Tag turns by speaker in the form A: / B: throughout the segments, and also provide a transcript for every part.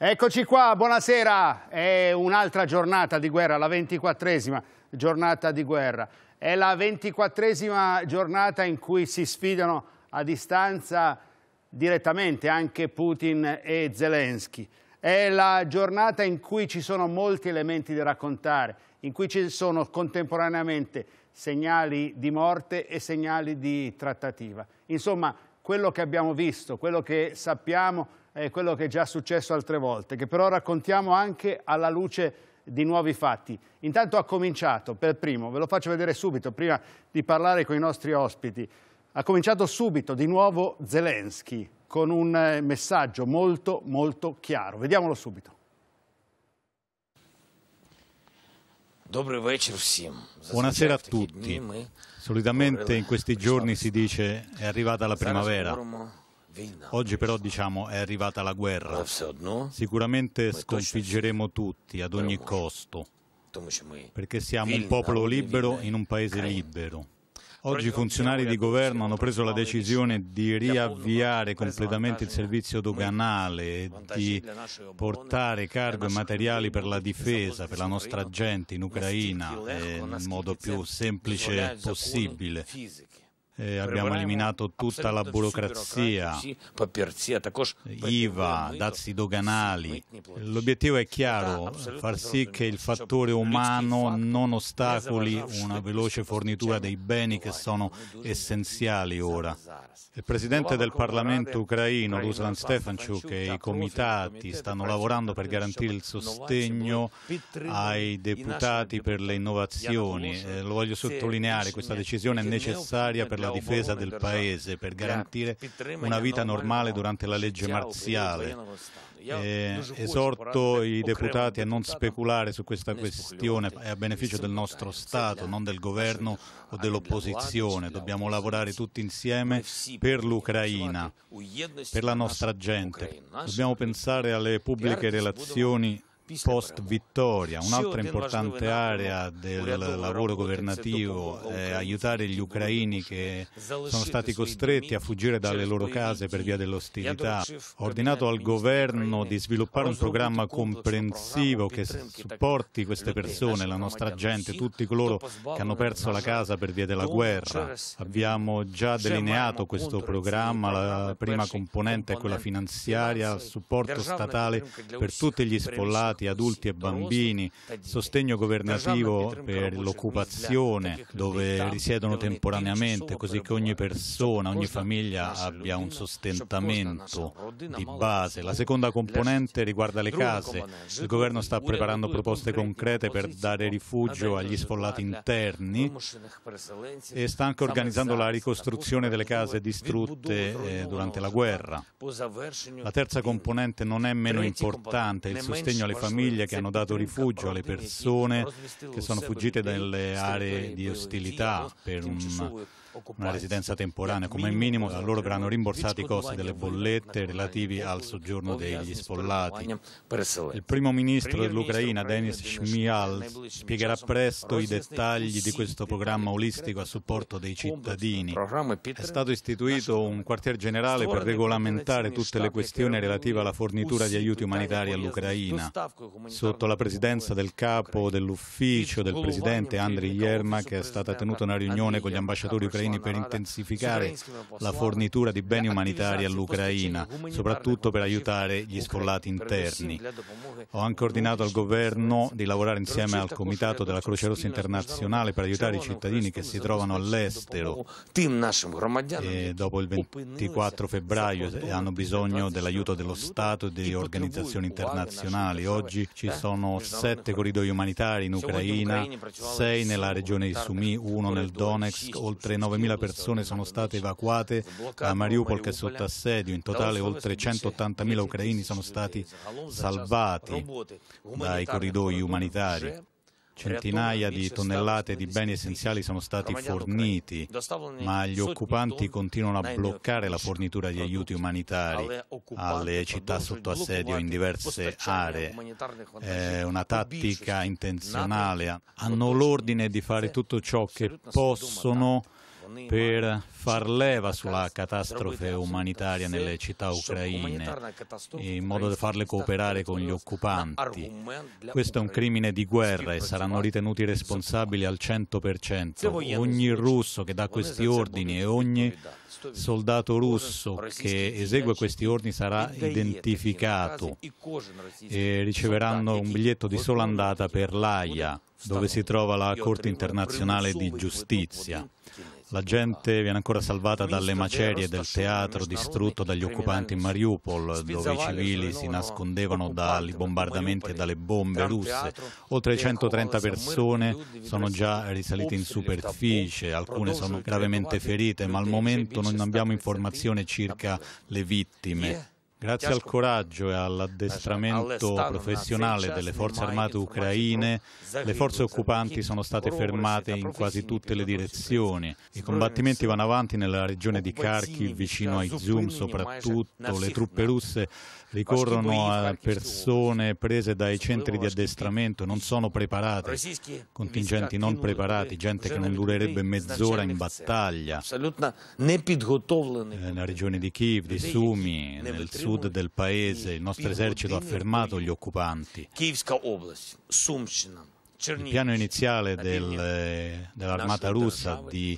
A: Eccoci qua, buonasera. È un'altra giornata di guerra, la ventiquattresima giornata di guerra. È la ventiquattresima giornata in cui si sfidano a distanza direttamente anche Putin e Zelensky. È la giornata in cui ci sono molti elementi da raccontare, in cui ci sono contemporaneamente segnali di morte e segnali di trattativa. Insomma, quello che abbiamo visto, quello che sappiamo è quello che è già successo altre volte, che però raccontiamo anche alla luce di nuovi fatti. Intanto ha cominciato per primo, ve lo faccio vedere subito, prima di parlare con i nostri ospiti, ha cominciato subito di nuovo Zelensky con un eh, messaggio molto molto chiaro. Vediamolo subito.
B: Buonasera a tutti. Solitamente in questi giorni
C: si dice è arrivata la primavera. Oggi però diciamo è arrivata la guerra. Sicuramente sconfiggeremo tutti ad ogni costo, perché siamo un popolo libero in un paese libero. Oggi i funzionari di governo hanno preso la decisione di riavviare completamente il servizio doganale e di portare cargo e materiali per la difesa, per la nostra gente in Ucraina nel eh, modo più semplice possibile. Eh, abbiamo eliminato tutta la burocrazia, IVA, dazi doganali. L'obiettivo è chiaro, far sì che il fattore umano non esatto, ostacoli esatto, una veloce fornitura diciamo, dei beni che sono essenziali ora. Il presidente del Parlamento ucraino, Ruslan Stefanchuk, e i comitati stanno lavorando per garantire il sostegno ai deputati per le innovazioni. Eh, lo voglio sottolineare, questa decisione è necessaria per la la difesa del paese, per garantire una vita normale durante la legge marziale. Eh, esorto i deputati a non speculare su questa questione, è a beneficio del nostro Stato, non del governo o dell'opposizione. Dobbiamo lavorare tutti insieme per l'Ucraina, per la nostra gente. Dobbiamo pensare alle pubbliche relazioni post vittoria. Un'altra importante area del lavoro governativo è aiutare gli ucraini che sono stati costretti a fuggire dalle loro case per via dell'ostilità. Ho ordinato al governo di sviluppare un programma comprensivo che supporti queste persone, la nostra gente, tutti coloro che hanno perso la casa per via della guerra. Cioè, Abbiamo già delineato questo programma, la prima componente è quella finanziaria, supporto statale per tutti gli sfollati immigrati, adulti e bambini, eh, sostegno governativo per l'occupazione dove risiedono temporaneamente così che ogni persona, ogni famiglia abbia un sostentamento di base. La seconda componente riguarda le case. Il governo sta preparando proposte concrete per dare rifugio agli sfollati interni
B: e sta anche organizzando la
C: ricostruzione delle case distrutte eh, durante la guerra. La terza componente non è meno importante, il sostegno alle famiglie famiglie che hanno dato rifugio alle persone che sono fuggite dalle aree di ostilità per un una residenza temporanea, come minimo da loro verranno rimborsati i costi delle bollette relativi al soggiorno degli sfollati. Il primo ministro dell'Ucraina, Denis Shmial, spiegherà presto i dettagli di questo programma olistico a supporto dei cittadini. È stato istituito un quartier generale per regolamentare tutte le questioni relative alla fornitura di aiuti umanitari all'Ucraina. Sotto la presidenza del capo dell'ufficio del presidente Andriy Yermak è stata tenuta una riunione con gli ambasciatori ucraini ucraini per intensificare la fornitura di beni umanitari all'Ucraina, soprattutto per aiutare gli sfollati interni. Ho anche ordinato al governo di lavorare insieme al certo Comitato della Croce Rossa diciamo, Internazionale per aiutare i cittadini che si trovano all'estero e dopo il 24 febbraio hanno bisogno dell'aiuto dello Stato e di organizzazioni internazionali. Oggi ci sono sette corridoi umanitari in Ucraina, sei nella regione di Sumi, uno nel Donetsk, oltre 90 9.000 persone sono state evacuate a Mariupol che è sotto assedio, in totale oltre 180.000 ucraini sono stati salvati dai corridoi umanitari. Centinaia di tonnellate di beni essenziali sono stati forniti, ma gli occupanti continuano a bloccare la fornitura di aiuti umanitari alle città sotto assedio in diverse aree. È una tattica intenzionale. Hanno l'ordine di fare tutto ciò che possono per far leva sulla catastrofe umanitaria nelle città ucraine in modo da farle cooperare con gli occupanti. Questo è un crimine di guerra e saranno ritenuti responsabili al 100%. Ogni russo che dà questi ordini e ogni soldato russo che esegue questi ordini sarà identificato e riceveranno un biglietto di sola andata per l'AIA, dove si trova la Corte internazionale di giustizia. La gente viene ancora salvata dalle macerie del teatro distrutto dagli occupanti in Mariupol, dove i civili si nascondevano dai bombardamenti e dalle bombe russe. Oltre 130 persone sono già risalite in superficie, alcune sono gravemente ferite, ma al momento non abbiamo informazioni circa le vittime. Grazie al coraggio e all'addestramento professionale delle forze armate ucraine, le forze occupanti sono state fermate in quasi tutte le direzioni. I combattimenti vanno avanti nella regione di Kharkiv, vicino a Izum soprattutto. Le truppe russe ricorrono a persone prese dai centri di addestramento, non sono preparate, contingenti non preparati, gente che non durerebbe mezz'ora in battaglia. Nella eh, regione di Kiev, di Sumi, nel sud del paese, il nostro esercito ha fermato gli occupanti.
B: Київська область, Сумщина, il piano iniziale del,
C: eh, dell'armata russa di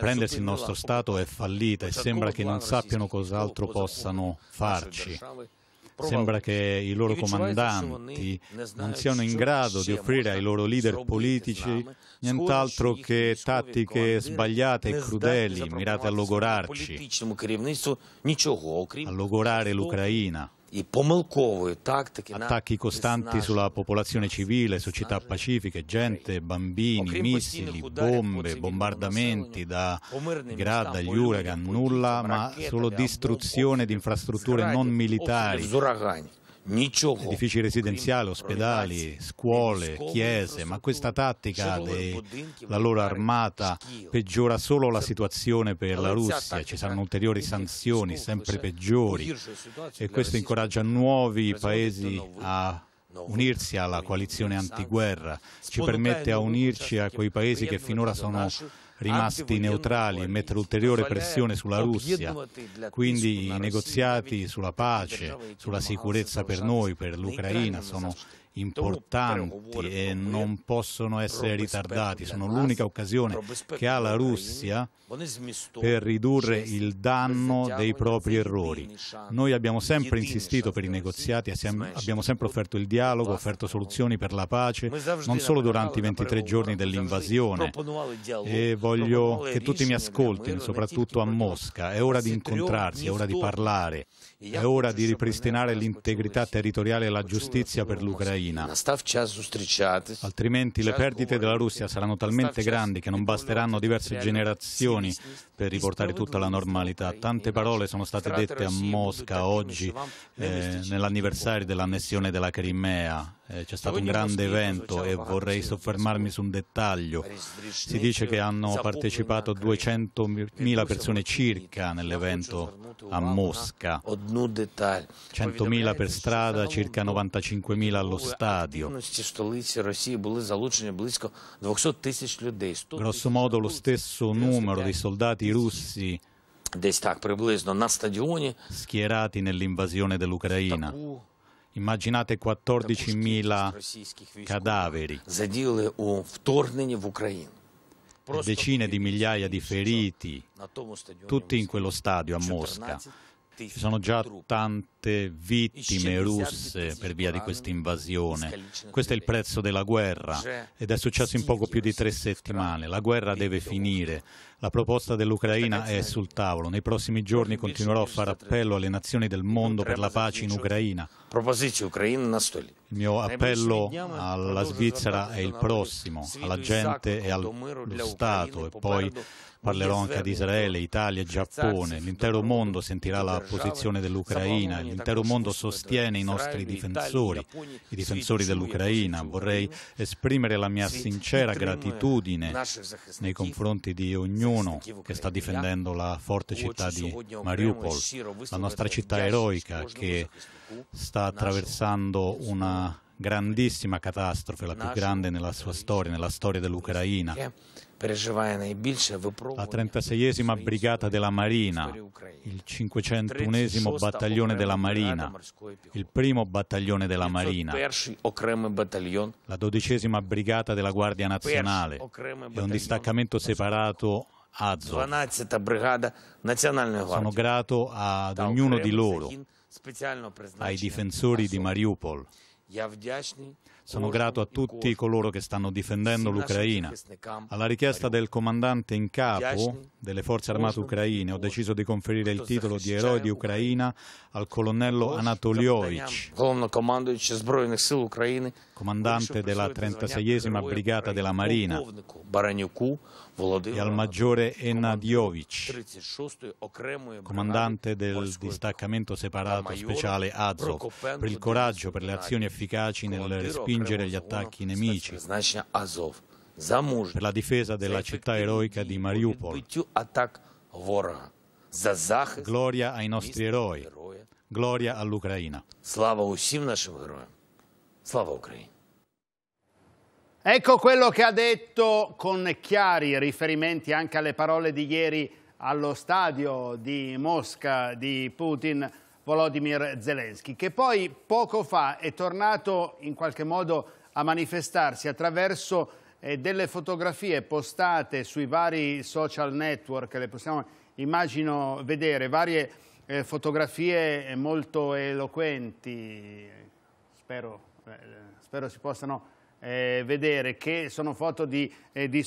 C: prendersi il nostro Stato è fallito e sembra che non sappiano cos'altro possano farci. Sembra che i loro comandanti non siano in grado di offrire ai loro leader politici nient'altro che tattiche sbagliate e crudeli mirate a logorarci, a logorare l'Ucraina. Attacchi costanti sulla popolazione civile, società pacifiche, gente, bambini, missili, bombe, bombardamenti da Grad, agli Uragan, nulla ma solo distruzione di infrastrutture non militari edifici residenziali, ospedali, scuole, chiese, ma questa tattica della loro armata peggiora solo la situazione per la Russia, ci saranno ulteriori sanzioni sempre cioè, peggiori e questo incoraggia nuovi paesi a unirsi alla coalizione antiguerra, ci permette a unirci cioè, a quei paesi che finora sono rimasti neutrali e mettere ulteriore pressione sulla Russia. Quindi i negoziati sulla pace, sulla sicurezza per noi, per l'Ucraina, sono importanti e non possono essere ritardati, sono l'unica occasione che ha la Russia per ridurre il danno dei propri errori. Noi abbiamo sempre insistito per i negoziati, abbiamo sempre offerto il dialogo, offerto soluzioni per la pace, non solo durante i 23 giorni dell'invasione. E voglio che tutti mi ascoltino, soprattutto a Mosca. È ora di incontrarsi, è ora di parlare. È ora di ripristinare l'integrità territoriale e la giustizia per l'Ucraina. Altrimenti le perdite della Russia saranno talmente grandi che non basteranno diverse generazioni per riportare tutta la normalità. Tante parole sono state dette a Mosca oggi eh, nell'anniversario dell'annessione della Crimea eh, c'è stato un grande evento e vorrei soffermarmi su un dettaglio. Si dice che hanno partecipato 200.000 persone circa nell'evento a Mosca, 100.000 per strada, circa 95.000 allo stadio. Grosso modo lo stesso numero di soldati russi schierati nell'invasione dell'Ucraina. Immaginate 14.000 cadaveri, decine di migliaia di feriti, tutti in quello stadio a Mosca. Ci sono già tante vittime russe per via di questa invasione. Questo è il prezzo della guerra ed è successo in poco più di tre settimane. La guerra deve finire. La proposta dell'Ucraina è sul tavolo. Nei prossimi giorni continuerò a fare appello alle nazioni del mondo per la pace in Ucraina.
B: Il mio appello
C: alla Svizzera è il prossimo, alla gente e allo Stato e poi parlerò anche ad Israele, Italia, e Giappone. L'intero mondo sentirà la posizione dell'Ucraina, l'intero mondo sostiene i nostri difensori, i difensori dell'Ucraina. Vorrei esprimere la mia sincera gratitudine nei confronti di ognuno uno che sta difendendo la forte città di Mariupol, la nostra città eroica che sta attraversando una grandissima catastrofe, la più grande nella sua storia, nella storia dell'Ucraina.
B: La 36esima
C: Brigata della Marina, il 501 Battaglione della Marina, il primo Battaglione della Marina, la
B: 12esima
C: Brigata della Guardia Nazionale e un distaccamento separato Azov. Sono grato ad ognuno di loro, ai difensori di Mariupol.
B: Sono grato a tutti
C: coloro che stanno difendendo l'Ucraina. Alla richiesta del comandante in capo delle forze armate ucraine ho deciso di conferire il titolo di eroe di Ucraina al colonnello Anatoliovic, comandante della 36esima brigata della Marina e al maggiore Enna
B: comandante
C: del distaccamento separato speciale Azov, per il coraggio, per le azioni efficaci nel respingere gli attacchi nemici per la difesa della città eroica di Mariupol. Gloria ai nostri eroi, gloria all'Ucraina. Слава усім нашим героям. Слава
B: Україні!
A: Ecco quello che ha detto con chiari riferimenti anche alle parole di ieri allo stadio di Mosca di Putin Volodymyr Zelensky, che poi poco fa è tornato in qualche modo a manifestarsi attraverso eh, delle fotografie postate sui vari social network, le possiamo immagino vedere, varie eh, fotografie eh, molto eloquenti, spero, eh, spero si possano eh, vedere che sono foto di, eh, di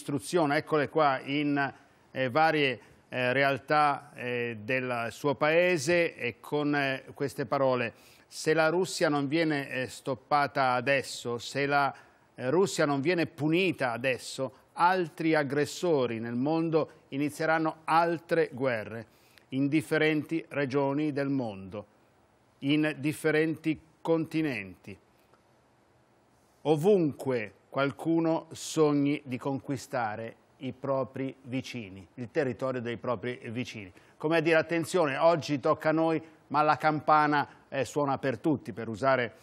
A: eccole qua in eh, varie eh, realtà eh, del suo paese e con eh, queste parole se la Russia non viene stoppata adesso, se la Russia non viene punita adesso, altri aggressori nel mondo inizieranno altre guerre in differenti regioni del mondo, in differenti continenti ovunque qualcuno sogni di conquistare i propri vicini, il territorio dei propri vicini. Come a dire, attenzione, oggi tocca a noi, ma la campana eh, suona per tutti, per usare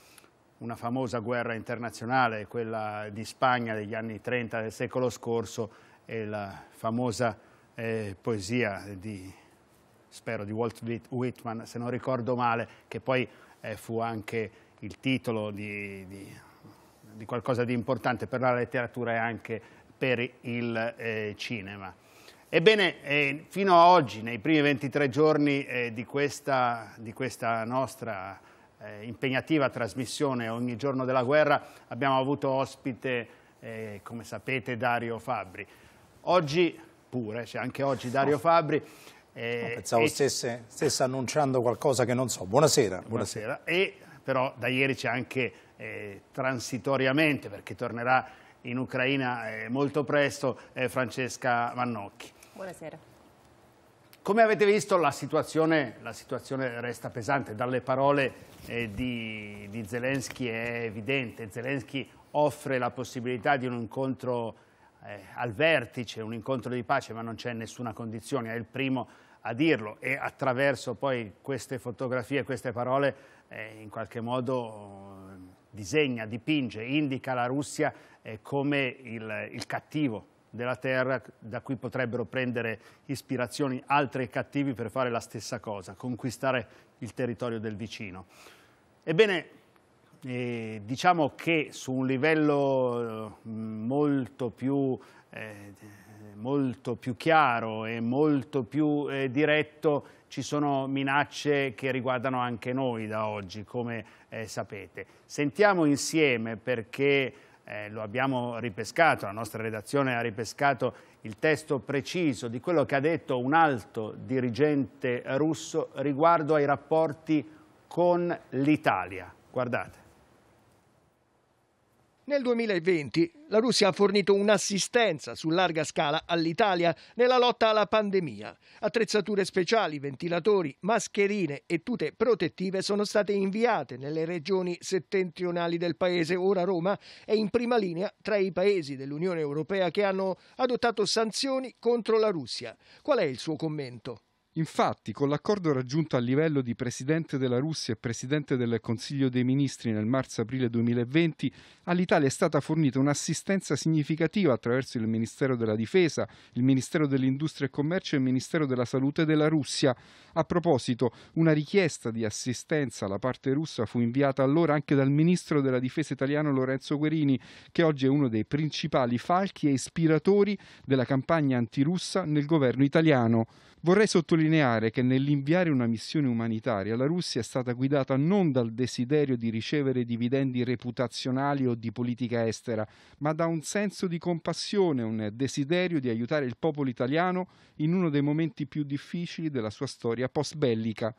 A: una famosa guerra internazionale, quella di Spagna degli anni 30 del secolo scorso e la famosa eh, poesia di, spero, di Walt Whitman, se non ricordo male, che poi eh, fu anche il titolo di, di di qualcosa di importante per la letteratura e anche per il eh, cinema. Ebbene, eh, fino a oggi, nei primi 23 giorni eh, di, questa, di, questa, nostra eh, impegnativa trasmissione ogni giorno della guerra, abbiamo avuto ospite, eh, come sapete, Dario Fabri. Oggi pure, cioè anche oggi Dario Fabri, eh, pensavo stesse, stesse,
D: annunciando qualcosa che non so. Buonasera. Buonasera.
A: buonasera. E però da ieri c'è anche eh, transitoriamente, perché tornerà in Ucraina eh, molto presto, eh, Francesca Vannocchi. Buonasera. Come avete visto la situazione, la situazione resta pesante, dalle parole eh, di, di Zelensky è evidente, Zelensky offre la possibilità di un incontro eh, al vertice, un incontro di pace, ma non c'è nessuna condizione, è il primo a dirlo e attraverso poi queste fotografie, queste parole, eh, in qualche modo disegna, dipinge, indica la Russia eh, come il, il cattivo della terra da cui potrebbero prendere ispirazioni altri cattivi per fare la stessa cosa, conquistare il territorio del vicino. Ebbene, eh, diciamo che su un livello eh, molto più, eh, molto più chiaro e molto più eh, diretto ci sono minacce che riguardano anche noi da oggi, come eh, sapete. Sentiamo insieme perché eh, lo abbiamo ripescato, la nostra redazione ha ripescato il testo preciso di quello che ha detto un alto dirigente russo riguardo ai rapporti con l'Italia. Guardate.
E: Nel 2020 la Russia ha fornito un'assistenza su larga scala all'Italia nella lotta alla pandemia. Attrezzature speciali, ventilatori, mascherine e tute protettive sono state inviate nelle regioni settentrionali del paese. Ora Roma è in prima linea tra i paesi dell'Unione Europea che hanno adottato sanzioni contro la Russia. Qual è il suo commento?
F: Infatti, con l'accordo raggiunto a livello di Presidente della Russia e Presidente del Consiglio dei Ministri nel marzo-aprile 2020, all'Italia è stata fornita un'assistenza significativa attraverso il Ministero della Difesa, il Ministero dell'Industria e Commercio e il Ministero della Salute della Russia. A proposito, una richiesta di assistenza alla parte russa fu inviata allora anche dal Ministro della Difesa italiano Lorenzo Guerini, che oggi è uno dei principali falchi e ispiratori della campagna antirussa nel governo italiano. Vorrei sottolineare che nell'inviare una missione umanitaria la Russia è stata guidata non dal desiderio di ricevere dividendi reputazionali o di politica estera, ma da un senso di compassione, un desiderio di aiutare il popolo italiano in uno dei momenti più difficili della sua storia post bellica.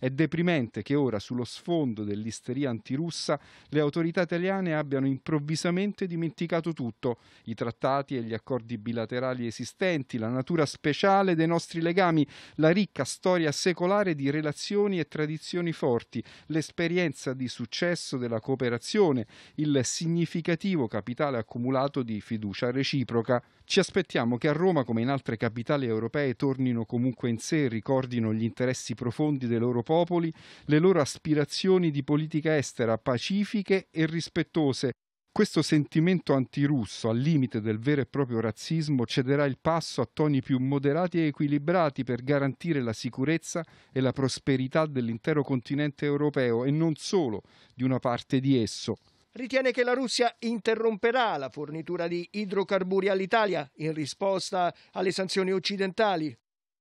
F: È deprimente che ora, sullo sfondo dell'isteria antirussa, le autorità italiane abbiano improvvisamente dimenticato tutto, i trattati e gli accordi bilaterali esistenti, la natura speciale dei nostri legami, la ricca storia secolare di relazioni e tradizioni forti, l'esperienza di successo della cooperazione, il significativo capitale accumulato di fiducia reciproca. Ci aspettiamo che a Roma, come in altre capitali europee, tornino comunque in sé, ricordino gli interessi profondi dei loro popoli, le loro aspirazioni di politica estera pacifiche e rispettose. Questo sentimento antirusso, al limite del vero e proprio razzismo, cederà il passo a toni più moderati e equilibrati per garantire la sicurezza e la prosperità dell'intero continente europeo e non solo di una parte di esso
E: ritiene che la Russia interromperà la fornitura di idrocarburi all'Italia in risposta
F: alle sanzioni occidentali.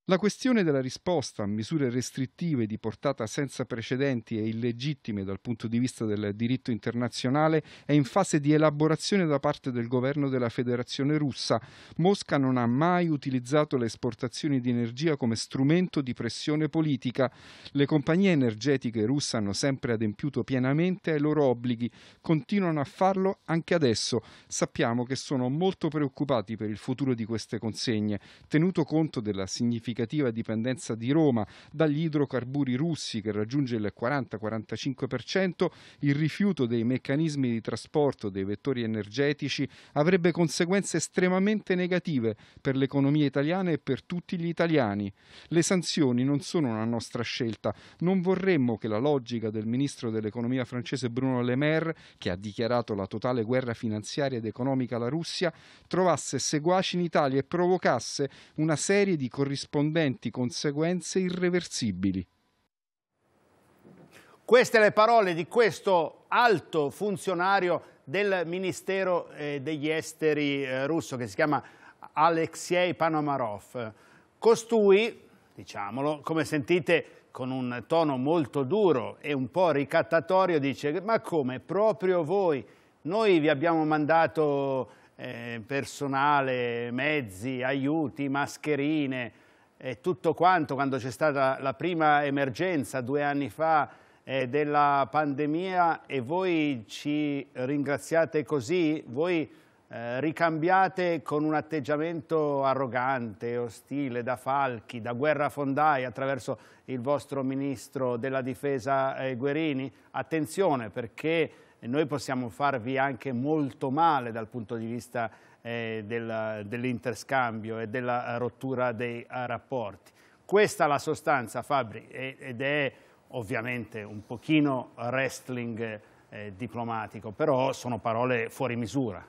F: La questione della risposta a misure restrittive di portata senza precedenti e illegittime dal punto di vista del diritto internazionale è in fase di elaborazione da parte del governo della Federazione russa. Mosca non ha mai utilizzato le esportazioni di energia come strumento di pressione politica. Le compagnie energetiche russe hanno sempre adempiuto pienamente ai loro obblighi, continuano a farlo anche adesso. Sappiamo che sono molto preoccupati per il futuro di queste consegne, tenuto conto della significativa significativa dipendenza di Roma dagli idrocarburi russi che raggiunge il 40-45%, il rifiuto dei meccanismi di trasporto dei vettori energetici avrebbe conseguenze estremamente negative per l'economia italiana e per tutti gli italiani. Le sanzioni non sono una nostra scelta, non vorremmo che la logica del ministro dell'economia francese Bruno Le Maire, che ha dichiarato la totale guerra finanziaria ed economica alla Russia, trovasse seguaci in Italia e provocasse una serie di corrispondenze incombenti conseguenze irreversibili.
A: Queste le parole di questo alto funzionario del Ministero eh, degli Esteri eh, russo che si chiama Alexei Panomarov. Costui, diciamolo, come sentite con un tono molto duro e un po' ricattatorio, dice ma come, proprio voi, noi vi abbiamo mandato eh, personale, mezzi, aiuti, mascherine, eh, tutto quanto quando c'è stata la prima emergenza due anni fa eh, della pandemia e voi ci ringraziate così? Voi eh, ricambiate con un atteggiamento arrogante, ostile, da falchi, da guerra fondai attraverso il vostro ministro della difesa eh, Guerini? Attenzione perché noi possiamo farvi anche molto male dal punto di vista eh, dell'interscambio e della rottura dei eh, rapporti. Questa è la sostanza, Fabri, ed è ovviamente un pochino wrestling eh, diplomatico, però sono
D: parole fuori misura.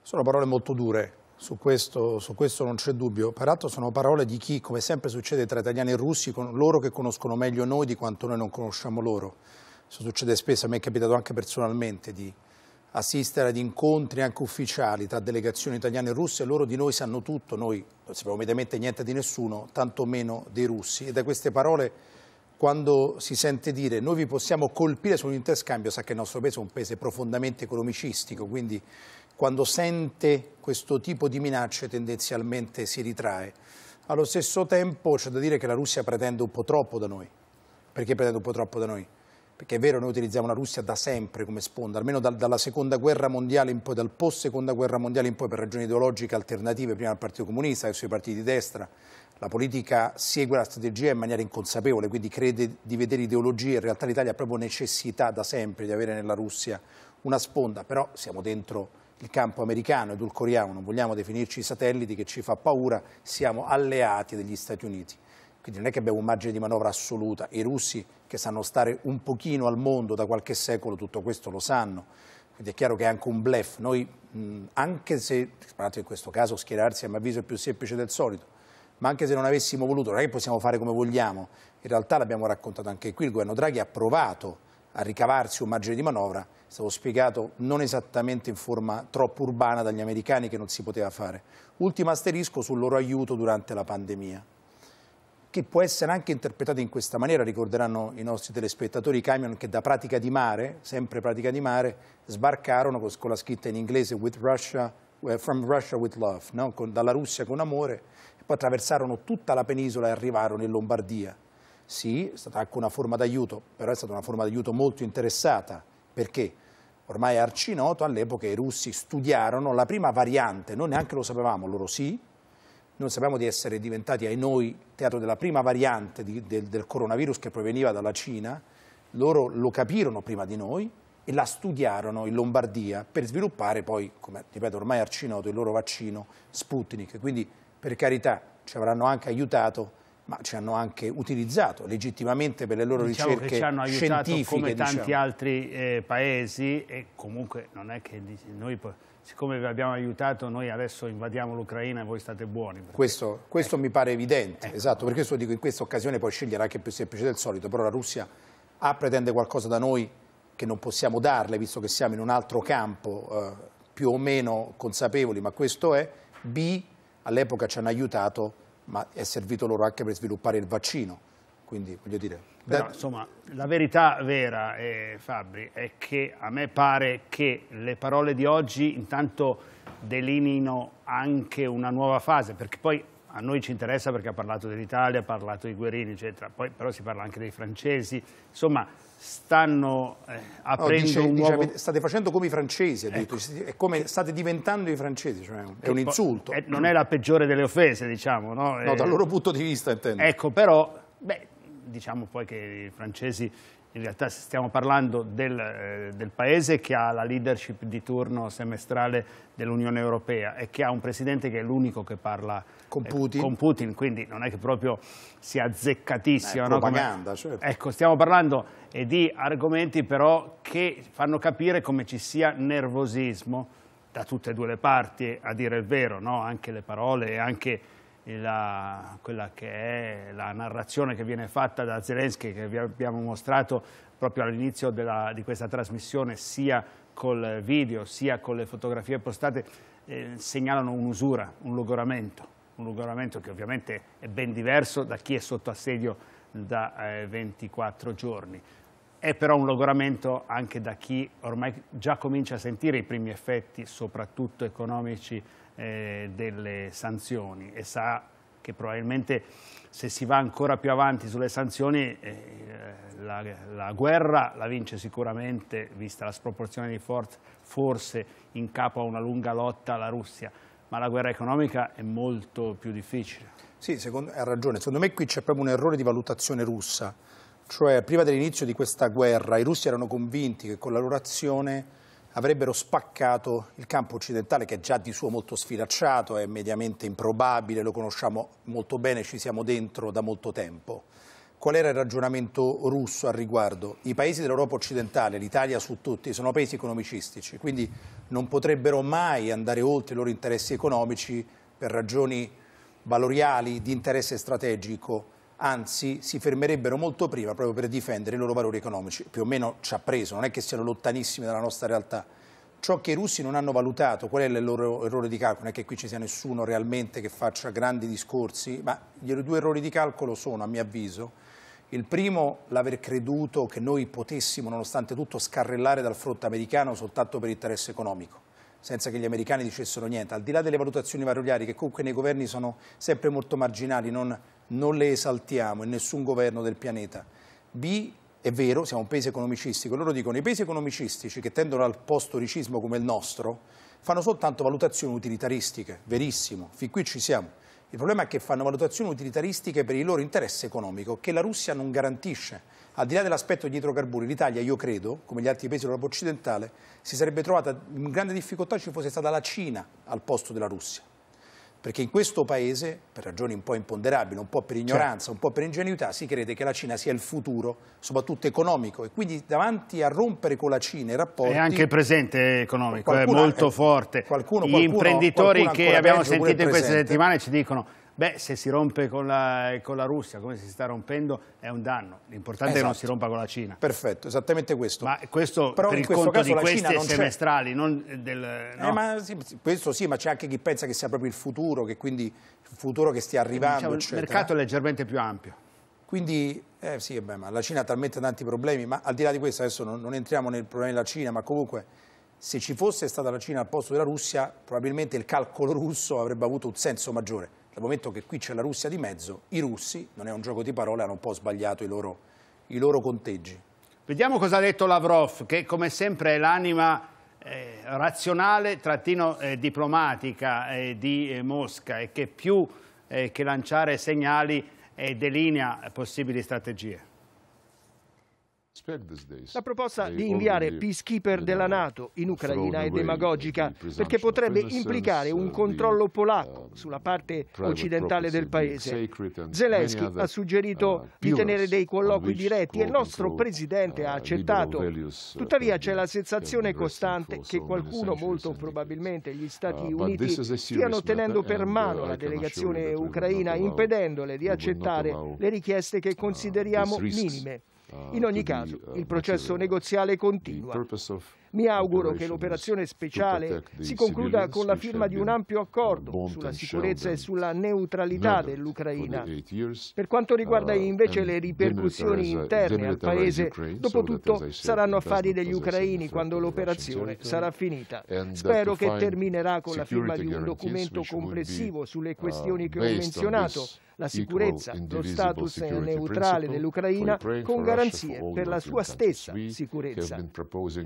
D: Sono parole molto dure, su questo, su questo, non c'è dubbio. Peraltro sono parole di chi, come sempre succede tra italiani e russi, con loro che conoscono meglio noi di quanto noi non conosciamo loro. Questo succede spesso, a me è capitato anche personalmente di assistere ad incontri anche ufficiali tra delegazioni italiane e russe, loro di noi sanno tutto, noi non sappiamo mediamente niente di nessuno, tantomeno dei russi. E da queste parole, quando si sente dire noi vi possiamo colpire sull'interscambio, sa che il nostro paese è un paese profondamente economicistico, quindi quando sente questo tipo di minacce tendenzialmente si ritrae. Allo stesso tempo c'è da dire che la Russia pretende un po' troppo da noi. Perché pretende un po' troppo da noi? perché è vero noi utilizziamo la Russia da sempre come sponda, almeno dal, dalla seconda guerra mondiale in poi, dal post seconda guerra mondiale in poi per ragioni ideologiche alternative, prima al Partito Comunista e ai suoi partiti di destra, la politica segue la strategia in maniera inconsapevole, quindi crede di vedere ideologie, in realtà l'Italia ha proprio necessità da sempre di avere nella Russia una sponda, però siamo dentro il campo americano, edulcoriamo, non vogliamo definirci satelliti che ci fa paura, siamo alleati degli Stati Uniti quindi non è che abbiamo un margine di manovra assoluta, i russi che sanno stare un pochino al mondo da qualche secolo tutto questo lo sanno, quindi è chiaro che è anche un blef, noi mh, anche se, parlato in questo caso schierarsi a mio avviso è più semplice del solito, ma anche se non avessimo voluto, non è che possiamo fare come vogliamo, in realtà l'abbiamo raccontato anche qui, il governo Draghi ha provato a ricavarsi un margine di manovra, è stato spiegato non esattamente in forma troppo urbana dagli americani che non si poteva fare. Ultimo asterisco sul loro aiuto durante la pandemia che può essere anche interpretato in questa maniera, ricorderanno i nostri telespettatori i camion che da pratica di mare, sempre pratica di mare, sbarcarono con la scritta in inglese Russia, eh, From Russia with Love, no? con, dalla Russia con amore, e poi attraversarono tutta la penisola e arrivarono in Lombardia. Sì, è stata anche una forma d'aiuto, però è stata una forma d'aiuto molto interessata, perché ormai è arcinoto, all'epoca i russi studiarono la prima variante, noi neanche lo sapevamo, loro sì, noi sappiamo di essere diventati, ai noi, teatro della prima variante di, del, del coronavirus che proveniva dalla Cina. Loro lo capirono prima di noi e la studiarono in Lombardia per sviluppare poi, come ripeto ormai arcinoto, il loro vaccino Sputnik. Quindi, per carità, ci avranno anche aiutato ma ci hanno anche utilizzato legittimamente per le loro diciamo ricerche ci hanno aiutato come tanti diciamo.
A: altri eh, paesi e comunque non è che noi siccome vi abbiamo aiutato noi adesso invadiamo l'Ucraina e voi state buoni. Perché...
D: Questo, questo eh. mi pare evidente, eh. esatto, per questo dico in questa occasione poi scegliere anche più semplice del solito, però la Russia A pretende qualcosa da noi che non possiamo darle, visto che siamo in un altro campo, eh, più o meno consapevoli, ma questo è, B all'epoca ci hanno aiutato, ma è servito loro anche per sviluppare il vaccino quindi voglio dire... Però, insomma,
A: la verità vera, eh, Fabri, è che a me pare che le parole di oggi intanto delineino anche una nuova fase, perché poi a noi ci interessa perché ha parlato dell'Italia, ha parlato di Guerini, eccetera, poi però si parla anche dei francesi, insomma stanno eh, aprendo no, dice, un nuovo... Dice,
D: state facendo come i francesi, ecco. è come state diventando i francesi, cioè è un insulto. È, eh, non è la
A: peggiore delle offese, diciamo, no? No, dal eh, loro punto di vista intendo. Ecco, però, beh, diciamo poi che i francesi in realtà stiamo parlando del, eh, del, paese che ha la leadership di turno semestrale dell'Unione Europea e che ha un presidente che è l'unico che parla eh, con Putin. Eh, con Putin. quindi non è che proprio sia azzeccatissimo. Eh, no? propaganda, certo. Ecco, stiamo parlando eh, di argomenti però che fanno capire come ci sia nervosismo da tutte e due le parti, a dire il vero, no? anche le parole e anche la, quella che è la narrazione che viene fatta da Zelensky, che vi abbiamo mostrato proprio all'inizio di questa trasmissione, sia col video sia con le fotografie postate, eh, segnalano un'usura, un logoramento, un logoramento che ovviamente è ben diverso da chi è sotto assedio da eh, 24 giorni. È però un logoramento anche da chi ormai già comincia a sentire i primi effetti, soprattutto economici, eh, delle sanzioni e sa che probabilmente se si va ancora più avanti sulle sanzioni eh, la, la, guerra la vince sicuramente, vista la sproporzione di forze, forse in capo a una lunga lotta la Russia, ma la guerra economica è molto più
D: difficile. Sì, secondo, ha ragione. Secondo me qui c'è proprio un errore di valutazione russa. Cioè, prima dell'inizio di questa guerra, i russi erano convinti che con la loro azione avrebbero spaccato il campo occidentale che è già di suo molto sfilacciato, è mediamente improbabile, lo conosciamo molto bene, ci siamo dentro da molto tempo. Qual era il ragionamento russo al riguardo? I paesi dell'Europa occidentale, l'Italia su tutti, sono paesi economicistici, quindi non potrebbero mai andare oltre i loro interessi economici per ragioni valoriali di interesse strategico anzi si fermerebbero molto prima proprio per difendere i loro valori economici. Più o meno ci ha preso, non è che siano lontanissimi dalla nostra realtà. Ciò che i russi non hanno valutato, qual è il loro errore di calcolo? Non è che qui ci sia nessuno realmente che faccia grandi discorsi, ma i er-, due errori di calcolo sono, a mio avviso, il primo, l'aver creduto che noi potessimo, nonostante tutto, scarrellare dal fronte americano soltanto per interesse economico, senza che gli americani dicessero niente. Al di là delle valutazioni valoriali, che comunque nei governi sono sempre molto marginali, non non le esaltiamo in nessun governo del pianeta. B, è vero, siamo un paese economicistico, loro dicono i paesi economicistici che tendono al post oricismo come il nostro fanno soltanto valutazioni utilitaristiche, verissimo, fin qui ci siamo. Il problema è che fanno valutazioni utilitaristiche per il loro interesse economico che la Russia non garantisce. Al di là dell'aspetto degli idrocarburi, l'Italia, io credo, come gli altri paesi dell'Europa occidentale, si sarebbe trovata in grande difficoltà se ci fosse stata la Cina al posto della Russia. Perché in questo paese, per ragioni un po' imponderabili, un po' per certo. ignoranza, certo. un po' per ingenuità, si crede che la Cina sia il futuro, soprattutto economico. E quindi davanti a rompere con la Cina i rapporti... È anche
A: presente economico, qualcuno, è molto forte. Qualcuno, qualcuno, Gli imprenditori che abbiamo sentito in queste settimane ci dicono Beh, se si rompe con la, con la, Russia, come si sta rompendo, è un danno. L'importante esatto. è che non si esatto.
D: rompa con la Cina. Perfetto, esattamente questo. Ma questo Però per il questo conto di queste non semestrali,
A: non del... Eh, no. Eh, ma sì,
D: questo sì, ma c'è anche chi pensa che sia proprio il futuro, che quindi il futuro che stia eh, diciamo, arrivando, diciamo, Il mercato è leggermente più ampio. Quindi, eh, sì, beh, la Cina ha talmente tanti problemi, ma al di là di questo adesso non, non entriamo nel problema della Cina, ma comunque se ci fosse stata la Cina al posto della Russia, probabilmente il calcolo russo avrebbe avuto un senso maggiore dal momento che qui c'è la Russia di mezzo, i russi, non è un gioco di parole, hanno un po' sbagliato i loro, i loro conteggi. Vediamo cosa ha detto Lavrov,
A: che come sempre è l'anima eh, razionale, trattino eh, diplomatica eh, di eh, Mosca e che più eh, che lanciare segnali delinea possibili strategie.
E: La proposta di inviare peacekeeper della Nato in Ucraina è demagogica perché potrebbe implicare un controllo um, polacco sulla parte occidentale del paese. Zelensky ha suggerito uh, di tenere dei colloqui diretti e il nostro presidente ha uh, accettato. Uh, Tuttavia c'è la sensazione costante che qualcuno, molto probabilmente gli Stati Uniti, stiano tenendo per mano la delegazione ucraina impedendole di accettare le richieste che consideriamo minime. In ogni uh, caso, uh, il processo uh, negoziale continua. Mi auguro che l'operazione speciale si concluda con la firma di un ampio accordo sulla sicurezza e sulla neutralità dell'Ucraina. Per quanto riguarda uh, invece le ripercussioni uh, interne al Paese, dopo tutto saranno affari degli ucraini quando l'operazione sarà finita. Spero che terminerà con la firma di un documento complessivo sulle uh, questioni che ho menzionato la sicurezza, lo status neutrale dell'Ucraina con garanzie per la sua stessa sicurezza.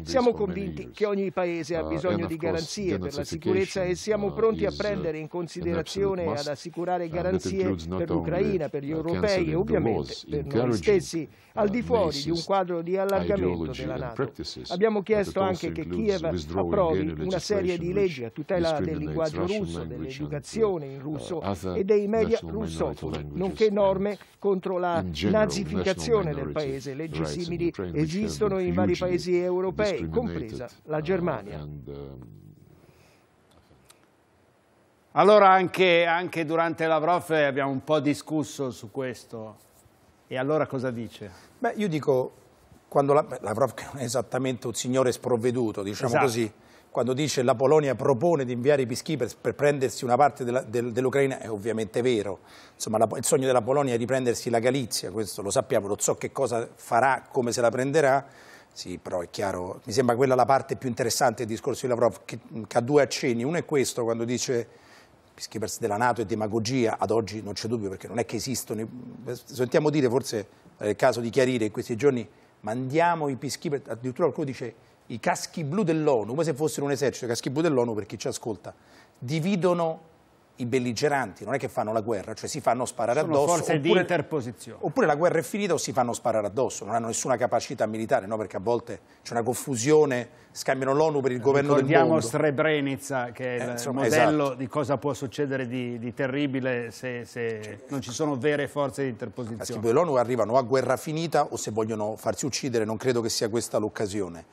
E: Siamo convinti convinti che ogni Paese ha uh, bisogno di garanzie per la sicurezza e siamo uh, pronti a uh, prendere in considerazione e ad assicurare garanzie per l'Ucraina, per gli europei e ovviamente per noi stessi, al di fuori di un quadro di allargamento della Nato. Abbiamo chiesto anche che Kiev approvi una serie di leggi a tutela del linguaggio russo, dell'educazione in russo e dei media russofoni, nonché norme contro la nazificazione del paese. Leggi
F: simili esistono in vari paesi europei, compresi inglese,
G: la Germania.
F: Um,
A: allora anche, anche durante la prof abbiamo un po' discusso su questo. E allora cosa dice? Beh, io dico,
D: quando la, la prof è esattamente un signore sprovveduto, diciamo esatto. così, quando dice la Polonia propone di inviare i peacekeepers per prendersi una parte del, dell'Ucraina è ovviamente vero. Insomma, la, il sogno della Polonia è riprendersi la Galizia, questo lo sappiamo, lo so che cosa farà, come se la prenderà, sì, però è chiaro, mi sembra quella la parte più interessante del discorso di Lavrov, che, che ha due accenni. Uno è questo, quando dice peacekeepers della Nato e demagogia, ad oggi non c'è dubbio perché non è che esistono. Sentiamo dire, forse è il caso di chiarire in questi giorni, mandiamo i peacekeepers, addirittura qualcuno dice i caschi blu dell'ONU, come se fossero un esercito, i caschi blu dell'ONU per chi ci ascolta, dividono i belligeranti non è che fanno la guerra, cioè si fanno sparare Sono addosso. Forze oppure, di
H: interposizione.
D: Oppure la guerra è finita o si fanno sparare addosso, non hanno nessuna capacità militare, no? perché a volte c'è una confusione, scambiano l'ONU per il governo Ricordiamo del mondo.
A: Ricordiamo Srebrenica, che è eh, insomma, il modello esatto. di cosa può succedere di, di terribile se, se cioè, non ci sono vere forze di
D: interposizione. L'ONU arrivano a guerra finita o se vogliono farsi uccidere, non credo che sia questa l'occasione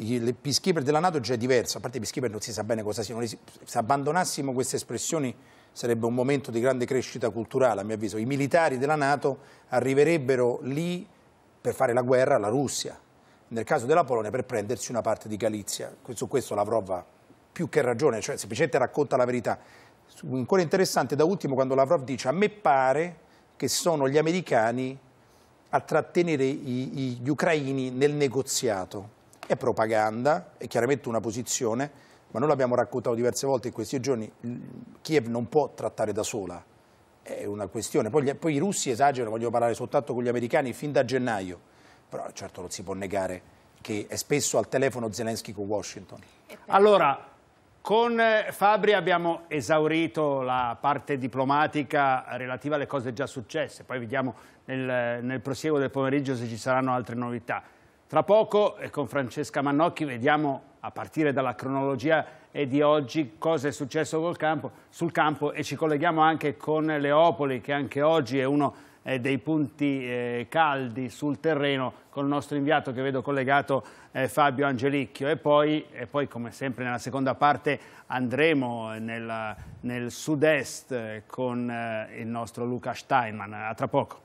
D: il peacekeeper della Nato già è diverso, a parte i peacekeeper non si sa bene cosa siano, se abbandonassimo queste espressioni sarebbe un momento di grande crescita culturale a mio avviso, i militari della Nato arriverebbero lì per fare la guerra alla Russia, nel caso della Polonia per prendersi una parte di Galizia, su questo Lavrov ha più che ragione, cioè semplicemente racconta la verità. Ancora interessante da ultimo quando Lavrov dice a me pare che sono gli americani a trattenere gli ucraini nel negoziato è propaganda, è chiaramente una posizione, ma noi l'abbiamo raccontato diverse volte in questi giorni, Kiev non può trattare da sola, è una questione. Poi, poi i russi esagerano, voglio parlare soltanto con gli americani, fin da gennaio, però certo non si può negare che è spesso al telefono Zelensky con Washington. Allora,
A: con Fabri abbiamo esaurito la parte diplomatica relativa alle cose già successe, poi vediamo nel, nel prosieguo del pomeriggio se ci saranno altre novità. Tra poco con Francesca Mannocchi vediamo a partire dalla cronologia di oggi cosa è successo campo, sul campo e ci colleghiamo anche con Leopoli che anche oggi è uno eh, dei punti eh, caldi sul terreno con il nostro inviato che vedo collegato eh, Fabio Angelicchio e poi, e poi come sempre nella seconda parte andremo nel, nel sud-est con il nostro Luca Steinman. A tra poco.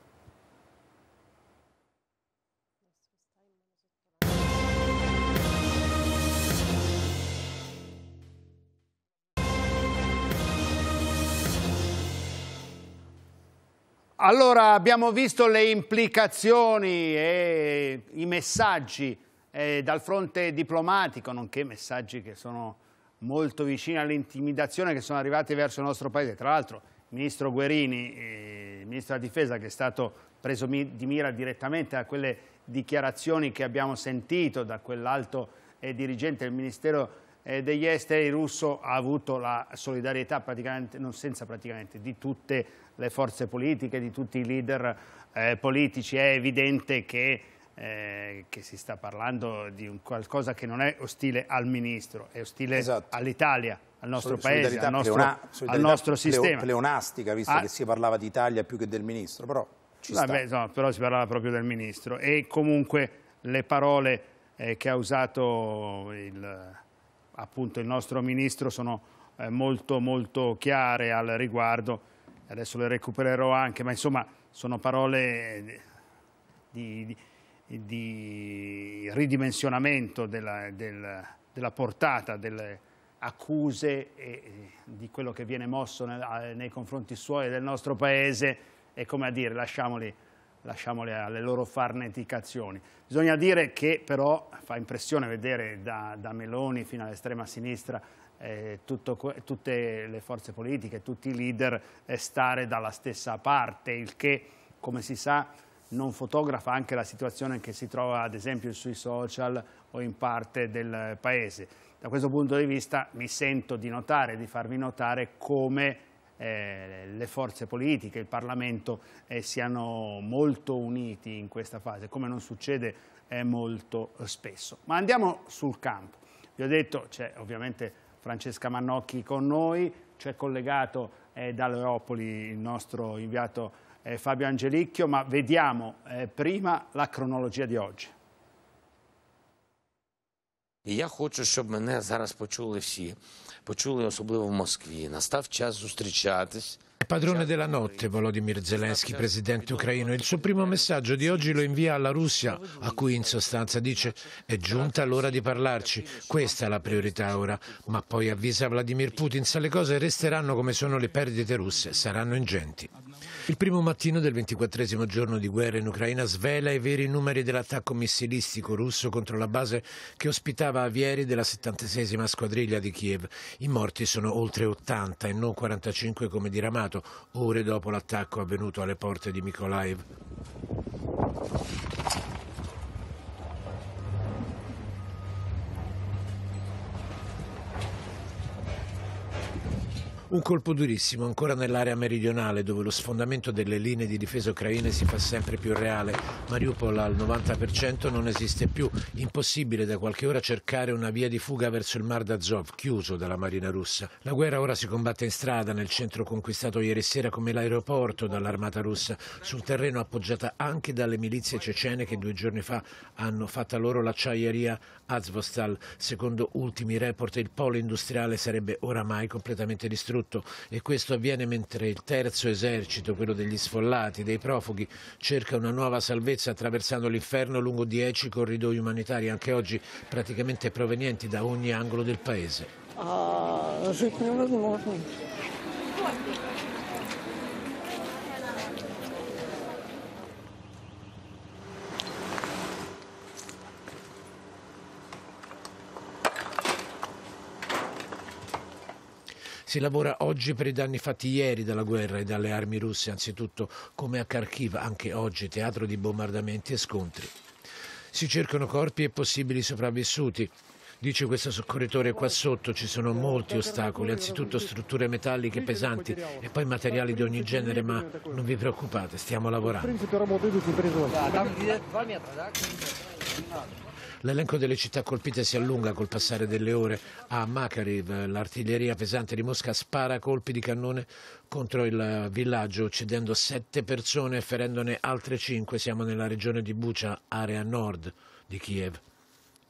A: Allora abbiamo visto le implicazioni e i messaggi eh, dal fronte diplomatico, nonché messaggi che sono molto vicini all'intimidazione che sono arrivati verso il nostro Paese. Tra l'altro il Ministro Guerini, eh, il Ministro della Difesa, che è stato preso di mira direttamente da quelle dichiarazioni che abbiamo sentito da quell'alto eh, dirigente del Ministero eh, degli Esteri russo, ha avuto la solidarietà praticamente, non senza praticamente, di tutte le le forze politiche, di tutti i leader eh, politici. È evidente che, eh, che, si sta parlando di qualcosa che non è ostile al ministro, è ostile esatto. all'Italia, al nostro paese, al nostro, pleona, al nostro sistema. pleonastica,
D: visto ah. che si parlava di Italia più che del ministro, però ci Vabbè,
A: no, però si parlava proprio del ministro e comunque le parole eh, che ha usato il, appunto il nostro ministro sono eh, molto molto chiare al riguardo adesso le recupererò anche, ma insomma sono parole di, di, di ridimensionamento della, del, della, portata delle accuse e di quello che viene mosso nei, nei confronti suoi e del nostro Paese e come a dire lasciamoli, lasciamoli alle loro farneticazioni. Bisogna dire che però fa impressione vedere da, da Meloni fino all'estrema sinistra eh, tutto, tutte le forze politiche, tutti i leader eh, stare dalla stessa parte, il che, come si sa, non fotografa anche la situazione che si trova ad esempio sui social o in parte del paese. Da questo punto di vista mi sento di notare, di farvi notare come eh, le forze politiche, il Parlamento eh, siano molto uniti in questa fase, come non succede eh, molto spesso. Ma andiamo sul campo. Vi ho detto, c'è ovviamente Francesca Mannocchi con noi, c'è collegato eh, dall'Europoli il nostro inviato eh, Fabio Angelicchio, ma vediamo eh, prima la cronologia di oggi.
B: І я хочу, щоб мене зараз почули всі, почули особливо в Москві. Настав час зустрічатись.
H: Padrone della notte, Volodymyr Zelensky, presidente ucraino, il suo primo messaggio di oggi lo invia alla Russia, a cui in sostanza dice è giunta l'ora di parlarci, questa è la priorità ora, ma poi avvisa Vladimir Putin se le cose resteranno come sono le perdite russe, saranno ingenti. Il primo mattino del ventiquattresimo giorno di guerra in Ucraina svela i veri numeri dell'attacco missilistico russo contro la base che ospitava avieri della 76 squadriglia di Kiev. I morti sono oltre 80 e non 45 come diramato ore dopo l'attacco avvenuto alle porte di Mykolaiv. Un colpo durissimo ancora nell'area meridionale dove lo sfondamento delle linee di difesa ucraine si fa sempre più reale. Mariupol al 90% non esiste più. Impossibile da qualche ora cercare una via di fuga verso il Mar d'Azov, chiuso dalla Marina russa. La guerra ora si combatte in strada nel centro conquistato ieri sera come l'aeroporto dall'armata russa, sul terreno appoggiata anche dalle milizie cecene che due giorni fa hanno fatto loro l'acciaieria Azvostal, secondo ultimi report, il polo industriale sarebbe oramai completamente distrutto e questo avviene mentre il terzo esercito, quello degli sfollati, dei profughi, cerca una nuova salvezza attraversando l'inferno lungo dieci corridoi umanitari, anche oggi praticamente provenienti da ogni angolo del paese.
I: Uh,
H: Si lavora oggi per i danni fatti ieri dalla guerra e dalle armi russe, anzitutto come a Kharkiv, anche oggi teatro di bombardamenti e scontri. Si cercano corpi e possibili sopravvissuti. Dice questo soccorritore qua sotto ci sono molti ostacoli, anzitutto strutture metalliche pesanti e poi materiali di ogni genere, ma non vi preoccupate, stiamo lavorando. L'elenco delle città colpite si allunga col passare delle ore. A Makariv l'artiglieria pesante di Mosca spara colpi di cannone contro il villaggio, uccidendo sette persone e ferendone altre cinque. Siamo nella regione di Bucha, area nord di Kiev.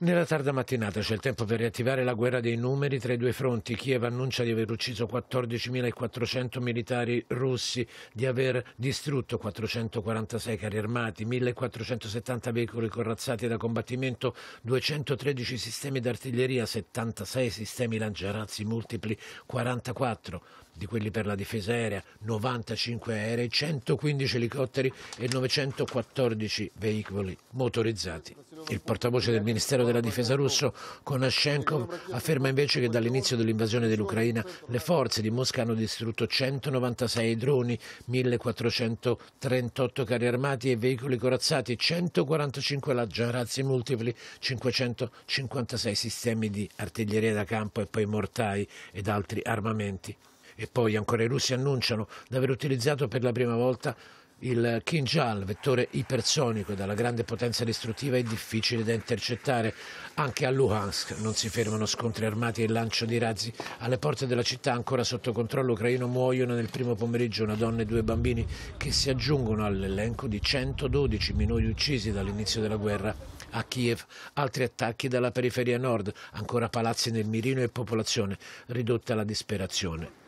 H: Nella tarda mattinata c'è il tempo per riattivare la guerra dei numeri tra i due fronti. Kiev annuncia di aver ucciso 14.400 militari russi, di aver distrutto 446 carri armati, 1.470 veicoli corazzati da combattimento, 213 sistemi d'artiglieria, 76 sistemi lanciarazzi multipli, 44 di quelli per la difesa aerea, 95 aerei, 115 elicotteri e 914 veicoli motorizzati. Il portavoce del Ministero della Difesa russo, Konashenkov, afferma invece che dall'inizio dell'invasione dell'Ucraina le forze di Mosca hanno distrutto 196 droni, 1438 carri armati e veicoli corazzati, 145 razzi multipli, 556 sistemi di artiglieria da campo e poi mortai ed altri armamenti e poi ancora i russi annunciano di aver utilizzato per la prima volta il Kinjal, vettore ipersonico dalla grande potenza distruttiva e difficile da intercettare. Anche a Luhansk non si fermano scontri armati e lancio di razzi. Alle porte della città ancora sotto controllo ucraino muoiono nel primo pomeriggio una donna e due bambini che si aggiungono all'elenco di 112 minori uccisi dall'inizio della guerra. A Kiev altri attacchi dalla periferia nord, ancora palazzi nel mirino e popolazione ridotta alla disperazione.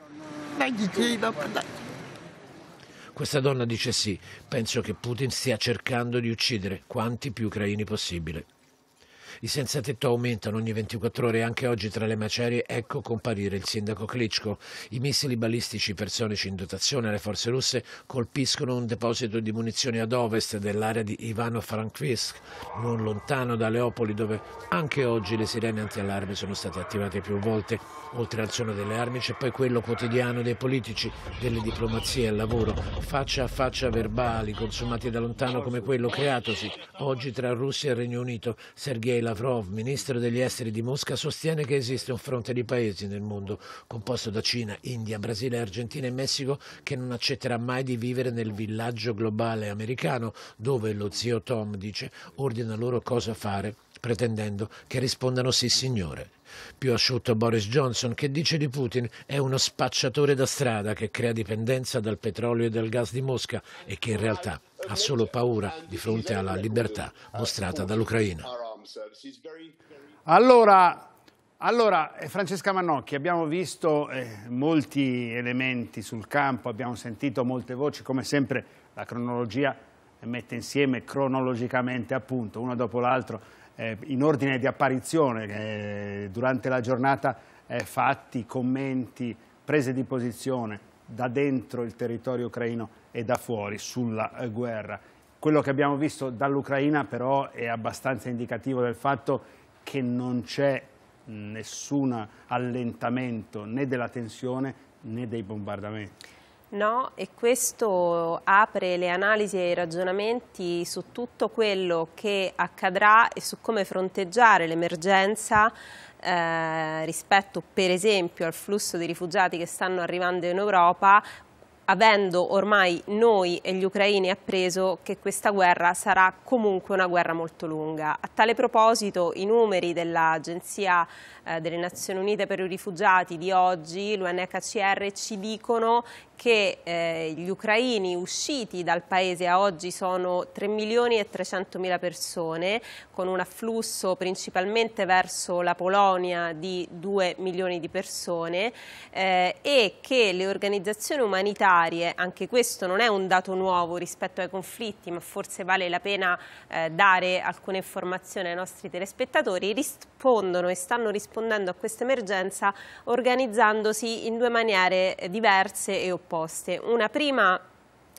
H: Questa donna dice sì, penso che Putin stia cercando di uccidere quanti più ucraini possibile. I senza tetto aumentano ogni 24 ore e anche oggi tra le macerie ecco comparire il sindaco Klitschko. I missili balistici personici in dotazione alle forze russe colpiscono un deposito di munizioni ad ovest dell'area di Ivano-Frankivsk, non lontano da Leopoli dove anche oggi le sirene antiallarme sono state attivate più volte. Oltre al suono delle armi c'è poi quello quotidiano dei politici, delle diplomazie al lavoro, faccia a faccia verbali consumati da lontano come quello creatosi oggi tra Russia e Regno Unito. Sergei Lavrov, ministro degli esteri di Mosca, sostiene che esiste un fronte di paesi nel mondo composto da Cina, India, Brasile, Argentina e Messico che non accetterà mai di vivere nel villaggio globale americano dove lo zio Tom dice ordina loro cosa fare pretendendo che rispondano sì signore. Più asciutto Boris Johnson che dice di Putin è uno spacciatore da strada che crea dipendenza dal petrolio e dal gas di Mosca e che in realtà ha solo paura di fronte alla libertà mostrata dall'Ucraina. Allora,
A: allora, eh, Francesca Mannocchi, abbiamo visto eh, molti elementi sul campo, abbiamo sentito molte voci, come sempre la cronologia mette insieme cronologicamente, appunto, uno dopo l'altro, eh, in ordine di apparizione, eh, durante la giornata eh, fatti, commenti, prese di posizione da dentro il territorio ucraino e da fuori sulla eh, guerra. Quello che abbiamo visto dall'Ucraina però è abbastanza indicativo del fatto che non c'è nessun allentamento né della tensione né dei bombardamenti.
J: No, e questo apre le analisi e i ragionamenti su tutto quello che accadrà e su come fronteggiare l'emergenza eh, rispetto per esempio al flusso di rifugiati che stanno arrivando in Europa avendo ormai noi e gli ucraini appreso che questa guerra sarà comunque una guerra molto lunga. A tale proposito i numeri dell'Agenzia eh, delle Nazioni Unite per i Rifugiati di oggi, l'UNHCR, ci dicono che eh, gli ucraini usciti dal paese a oggi sono 3 milioni e 300 mila persone, con un afflusso principalmente verso la Polonia di 2 milioni di persone eh, e che le organizzazioni umanitarie, anche questo non è un dato nuovo rispetto ai conflitti, ma forse vale la pena eh, dare alcune informazioni ai nostri telespettatori, rispondono e stanno rispondendo a questa emergenza organizzandosi in due maniere eh, diverse e opposte opposte. Una prima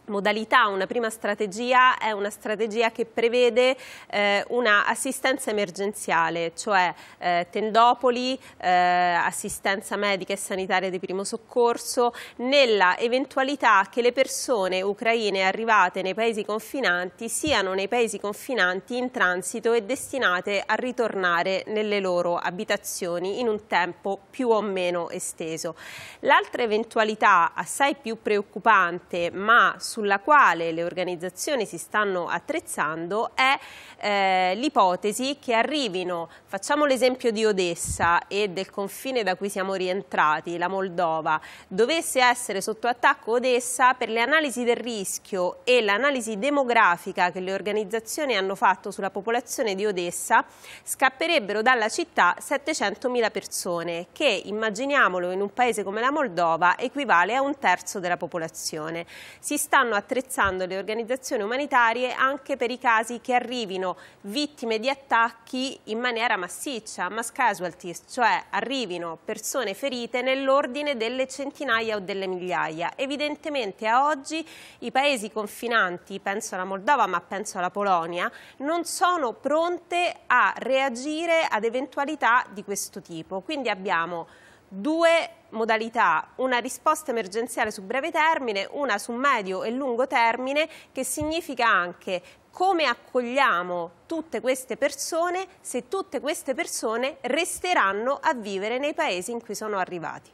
J: modalità, una prima strategia è una strategia che prevede eh, un'assistenza emergenziale, cioè eh, tendopoli, eh, assistenza medica e sanitaria di primo soccorso, nella eventualità che le persone ucraine arrivate nei paesi confinanti siano nei paesi confinanti in transito e destinate a ritornare nelle loro abitazioni in un tempo più o meno esteso. L'altra eventualità, assai più preoccupante, ma su sulla quale le organizzazioni si stanno attrezzando è eh, l'ipotesi che arrivino, facciamo l'esempio di Odessa e del confine da cui siamo rientrati, la Moldova, dovesse essere sotto attacco Odessa per le analisi del rischio e l'analisi demografica che le organizzazioni hanno fatto sulla popolazione di Odessa, scapperebbero dalla città 700.000 persone che, immaginiamolo, in un paese come la Moldova equivale a un terzo della popolazione. Si stanno stanno attrezzando le organizzazioni umanitarie anche per i casi che arrivino vittime di attacchi in maniera massiccia, mass casualties, cioè arrivino persone ferite nell'ordine delle centinaia o delle migliaia. Evidentemente a oggi i paesi confinanti, penso alla Moldova ma penso alla Polonia, non sono pronte a reagire ad eventualità di questo tipo. Quindi abbiamo due modalità, una risposta emergenziale su breve termine, una su medio e lungo termine, che significa anche come accogliamo tutte queste persone se tutte queste persone resteranno a vivere nei paesi in cui sono arrivati.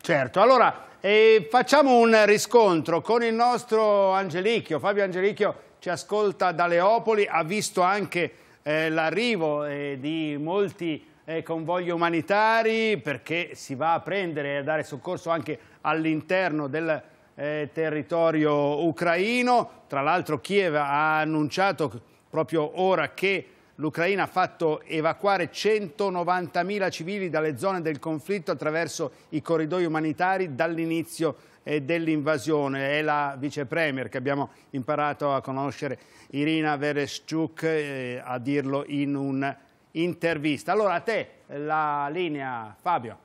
A: Certo, allora eh, facciamo un riscontro con il nostro Angelicchio. Fabio Angelicchio ci ascolta da Leopoli, ha visto anche eh, l'arrivo eh, di molti convogli umanitari perché si va a prendere e a dare soccorso anche all'interno del eh, territorio ucraino. Tra l'altro Kiev ha annunciato proprio ora che l'Ucraina ha fatto evacuare 190.000 civili dalle zone del conflitto attraverso i corridoi umanitari dall'inizio eh, dell'invasione. È la vice premier che abbiamo imparato a conoscere, Irina Vereshchuk, eh, a dirlo in un intervista. Allora a te la linea Fabio.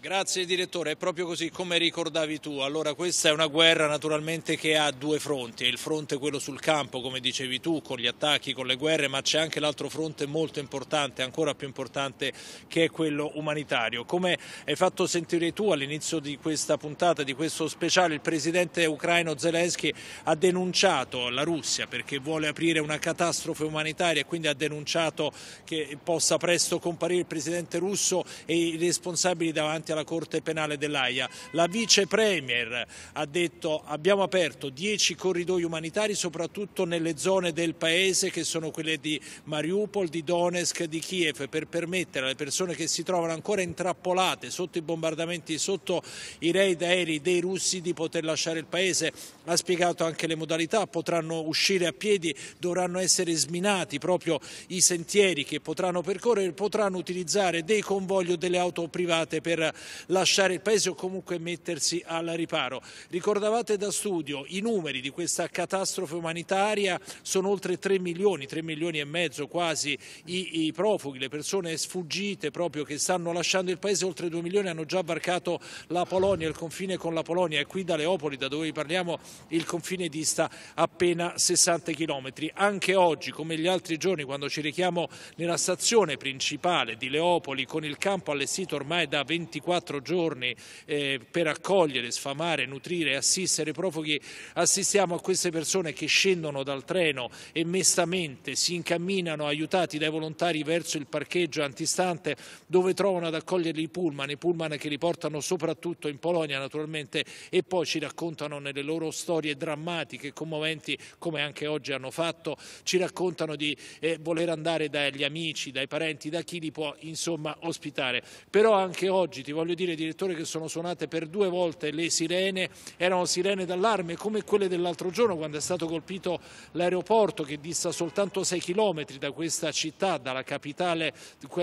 K: Grazie direttore, è proprio così come ricordavi tu. Allora questa è una guerra naturalmente che ha due fronti, il fronte quello sul campo come dicevi tu, con gli attacchi, con le guerre, ma c'è anche l'altro fronte molto importante, ancora più importante che è quello umanitario. Come hai fatto sentire tu all'inizio di questa puntata, di questo speciale, il presidente ucraino Zelensky ha denunciato la Russia perché vuole aprire una catastrofe umanitaria e quindi ha denunciato che possa presto comparire il presidente russo e i responsabili davanti davanti alla Corte Penale dell'AIA. La vice premier ha detto abbiamo aperto 10 corridoi umanitari soprattutto nelle zone del paese che sono quelle di Mariupol, di Donetsk, di Kiev per permettere alle persone che si trovano ancora intrappolate sotto i bombardamenti, sotto i raid aerei dei russi di poter lasciare il paese. Ha spiegato anche le modalità, potranno uscire a piedi, dovranno essere sminati proprio i sentieri che potranno percorrere, potranno utilizzare dei convogli o delle auto private per lasciare il paese o comunque mettersi al riparo. Ricordavate da studio i numeri di questa catastrofe umanitaria, sono oltre 3 milioni, 3 milioni e mezzo quasi i, i profughi, le persone sfuggite proprio che stanno lasciando il paese, oltre 2 milioni hanno già varcato la Polonia, il confine con la Polonia e qui da Leopoli, da dove vi parliamo, il confine dista appena 60 chilometri. Anche oggi, come gli altri giorni, quando ci richiamo nella stazione principale di Leopoli con il campo allestito ormai da 24 quattro giorni eh, per accogliere, sfamare, nutrire, assistere i profughi, assistiamo a queste persone che scendono dal treno e mestamente si incamminano aiutati dai volontari verso il parcheggio antistante dove trovano ad accoglierli i pullman, i pullman che li portano soprattutto in Polonia naturalmente e poi ci raccontano nelle loro storie drammatiche commoventi come anche oggi hanno fatto, ci raccontano di eh, voler andare dagli amici, dai parenti, da chi li può insomma ospitare. Però anche oggi ti voglio voglio dire direttore che sono suonate per due volte le sirene, erano sirene d'allarme come quelle dell'altro giorno quando è stato colpito l'aeroporto che dista soltanto 6 km da questa città, dalla capitale,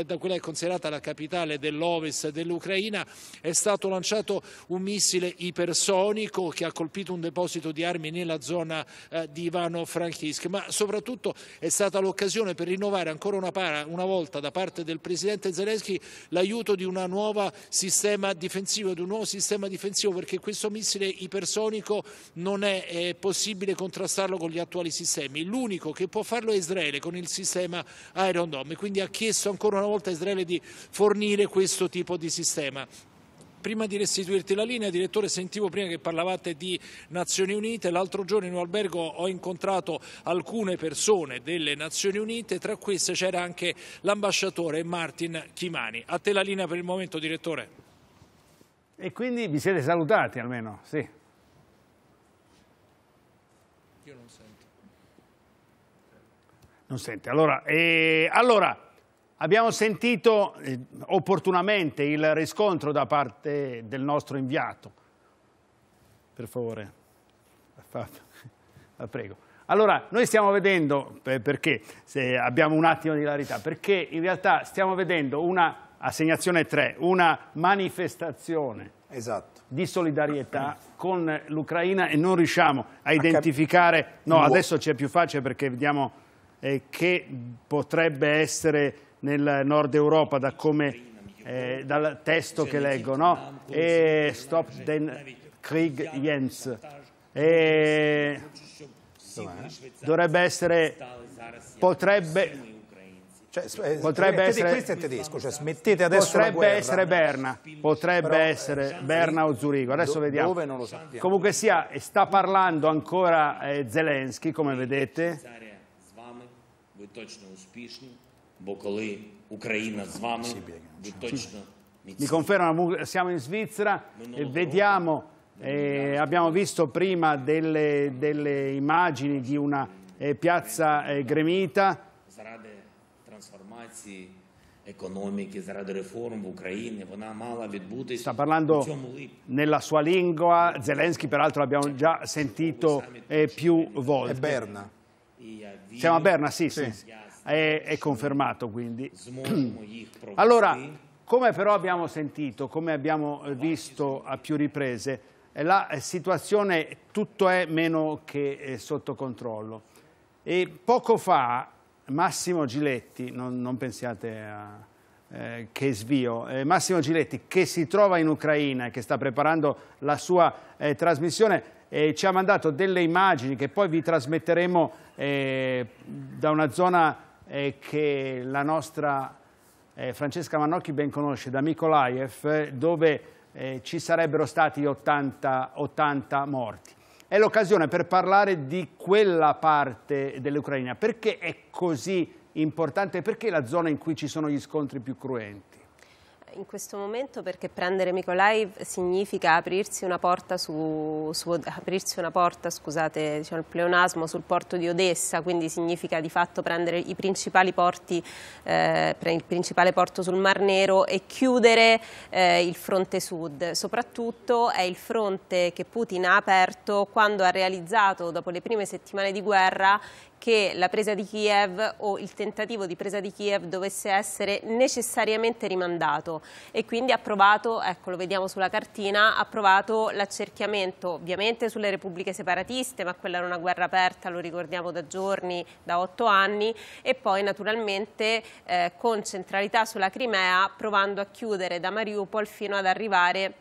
K: da quella che è considerata la capitale dell'ovest dell'Ucraina, è stato lanciato un missile ipersonico che ha colpito un deposito di armi nella zona eh, di Ivano-Frankivsk, ma soprattutto è stata l'occasione per rinnovare ancora una, para, una volta da parte del Presidente Zelensky l'aiuto di una nuova situazione sistema difensivo, ad un nuovo sistema difensivo perché questo missile ipersonico non è eh, possibile contrastarlo con gli attuali sistemi. L'unico che può farlo è Israele con il sistema Iron Dome, quindi ha chiesto ancora una volta a Israele di fornire questo tipo di sistema prima di restituirti la linea, direttore, sentivo prima che parlavate di Nazioni Unite. L'altro giorno in un albergo ho incontrato alcune persone delle Nazioni Unite, tra queste c'era anche l'ambasciatore Martin Chimani. A te la linea per il momento, direttore.
A: E quindi vi siete salutati almeno, sì.
K: Io non sento.
A: Non sente. Allora, eh, allora Abbiamo sentito eh, opportunamente il riscontro da parte del nostro inviato. Per favore, la prego. Allora, noi stiamo vedendo, perché se abbiamo un attimo di larità, perché in realtà stiamo vedendo una, assegnazione 3, una manifestazione esatto. di solidarietà con l'Ucraina e non riusciamo a identificare, no adesso c'è più facile perché vediamo eh, che potrebbe essere nel nord Europa da come, eh, dal testo che leggo, no? E stop den Krieg Jens. E, dovrebbe essere,
D: potrebbe, cioè, eh, potrebbe essere, questo è tedesco, cioè smettete adesso Potrebbe essere Berna,
A: potrebbe Però, eh, essere Berna o Zurigo, adesso vediamo. Dove non lo Comunque sia, sta parlando ancora eh, Zelensky, come vedete бо коли Україна з вами, ви точно Mi conferma, siamo in Svizzera e vediamo, eh, abbiamo visto prima delle, delle immagini di una eh, piazza eh, gremita.
B: Заради trasformazioni economiche, заради реформ в Україні, вона мала відбутися Sta parlando
A: nella sua lingua, Zelensky peraltro l'abbiamo già sentito eh, più volte. È Berna. Siamo a Berna, sì, sì. sì è, è confermato quindi. Allora, come però abbiamo sentito, come abbiamo eh, visto a più riprese, eh, la eh, situazione tutto è meno che sotto controllo. E poco fa Massimo Giletti, non, non pensiate a, eh, che svio, eh, Massimo Giletti che si trova in Ucraina e che sta preparando la sua eh, trasmissione, ci ha mandato delle immagini che poi vi trasmetteremo da una zona eh, che la nostra eh, Francesca Manocchi ben conosce, da Mikolaev, dove eh, ci sarebbero stati 80, 80 morti. È l'occasione per parlare di quella parte dell'Ucraina. Perché è così importante? Perché è la zona in cui ci sono gli scontri più cruenti?
J: in questo momento perché prendere Micolive significa aprirsi una porta, su, su, aprirsi una porta scusate, diciamo, il pleonasmo sul porto di Odessa, quindi significa di fatto prendere i principali porti, eh, il principale porto sul Mar Nero e chiudere eh, il fronte sud. Soprattutto è il fronte che Putin ha aperto quando ha realizzato dopo le prime settimane di guerra che la presa di Kiev o il tentativo di presa di Kiev dovesse essere necessariamente rimandato e quindi ha provato, ecco lo vediamo sulla cartina, ha provato l'accerchiamento ovviamente sulle repubbliche separatiste, ma quella era una guerra aperta, lo ricordiamo da giorni, da otto anni, e poi naturalmente eh, con centralità sulla Crimea provando a chiudere da Mariupol fino ad arrivare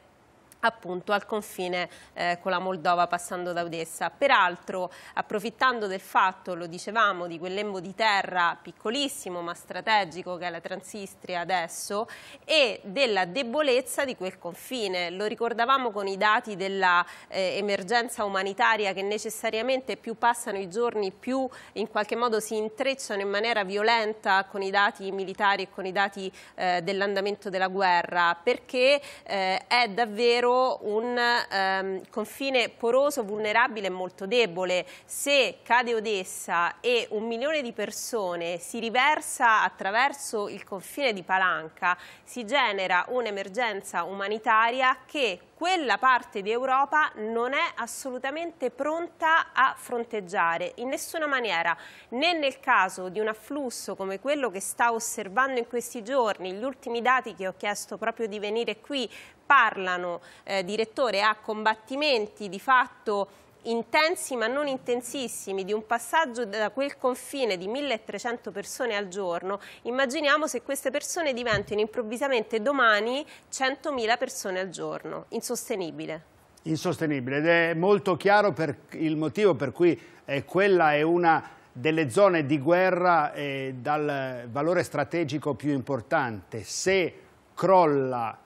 J: appunto al confine eh, con la Moldova passando da Odessa. Peraltro approfittando del fatto, lo dicevamo, di quel lembo di terra piccolissimo ma strategico che è la Transistria adesso e della debolezza di quel confine. Lo ricordavamo con i dati dell'emergenza eh, umanitaria che necessariamente più passano i giorni più in qualche modo si intrecciano in maniera violenta con i dati militari e con i dati eh, dell'andamento della guerra perché eh, è davvero un ehm, confine poroso, vulnerabile e molto debole. Se cade Odessa e un milione di persone si riversa attraverso il confine di Palanca, si genera un'emergenza umanitaria che quella parte di Europa non è assolutamente pronta a fronteggiare in nessuna maniera, né nel caso di un afflusso come quello che sta osservando in questi giorni, gli ultimi dati che ho chiesto proprio di venire qui parlano eh, direttore a combattimenti di fatto intensi ma non intensissimi di un passaggio da quel confine di 1300 persone al giorno, immaginiamo se queste persone diventino improvvisamente domani 100.000 persone al giorno, insostenibile.
A: Insostenibile ed è molto chiaro per il motivo per cui eh, quella è una delle zone di guerra eh, dal valore strategico più importante. Se crolla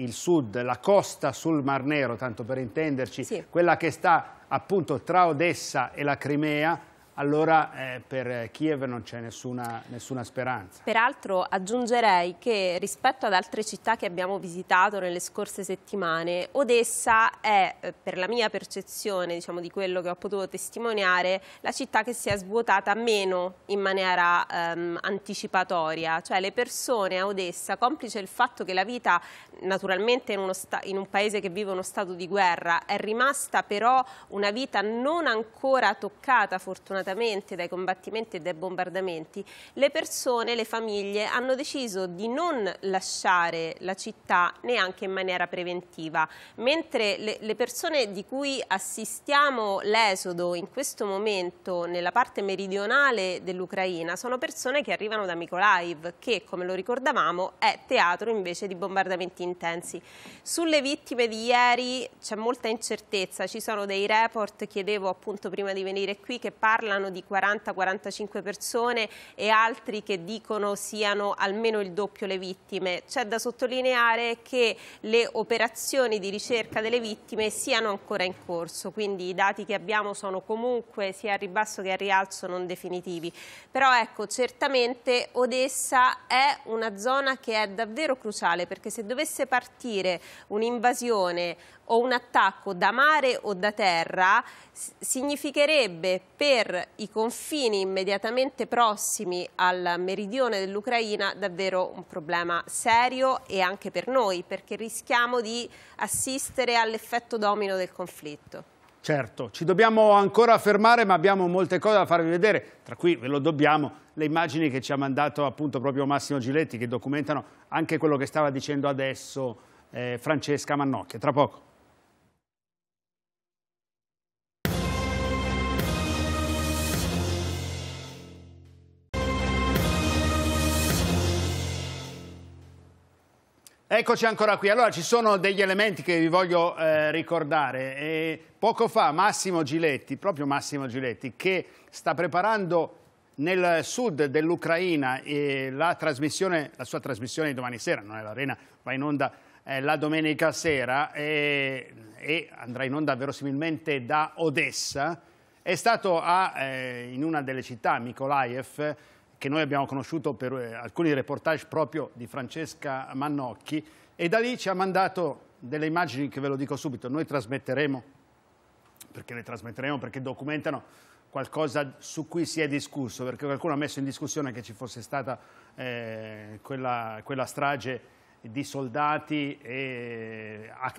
A: il sud, la costa sul Mar Nero, tanto per intenderci, sì. quella che sta appunto tra Odessa e la Crimea, allora eh, per Kiev non c'è nessuna, nessuna, speranza.
J: Peraltro aggiungerei che rispetto ad altre città che abbiamo visitato nelle scorse settimane, Odessa è, eh, per la mia percezione diciamo, di quello che ho potuto testimoniare, la città che si è svuotata meno in maniera ehm, anticipatoria, cioè le persone a Odessa, complice il fatto che la vita naturalmente in, in un paese che vive uno stato di guerra è rimasta però una vita non ancora toccata fortunatamente sfortunatamente dai combattimenti e dai bombardamenti, le persone, le famiglie hanno deciso di non lasciare la città neanche in maniera preventiva, mentre le, le persone di cui assistiamo l'esodo in questo momento nella parte meridionale dell'Ucraina sono persone che arrivano da Mykolaiv, che come lo ricordavamo è teatro invece di bombardamenti intensi. Sulle vittime di ieri c'è molta incertezza, ci sono dei report, chiedevo appunto prima di venire qui, che parlano parlano di 40-45 persone e altri che dicono siano almeno il doppio le vittime. C'è da sottolineare che le operazioni di ricerca delle vittime siano ancora in corso, quindi i dati che abbiamo sono comunque sia a ribasso che a rialzo non definitivi. Però ecco, certamente Odessa è una zona che è davvero cruciale perché se dovesse partire un'invasione o un attacco da mare o da terra significherebbe per i confini immediatamente prossimi al meridione dell'Ucraina davvero un problema serio e anche per noi perché rischiamo di assistere all'effetto domino del conflitto.
A: Certo, ci dobbiamo ancora fermare, ma abbiamo molte cose da farvi vedere, tra cui ve lo dobbiamo, le immagini che ci ha mandato appunto proprio Massimo Giletti, che documentano anche quello che stava dicendo adesso eh, Francesca Mannocchia. Tra poco. Eccoci ancora qui. Allora, ci sono degli elementi che vi voglio eh, ricordare. E poco fa Massimo Giletti, proprio Massimo Giletti, che sta preparando nel sud dell'Ucraina la, la, sua trasmissione di domani sera, non è l'arena, va in onda eh, la domenica sera e andrà in onda verosimilmente da Odessa, è stato a, eh, in una delle città, Mykolaiv, che noi abbiamo conosciuto per eh, alcuni reportage proprio di Francesca Mannocchi e da lì ci ha mandato delle immagini che ve lo dico subito, noi trasmetteremo, perché le trasmetteremo, perché documentano qualcosa su cui si è discusso, perché qualcuno ha messo in discussione che ci fosse stata eh, quella, quella, strage di soldati e, a,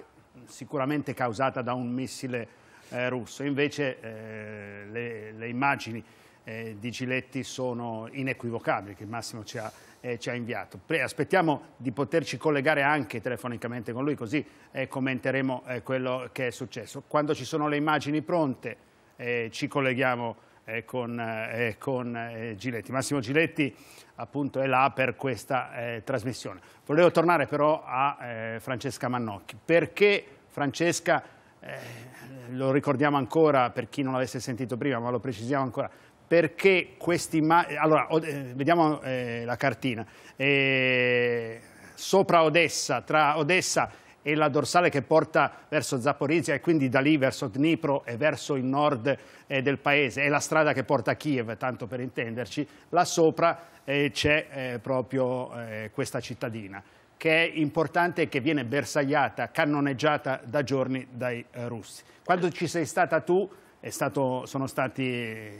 A: sicuramente causata da un missile eh, russo. Invece eh, le, le immagini eh, di Giletti sono inequivocabili, che Massimo ci ha, eh, ci ha inviato. aspettiamo di poterci collegare anche telefonicamente con lui, così eh, commenteremo eh, quello che è successo. Quando ci sono le immagini pronte eh, ci colleghiamo eh, con, con Giletti. Massimo Giletti appunto è là per questa trasmissione. Volevo tornare però a Francesca Mannocchi. Perché Francesca... Eh, lo ricordiamo ancora per chi non l'avesse sentito prima, ma lo precisiamo ancora perché questi... Allora, eh, vediamo eh, la cartina. Eh, sopra Odessa, tra Odessa e la dorsale che porta verso Zaporizia e quindi da lì verso Dnipro e verso il nord eh, del paese, è la strada che porta a Kiev, tanto per intenderci, là sopra eh, c'è eh, proprio questa cittadina che è importante e che viene bersagliata, cannoneggiata da giorni dai russi. Quando ci sei stata tu Stato, stati,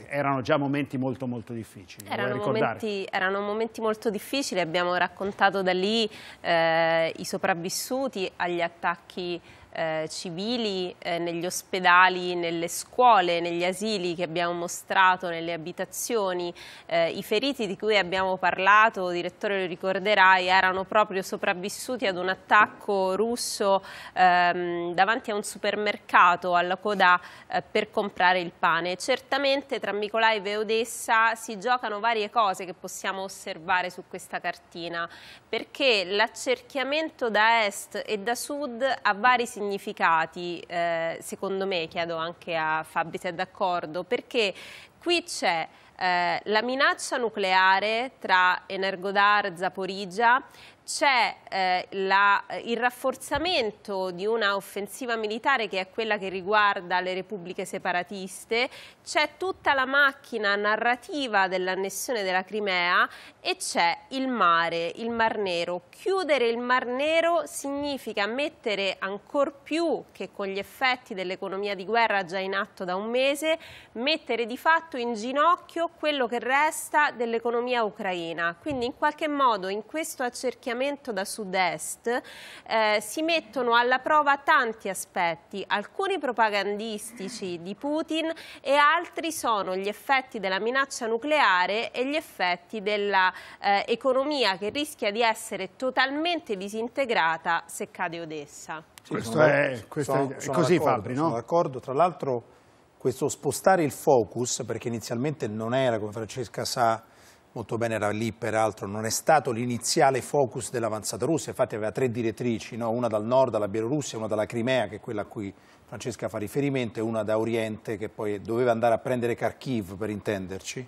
A: erano già momenti molto molto difficili. Erano momenti,
J: erano momenti, molto difficili, abbiamo raccontato da lì eh, i sopravvissuti agli attacchi eh, civili, eh, negli ospedali, nelle scuole, negli asili che abbiamo mostrato, nelle abitazioni. Eh, I feriti di cui abbiamo parlato, direttore lo ricorderai, erano proprio sopravvissuti ad un attacco russo ehm, davanti a un supermercato alla coda eh, per comprare il pane. Certamente tra Micolaev e Odessa si giocano varie cose che possiamo osservare su questa cartina, perché l'accerchiamento da est e da sud ha vari sistemi significati, eh, secondo me, chiedo anche a Fabri se è d'accordo, perché qui c'è eh, la minaccia nucleare tra Energodar, e Zaporigia, c'è eh, il rafforzamento di una offensiva militare che è quella che riguarda le repubbliche separatiste, c'è tutta la macchina narrativa dell'annessione della Crimea e c'è il mare, il Mar Nero. Chiudere il Mar Nero significa mettere ancora più che con gli effetti dell'economia di guerra già in atto da un mese, mettere di fatto in ginocchio quello che resta dell'economia ucraina. Quindi in qualche modo in questo accerchiamento collegamento da sud-est, eh, si mettono alla prova tanti aspetti, alcuni propagandistici di Putin e altri sono gli effetti della minaccia nucleare e gli effetti dell'economia eh, che rischia di essere totalmente disintegrata se cade Odessa.
A: questo è, questo sono, è così Fabri, no? Sono
D: d'accordo, tra l'altro questo spostare il focus, perché inizialmente non era, come Francesca sa, molto bene era lì peraltro, non è stato l'iniziale focus dell'avanzata russa, infatti aveva tre direttrici, no? una dal nord alla Bielorussia, una dalla Crimea che è quella a cui Francesca fa riferimento e una da Oriente che poi doveva andare a prendere Kharkiv per intenderci.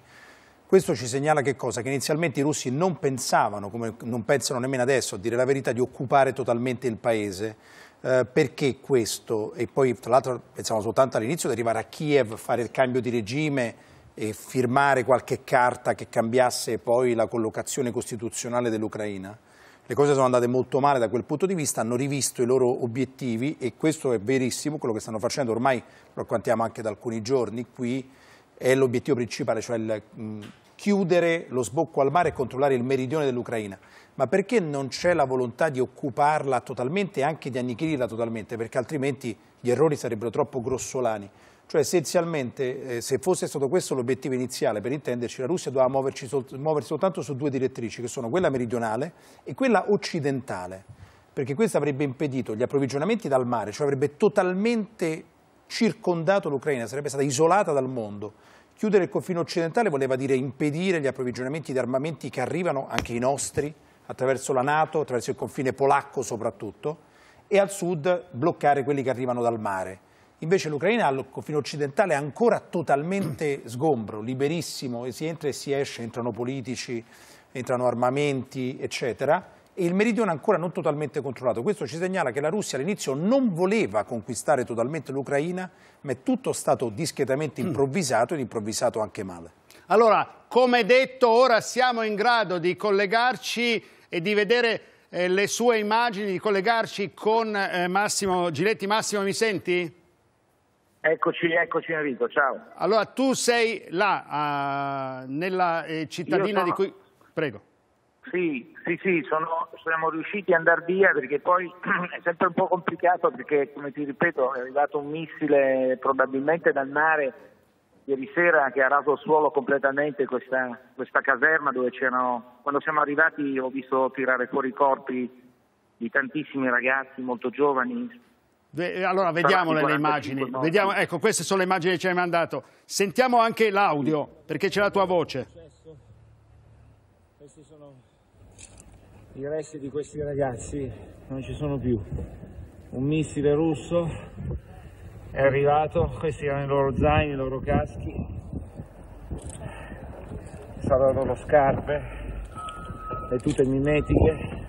D: Questo ci segnala che cosa? Che inizialmente i russi non pensavano, come non pensano nemmeno adesso, a dire la verità, di occupare totalmente il paese. Eh, perché questo? E poi tra l'altro pensavano soltanto all'inizio di arrivare a Kiev, fare il cambio di regime, e firmare qualche carta che cambiasse poi la collocazione costituzionale dell'Ucraina. Le cose sono andate molto male da quel punto di vista, hanno rivisto i loro obiettivi e questo è verissimo, quello che stanno facendo ormai, lo raccontiamo anche da alcuni giorni qui, è l'obiettivo principale, cioè il, mh, chiudere lo sbocco al mare e controllare il meridione dell'Ucraina. Ma perché non c'è la volontà di occuparla totalmente e anche di annichilirla totalmente? Perché altrimenti gli errori sarebbero troppo grossolani. Cioè essenzialmente eh, se fosse stato questo l'obiettivo iniziale, per intenderci, la Russia doveva muoversi, sol muoversi soltanto su due direttrici, che sono quella meridionale e quella occidentale, perché questo avrebbe impedito gli approvvigionamenti dal mare, cioè avrebbe totalmente circondato l'Ucraina, sarebbe stata isolata dal mondo. Chiudere il confine occidentale voleva dire impedire gli approvvigionamenti di armamenti che arrivano, anche i nostri, attraverso la Nato, attraverso il confine polacco soprattutto, e al sud bloccare quelli che arrivano dal mare Invece l'Ucraina al confine occidentale è ancora totalmente sgombro, liberissimo, e si entra e si esce, entrano politici, entrano armamenti, eccetera, e il meridione ancora non totalmente controllato. Questo ci segnala che la Russia all'inizio non voleva conquistare totalmente l'Ucraina, ma è tutto stato discretamente mm. improvvisato ed improvvisato anche male. Allora, come
A: detto, ora siamo in grado di collegarci e di vedere eh, le sue immagini, di collegarci con eh, Massimo Giletti. Massimo, mi senti?
L: Eccoci, eccoci Enrico, ciao.
A: Allora, tu sei là, uh, nella eh, cittadina sono... di cui... Prego.
L: Sì, sì, sì, sono, siamo riusciti ad andare via perché poi è sempre un po' complicato perché, come ti ripeto, è arrivato un missile probabilmente dal mare ieri sera che ha raso il suolo completamente questa, questa caserma dove c'erano... Quando siamo arrivati ho visto tirare fuori i corpi di tantissimi ragazzi molto giovani,
A: eh, allora vediamole le immagini. Vediamo, ecco, queste sono le immagini che ci hai mandato. Sentiamo anche l'audio, perché c'è la tua voce.
L: Questi sono i resti di questi ragazzi, non ci sono più. Un missile russo è arrivato, questi erano i loro zaini, i loro caschi,
G: sono le loro scarpe,
L: le tute mimetiche,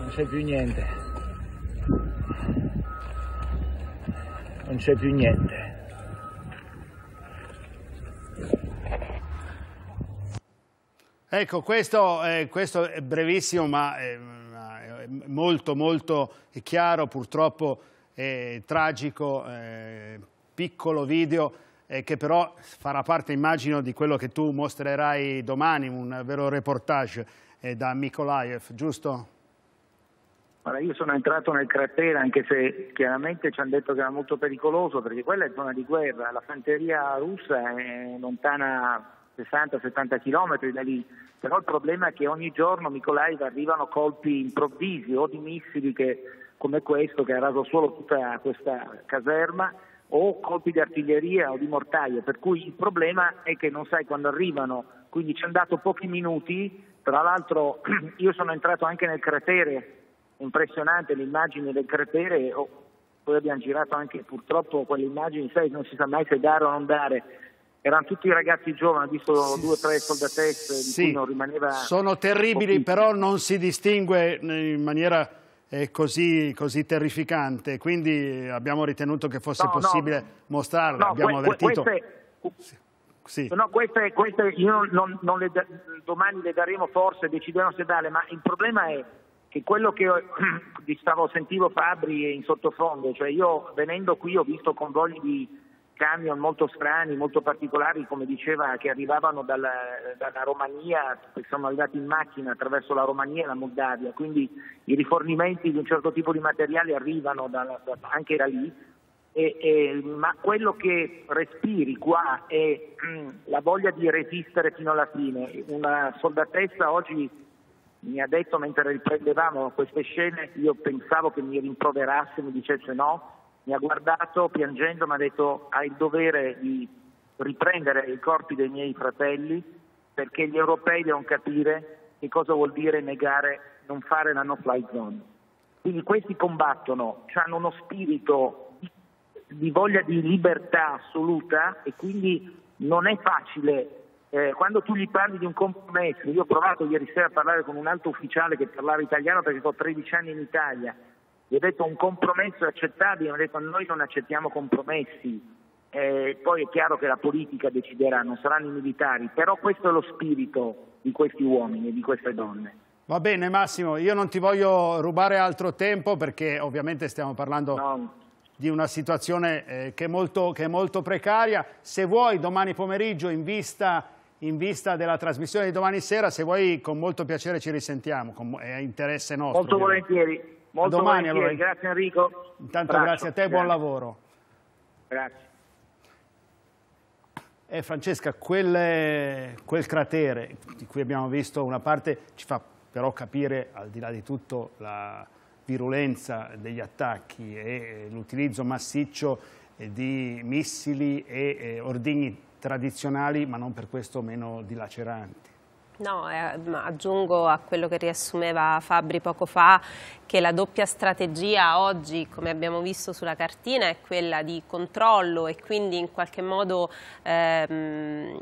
K: non c'è più niente non c'è più
L: niente.
A: Ecco, questo, eh, questo è brevissimo ma eh, molto molto chiaro, purtroppo eh, tragico, piccolo video eh, che però farà parte, immagino, di quello che tu mostrerai domani, un vero reportage eh, da Mikolaev, giusto?
L: Allora, io sono entrato nel cratere anche se chiaramente ci hanno detto che era molto pericoloso perché quella è zona di guerra, la fanteria russa è lontana 60-70 km da lì, però il problema è che ogni giorno Mikolaiv arrivano colpi improvvisi o di missili che, come questo che ha raso solo tutta questa caserma o colpi di artiglieria o di mortaio, per cui il problema è che non sai quando arrivano, quindi ci hanno dato pochi minuti, tra l'altro io sono entrato anche nel cratere impressionante l'immagine del cratere, oh, poi abbiamo girato anche purtroppo quelle immagini, sai, non si sa mai se dare o non dare. Erano tutti ragazzi giovani, ho visto sì, due o tre soldatesse di sì, cui non rimaneva... Sono terribili,
A: però non si distingue in maniera eh, così, così, terrificante, quindi eh, abbiamo ritenuto che fosse no, possibile no, mostrarle, no, abbiamo que avvertito...
E: Queste...
L: Sì. No, queste, queste non, non le da, domani le daremo forse, decideremo se darle, ma il problema è che quello che stavo, sentivo Fabri in sottofondo, cioè io venendo qui ho visto convogli di camion molto strani, molto particolari, come diceva, che arrivavano dalla, dalla Romania, sono arrivati in macchina attraverso la Romania e la Moldavia, quindi i rifornimenti di un certo tipo di materiale arrivano dalla, anche da lì, e, e, ma quello che respiri qua è mm, la voglia di resistere fino alla fine, una soldatezza oggi mi ha detto mentre riprendevamo queste scene, io pensavo che mi rimproverasse, mi dicesse no, mi ha guardato piangendo, mi ha detto hai il dovere di riprendere i corpi dei miei fratelli perché gli europei devono capire che cosa vuol dire negare, non fare la no-fly zone. Quindi questi combattono, hanno uno spirito di voglia di libertà assoluta e quindi non è facile eh, quando tu gli parli di un compromesso, io ho provato ieri sera a parlare con un altro ufficiale che parlava italiano perché ho 13 anni in Italia, gli ho detto un compromesso è accettabile, mi ha detto noi non accettiamo compromessi, eh, poi è chiaro che la politica deciderà, non saranno i militari, però questo è lo spirito di questi uomini e di queste donne. Va bene Massimo,
A: io non ti voglio rubare altro tempo perché ovviamente stiamo parlando no. di una situazione eh, che, è molto, che è molto precaria. Se vuoi domani pomeriggio in vista in vista della trasmissione di domani sera, se vuoi con molto piacere ci risentiamo, con, è interesse nostro. Molto ovviamente.
L: volentieri, molto domani, volentieri. Allora. grazie Enrico. Intanto Braccio. grazie a te, grazie. buon lavoro. Grazie.
A: Eh, Francesca, quel, quel cratere di cui abbiamo visto una parte ci fa però capire, al di là di tutto, la virulenza degli attacchi e eh, l'utilizzo massiccio eh, di missili e eh, ordigni tradizionali ma non per questo meno dilaceranti.
J: No, eh, aggiungo a quello che riassumeva Fabri poco fa che la doppia strategia oggi, come abbiamo visto sulla cartina, è quella di controllo e quindi in qualche modo ehm,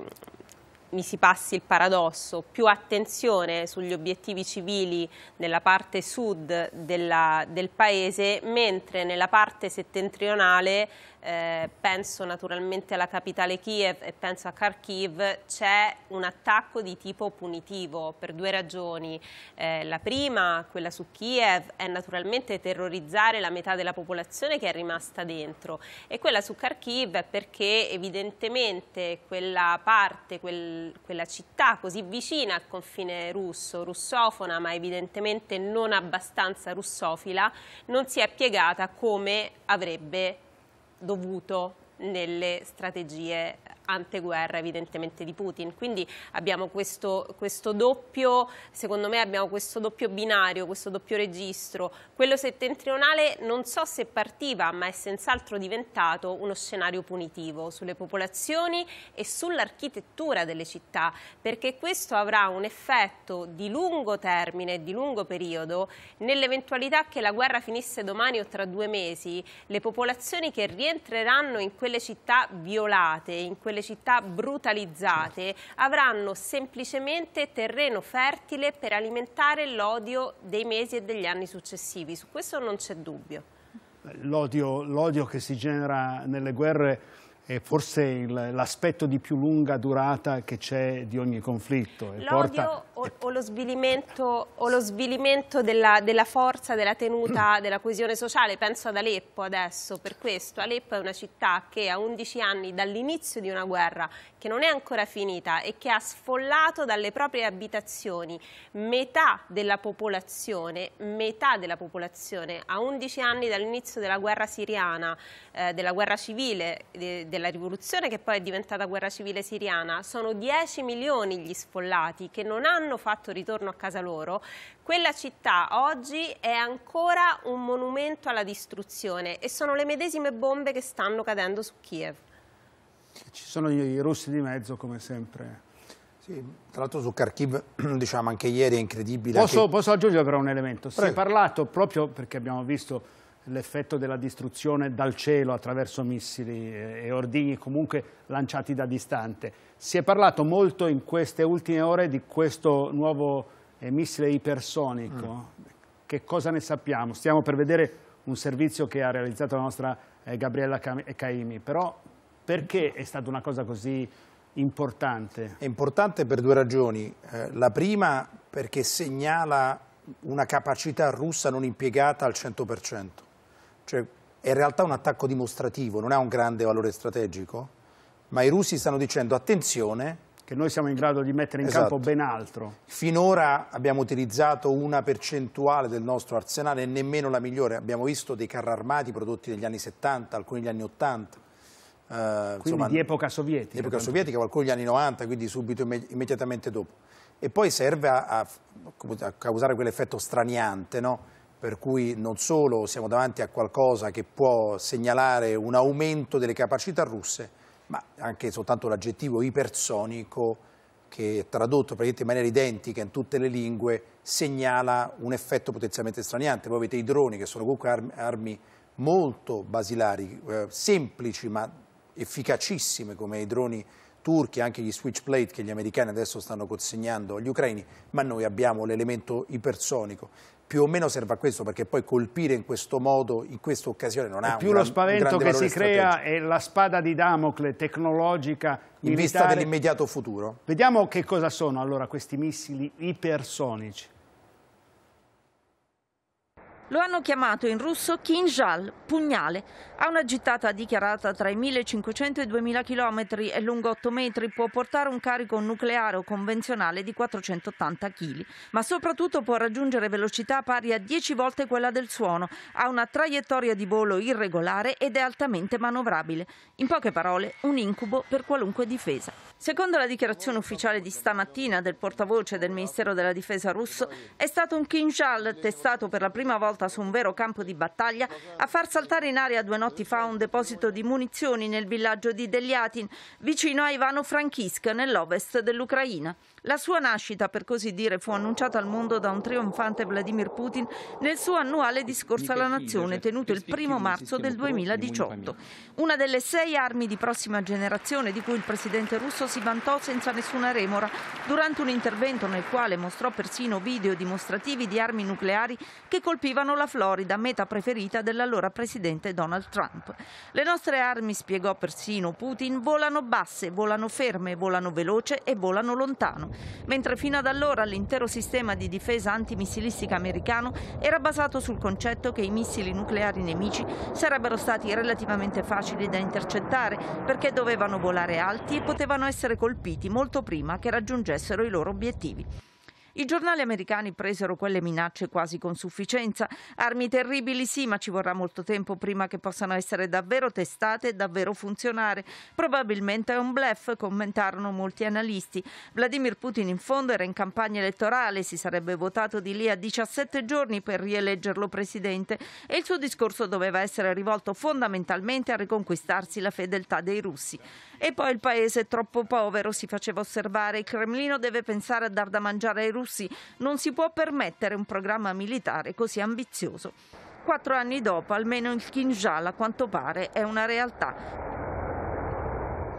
J: mi si passi il paradosso, più attenzione sugli obiettivi civili nella parte sud della, del paese, mentre nella parte settentrionale eh, penso naturalmente alla capitale Kiev e penso a Kharkiv, c'è un attacco di tipo punitivo per due ragioni. Eh, la prima, quella su Kiev, è naturalmente terrorizzare la metà della popolazione che è rimasta dentro e quella su Kharkiv è perché evidentemente quella parte, quel, quella città così vicina al confine russo, russofona ma evidentemente non abbastanza russofila, non si è piegata come avrebbe dovuto nelle strategie anteguerra evidentemente di Putin. Quindi abbiamo questo, questo, doppio, secondo me abbiamo questo doppio binario, questo doppio registro. Quello settentrionale non so se partiva, ma è senz'altro diventato uno scenario punitivo sulle popolazioni e sull'architettura delle città, perché questo avrà un effetto di lungo termine, di lungo periodo, nell'eventualità che la guerra finisse domani o tra due mesi, le popolazioni che rientreranno in quelle città violate, in quelle quelle città brutalizzate avranno semplicemente terreno fertile per alimentare l'odio dei mesi e degli anni successivi. Su questo non c'è dubbio.
A: L'odio che si genera nelle guerre è forse l'aspetto di più lunga durata che c'è di ogni conflitto. L'odio porta...
J: o, o, lo svilimento, o lo svilimento della, della, forza, della tenuta, della coesione sociale. Penso ad Aleppo adesso, per questo. Aleppo è una città che a 11 anni dall'inizio di una guerra che non è ancora finita e che ha sfollato dalle proprie abitazioni metà della popolazione, metà della popolazione a 11 anni dall'inizio della guerra siriana, eh, della guerra civile, de, della rivoluzione che poi è diventata guerra civile siriana, sono 10 milioni gli sfollati che non hanno fatto ritorno a casa loro, quella città oggi è ancora un monumento alla distruzione e sono le medesime bombe che stanno cadendo su Kiev.
D: Ci sono i russi di mezzo come sempre. Sì, tra l'altro su Kharkiv, diciamo anche ieri, è incredibile. Posso, che... posso aggiungere
A: però un elemento? Prego. è parlato proprio perché abbiamo visto l'effetto della distruzione dal cielo attraverso missili e ordigni comunque lanciati da distante. Si è parlato molto in queste ultime ore di questo nuovo eh, missile ipersonico. Mm. Che cosa ne sappiamo? Stiamo per vedere un servizio che ha realizzato la nostra eh, Gabriella Caimi, però perché è stata una cosa così importante?
D: È importante per due ragioni. Eh, la prima perché segnala una capacità russa non impiegata al 100%. Cioè, è in realtà un attacco dimostrativo, non ha un grande valore strategico, ma i russi stanno dicendo attenzione... Che noi siamo in grado di mettere in esatto. campo ben altro. Finora abbiamo utilizzato una percentuale del nostro arsenale, nemmeno la migliore. Abbiamo visto dei carri armati prodotti negli anni 70, alcuni negli anni 80 Uh, quindi di epoca
A: sovietica. Di epoca tanto. sovietica,
D: qualcuno gli anni 90, quindi subito, imme immediatamente dopo. E poi serve a, a, a causare quell'effetto straniante, no? per cui non solo siamo davanti a qualcosa che può segnalare un aumento delle capacità russe, ma anche soltanto l'aggettivo ipersonico, che tradotto praticamente in maniera identica in tutte le lingue, segnala un effetto potenzialmente straniante. Poi avete i droni, che sono comunque armi molto basilari, eh, semplici, ma efficacissime come i droni turchi, anche gli switchblade che gli americani adesso stanno consegnando agli ucraini, ma noi abbiamo l'elemento ipersonico. Più o meno serve a questo perché poi colpire in questo modo, in questa occasione, non e ha più un, lo spavento che si crea
A: è la spada di Damocle tecnologica militare. in vista dell'immediato futuro. Vediamo che cosa sono allora questi missili ipersonici.
I: Lo hanno chiamato in russo Kinjal, pugnale. Ha una gittata dichiarata tra i 1500 e i 2000 km e lungo 8 metri può portare un carico nucleare o convenzionale di 480 kg, ma soprattutto può raggiungere velocità pari a 10 volte quella del suono. Ha una traiettoria di volo irregolare ed è altamente manovrabile. In poche parole, un incubo per qualunque difesa. Secondo la dichiarazione ufficiale di stamattina del portavoce del Ministero della Difesa russo, è stato un Kinjal testato per la prima volta stavolta su un vero campo di battaglia, a far saltare in aria due notti fa un deposito di munizioni nel villaggio di Deliatin, vicino a Ivano-Frankivsk, nell'ovest dell'Ucraina. La sua nascita, per così dire, fu annunciata al mondo da un trionfante Vladimir Putin nel suo annuale discorso alla nazione tenuto il primo marzo del 2018. Una delle sei armi di prossima generazione di cui il presidente russo si vantò senza nessuna remora durante un intervento nel quale mostrò persino video dimostrativi di armi nucleari che colpivano la Florida, meta preferita dell'allora presidente Donald Trump. Le nostre armi, spiegò persino Putin, volano basse, volano ferme, volano veloce e volano lontano mentre fino ad allora l'intero sistema di difesa antimissilistica americano era basato sul concetto che i missili nucleari nemici sarebbero stati relativamente facili da intercettare perché dovevano volare alti e potevano essere colpiti molto prima che raggiungessero i loro obiettivi. I giornali americani presero quelle minacce quasi con sufficienza. Armi terribili sì, ma ci vorrà molto tempo prima che possano essere davvero testate e davvero funzionare. Probabilmente è un blef, commentarono molti analisti. Vladimir Putin in fondo era in campagna elettorale, si sarebbe votato di lì a 17 giorni per rieleggerlo presidente e il suo discorso doveva essere rivolto fondamentalmente a riconquistarsi la fedeltà dei russi. E poi il paese è troppo povero, si faceva osservare. Il Cremlino deve pensare a dar da mangiare ai russi russi non si può permettere un programma militare così ambizioso. Quattro anni dopo, almeno il Kinjal, a quanto pare, è una realtà.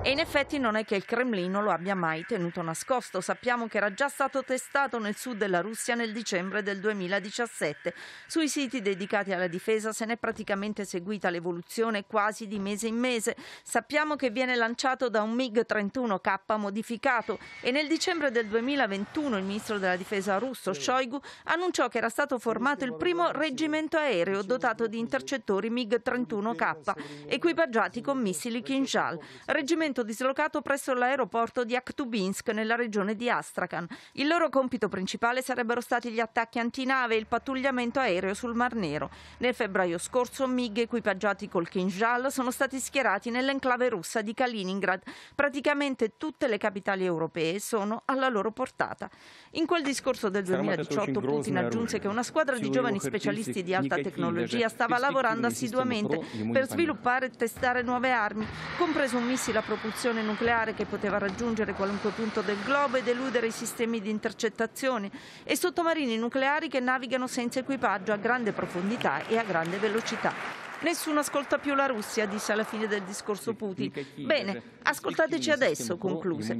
I: E in effetti non è che il Cremlino lo abbia mai tenuto nascosto. Sappiamo che era già stato testato nel sud della Russia nel dicembre del 2017. Sui siti dedicati alla difesa se n'è praticamente seguita l'evoluzione quasi di mese in mese. Sappiamo che viene lanciato da un MiG 31K modificato e nel dicembre del 2021 il ministro della difesa russo Shoigu annunciò che era stato formato il primo reggimento aereo dotato di intercettori MiG 31K equipaggiati con missili Kinjal. Reggimento accampamento dislocato presso l'aeroporto di Aktubinsk nella regione di Astrakhan. Il loro compito principale sarebbero stati gli attacchi antinave e il pattugliamento aereo sul Mar Nero. Nel febbraio scorso MiG equipaggiati col Kinjal sono stati schierati nell'enclave russa di Kaliningrad. Praticamente tutte le capitali europee sono alla loro portata. In quel discorso del 2018 Putin aggiunse che una squadra di giovani specialisti di alta tecnologia stava lavorando assiduamente per sviluppare e testare nuove armi, compreso un missile a propulsione propulsione nucleare che poteva raggiungere qualunque punto del globo ed eludere i sistemi di intercettazione e sottomarini nucleari che navigano senza equipaggio a grande profondità e a grande velocità. Nessuno ascolta più la Russia, disse alla fine del discorso Putin. Bene, ascoltateci adesso, concluse.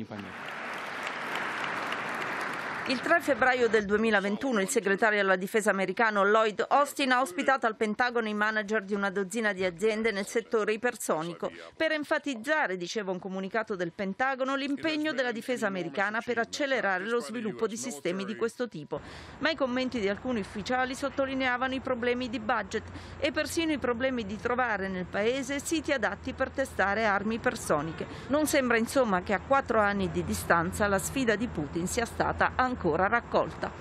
I: Il 3 febbraio del 2021 il segretario alla difesa americano Lloyd Austin ha ospitato al Pentagono i manager di una dozzina di aziende nel settore ipersonico per enfatizzare, diceva un comunicato del Pentagono, l'impegno della difesa americana per accelerare lo sviluppo di sistemi di questo tipo. Ma i commenti di alcuni ufficiali sottolineavano i problemi di budget e persino i problemi di trovare nel paese siti adatti per testare armi ipersoniche. Non sembra insomma che a quattro anni di distanza la sfida di Putin sia stata ancora ancora raccolta.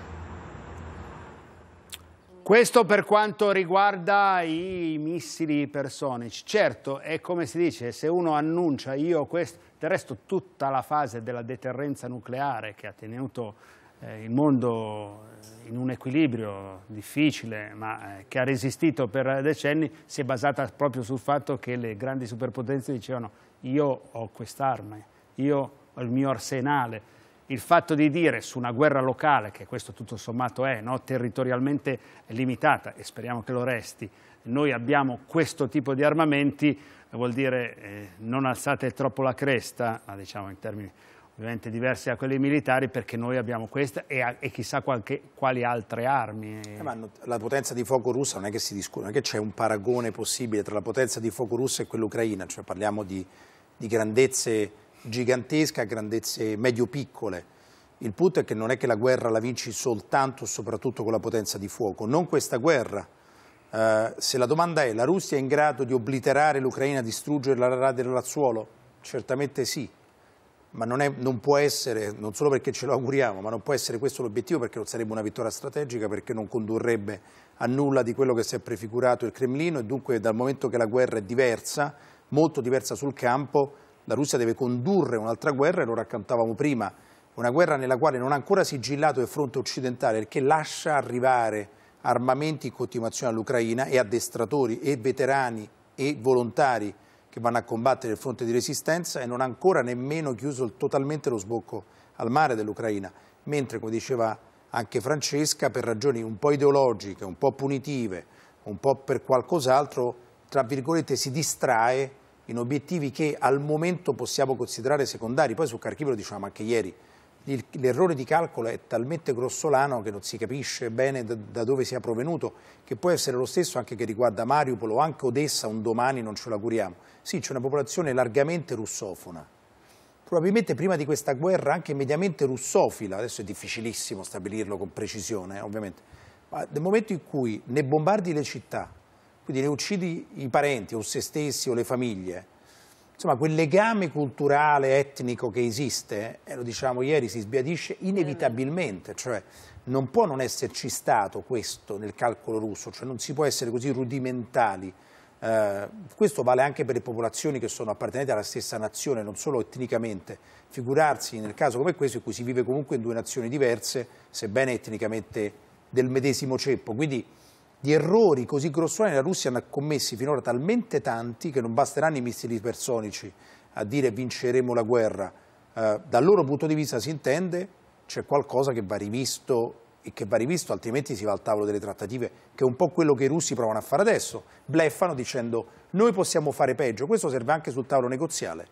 A: Questo per quanto riguarda i missili personici. Certo, è come si dice, se uno annuncia io questo... Del resto tutta la fase della deterrenza nucleare che ha tenuto eh, il mondo eh, in un equilibrio difficile, ma eh, che ha resistito per decenni, si è basata proprio sul fatto che le grandi superpotenze dicevano io ho quest'arma, io ho il mio arsenale, il fatto di dire su una guerra locale, che questo tutto sommato è no, territorialmente limitata e speriamo che lo resti, noi abbiamo questo tipo di armamenti, vuol dire eh, non alzate troppo la cresta, ma diciamo in termini ovviamente diversi da quelli militari, perché noi abbiamo questa e, e chissà qualche, quali altre armi. Eh,
D: la potenza di fuoco russa non è che si discute, non è che c'è un paragone possibile tra la potenza di fuoco russa e quella ucraina, cioè parliamo di, di grandezze gigantesca a grandezze medio-piccole. Il punto è che non è che la guerra la vinci soltanto e soprattutto con la potenza di fuoco, non questa guerra. Eh, se la domanda è la Russia è in grado di obliterare l'Ucraina, distruggere la rada del suolo? Certamente sì, ma non, è, non, può essere, non solo perché ce lo auguriamo, ma non può essere questo l'obiettivo perché non sarebbe una vittoria strategica, perché non condurrebbe a nulla di quello che si è prefigurato il Cremlino e dunque dal momento che la guerra è diversa, molto diversa sul campo, la Russia deve condurre un'altra guerra e lo raccontavamo prima, una guerra nella quale non ha ancora sigillato il fronte occidentale perché lascia arrivare armamenti in continuazione all'Ucraina e addestratori e veterani e volontari che vanno a combattere il fronte di resistenza e non ha ancora nemmeno chiuso totalmente lo sbocco al mare dell'Ucraina, mentre come diceva anche Francesca per ragioni un po' ideologiche, un po' punitive, un po' per qualcos'altro, tra virgolette si distrae in obiettivi che al momento possiamo considerare secondari. Poi su Carchivio lo dicevamo anche ieri, l'errore di calcolo è talmente grossolano che non si capisce bene da, dove sia provenuto, che può essere lo stesso anche che riguarda Mariupol o anche Odessa, un domani non ce l'auguriamo. Sì, c'è una popolazione largamente russofona, probabilmente prima di questa guerra anche mediamente russofila, adesso è difficilissimo stabilirlo con precisione, eh, ovviamente, ma nel momento in cui ne bombardi le città, quindi le uccidi i parenti o se stessi o le famiglie. Insomma, quel legame culturale, etnico che esiste, eh, lo diciamo ieri, si sbiadisce inevitabilmente, cioè non può non esserci stato questo nel calcolo russo, cioè non si può essere così rudimentali. Eh, questo vale anche per le popolazioni che sono appartenenti alla stessa nazione, non solo etnicamente. Figurarsi nel caso come questo in cui si vive comunque in due nazioni diverse, sebbene etnicamente del medesimo ceppo. Quindi di errori così grossolani la Russia ne ha commessi finora talmente tanti che non basteranno i missili ipersonici a dire vinceremo la guerra. Eh, dal loro punto di vista si intende c'è qualcosa che va rivisto e che va rivisto altrimenti si va al tavolo delle trattative, che è un po' quello che i russi provano a fare adesso. Bleffano dicendo noi possiamo fare peggio, questo serve anche sul tavolo negoziale.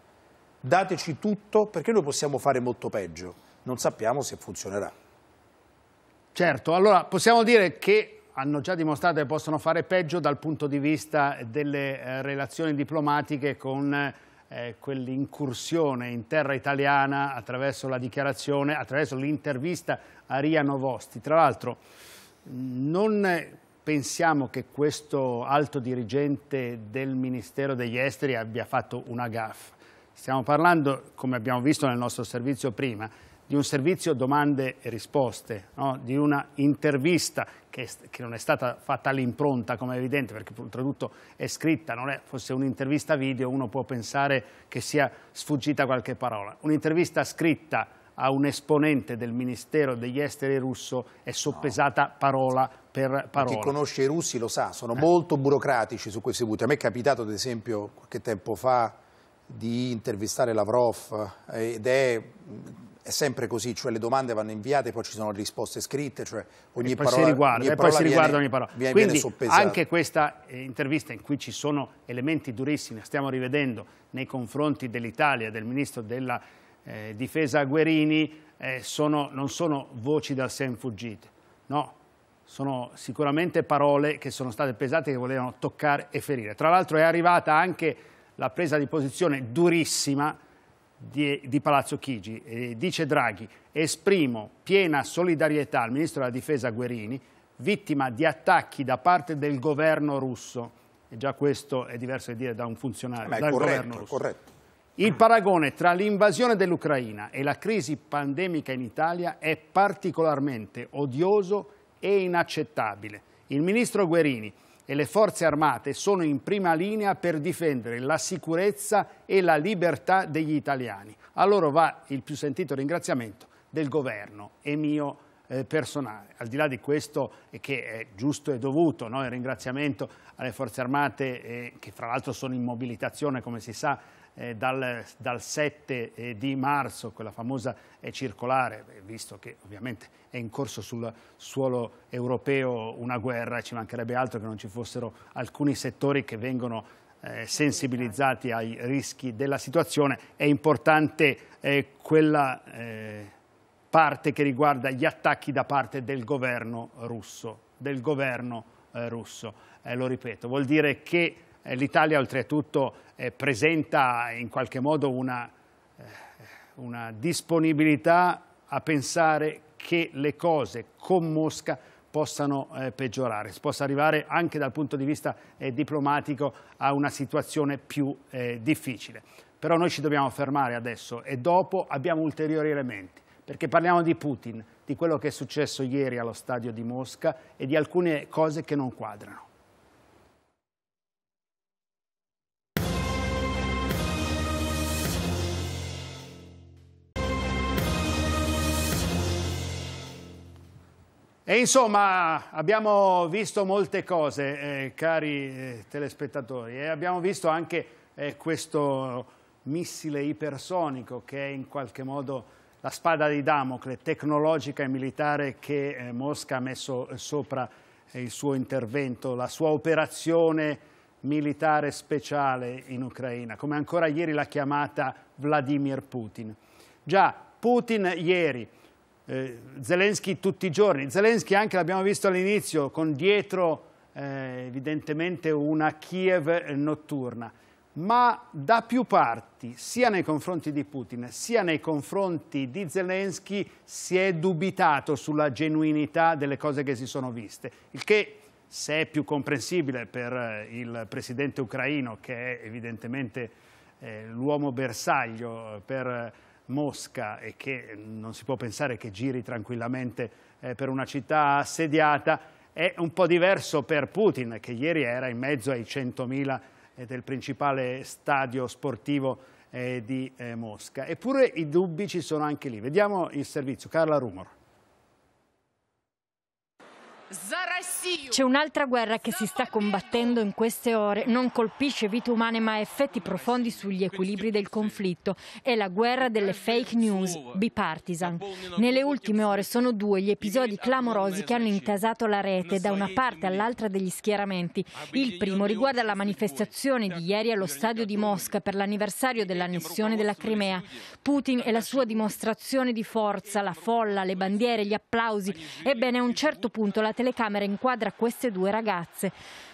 D: Dateci tutto perché noi possiamo fare molto peggio. Non sappiamo se funzionerà. Certo, allora possiamo dire
A: che hanno già dimostrato che possono fare peggio dal punto di vista delle eh, relazioni diplomatiche con eh, quell'incursione in terra italiana attraverso la dichiarazione, attraverso l'intervista a Ria Novosti. Tra l'altro non pensiamo che questo alto dirigente del Ministero degli Esteri abbia fatto una gaffa. Stiamo parlando, come abbiamo visto nel nostro servizio prima, di un servizio domande e risposte, no? di una intervista che, che, non è stata fatta all'impronta come è evidente perché oltretutto è scritta, non è fosse un'intervista video uno può pensare che sia sfuggita qualche parola. Un'intervista scritta a un esponente del Ministero degli Esteri russo è soppesata no. parola per
D: parola. Chi conosce i russi lo sa, sono eh. molto burocratici su questi punti. A me è capitato ad esempio qualche tempo fa di intervistare Lavrov eh, ed è è sempre così, cioè le domande vanno inviate, poi ci sono le risposte scritte, cioè ogni poi parola, si riguarda, ogni parola poi si riguarda viene, ogni parola. Viene, Quindi viene anche
A: questa eh, intervista in cui ci sono elementi durissimi, stiamo rivedendo nei confronti dell'Italia, del Ministro della eh, Difesa Guerini, eh, sono, non sono voci da sen fuggite, no, sono sicuramente parole che sono state pesate, che volevano toccare e ferire. Tra l'altro è arrivata anche la presa di posizione durissima di, di Palazzo Chigi. Eh, dice Draghi, esprimo piena solidarietà al Ministro della Difesa Guerini, vittima di attacchi da parte del governo russo. E già questo è diverso da dire da un funzionario, Ma è dal corretto, governo russo. Corretto. Il paragone tra l'invasione dell'Ucraina e la crisi pandemica in Italia è particolarmente odioso e inaccettabile. Il ministro Guerini e le forze armate sono in prima linea per difendere la sicurezza e la libertà degli italiani. A loro va il più sentito ringraziamento del governo e mio eh, personale. Al di là di questo, eh, che è giusto e dovuto, no? il ringraziamento alle forze armate eh, che fra l'altro sono in mobilitazione, come si sa, eh, dal, dal, 7 eh, di marzo, quella famosa eh, circolare, visto che ovviamente è in corso sul suolo europeo una guerra, ci mancherebbe altro che non ci fossero alcuni settori che vengono eh, sensibilizzati ai rischi della situazione, è importante eh, quella eh, parte che riguarda gli attacchi da parte del governo russo, del governo russo. lo ripeto, vuol dire che eh, L'Italia oltretutto eh, presenta in qualche modo una, eh, una disponibilità a pensare che le cose con Mosca possano eh, peggiorare, si possa arrivare anche dal punto di vista eh, diplomatico a una situazione più eh, difficile. Però noi ci dobbiamo fermare adesso e dopo abbiamo ulteriori elementi, perché parliamo di Putin, di quello che è successo ieri allo stadio di Mosca e di alcune cose che non quadrano. E insomma abbiamo visto molte cose, eh, cari eh, telespettatori, e abbiamo visto anche eh, questo missile ipersonico che è in qualche modo la spada di Damocle tecnologica e militare che eh, Mosca ha messo eh, sopra il suo intervento, la sua operazione militare speciale in Ucraina, come ancora ieri l'ha chiamata Vladimir Putin. Già, Putin ieri eh, Zelensky tutti i giorni. Zelensky anche l'abbiamo visto all'inizio con dietro eh, evidentemente una Kiev notturna, ma da più parti, sia nei confronti di Putin sia nei confronti di Zelensky, si è dubitato sulla genuinità delle cose che si sono viste, il che se è più comprensibile per eh, il presidente ucraino, che è evidentemente eh, l'uomo bersaglio per Mosca e che non si può pensare che giri tranquillamente eh, per una città assediata, è un po' diverso per Putin, che ieri era in mezzo ai 100.000 eh, del principale stadio sportivo eh, di eh, Mosca. Eppure i dubbi ci sono anche lì. Vediamo il servizio. Carla Rumor.
M: C'è un'altra guerra che si sta combattendo in queste ore, non colpisce vite umane ma ha effetti profondi sugli equilibri del conflitto, è la guerra delle fake news, bipartisan. Nelle ultime ore sono due gli episodi clamorosi che hanno intasato la rete da una parte all'altra degli schieramenti. Il primo riguarda la manifestazione di ieri allo stadio di Mosca per l'anniversario dell'annessione della Crimea. Putin e la sua dimostrazione di forza, la folla, le bandiere, gli applausi. Ebbene, a un certo punto la televisione telecamera inquadra queste due ragazze.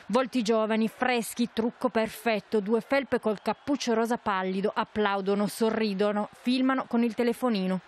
M: Volti giovani, freschi, trucco perfetto, due felpe col cappuccio rosa pallido, applaudono, sorridono, filmano con il telefonino.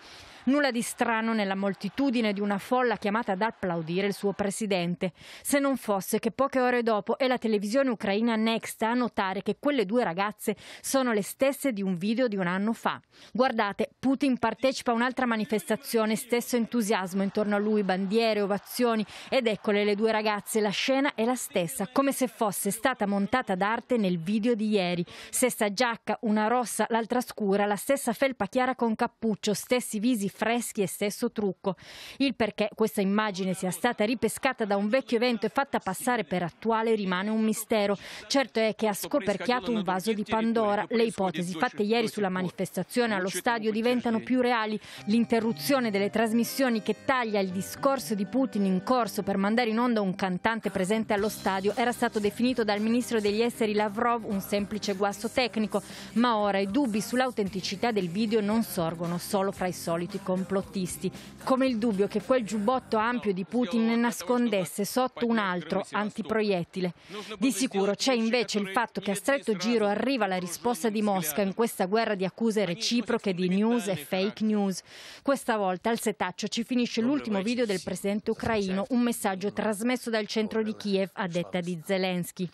M: Nulla di strano nella moltitudine di una folla chiamata ad applaudire il suo presidente, se non fosse che poche ore dopo è la televisione ucraina Next a notare che quelle due ragazze sono le stesse di un video di un anno fa. Guardate, Putin partecipa a un'altra manifestazione, stesso entusiasmo intorno a lui, bandiere, ovazioni ed eccole le due ragazze, la scena è la stessa, come se fosse stata montata d'arte nel video di ieri. Stessa giacca, una rossa, l'altra scura, la stessa felpa chiara con cappuccio, stessi visi freschi e stesso trucco. Il perché questa immagine sia stata ripescata da un vecchio evento e fatta passare per attuale rimane un mistero. Certo è che ha scoperchiato un vaso di Pandora. Le ipotesi fatte ieri sulla manifestazione allo stadio diventano più reali. L'interruzione delle trasmissioni che taglia il discorso di Putin in corso per mandare in onda un cantante presente allo stadio era stato definito dal ministro degli esteri Lavrov un semplice guasto tecnico, ma ora i dubbi sull'autenticità del video non sorgono solo fra i soliti complottisti, come il dubbio che quel giubbotto ampio di Putin ne nascondesse sotto un altro antiproiettile. Di sicuro c'è invece il fatto che a stretto giro arriva la risposta di Mosca in questa guerra di accuse reciproche di news e fake news. Questa volta al setaccio ci finisce l'ultimo video del presidente ucraino, un messaggio trasmesso dal centro di Kiev a detta di Zelensky.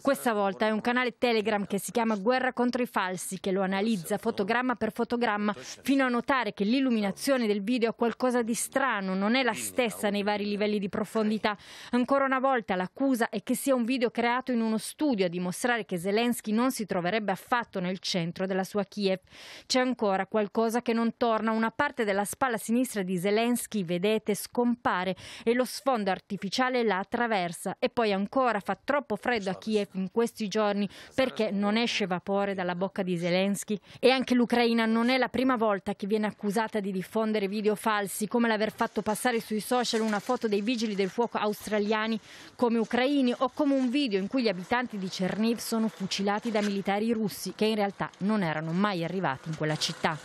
M: Questa volta è un canale Telegram che si chiama Guerra contro i falsi che lo analizza fotogramma per fotogramma fino a notare che l'illuminazione del video ha qualcosa di strano, non è la stessa nei vari livelli di profondità. Ancora una volta l'accusa è che sia un video creato in uno studio a dimostrare che Zelensky non si troverebbe affatto nel centro della sua Kiev. C'è ancora qualcosa che non torna, una parte della spalla sinistra di Zelensky, vedete, scompare e lo sfondo artificiale la attraversa e poi ancora fa troppo freddo a Kiev in questi giorni perché non esce vapore dalla bocca di Zelensky e anche l'Ucraina non è la prima volta che viene accusata di diffondere video falsi come l'aver fatto passare sui social una foto dei vigili del fuoco australiani come ucraini o come un video in cui gli abitanti di Cerniv sono fucilati da militari russi che in realtà non erano mai arrivati in quella città.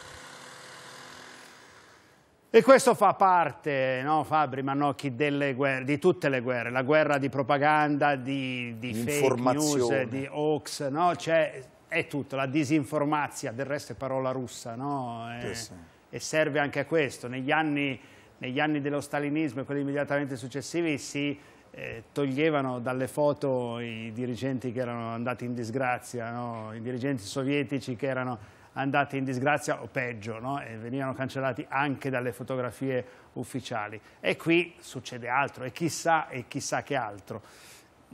A: E questo fa parte, no, Fabri Manocchi, delle guerre, di tutte le guerre, la guerra di propaganda, di, di fake news, di hoax, no? cioè, è tutto, la disinformazia, del resto è parola russa, no? e, sì. e, serve anche a questo. Negli anni, negli anni, dello stalinismo e quelli immediatamente successivi si eh, toglievano dalle foto i dirigenti che erano andati in disgrazia, i dirigenti sovietici che erano andati in disgrazia o peggio, no? e venivano cancellati anche dalle fotografie ufficiali. E qui succede altro, e chissà, e chissà che altro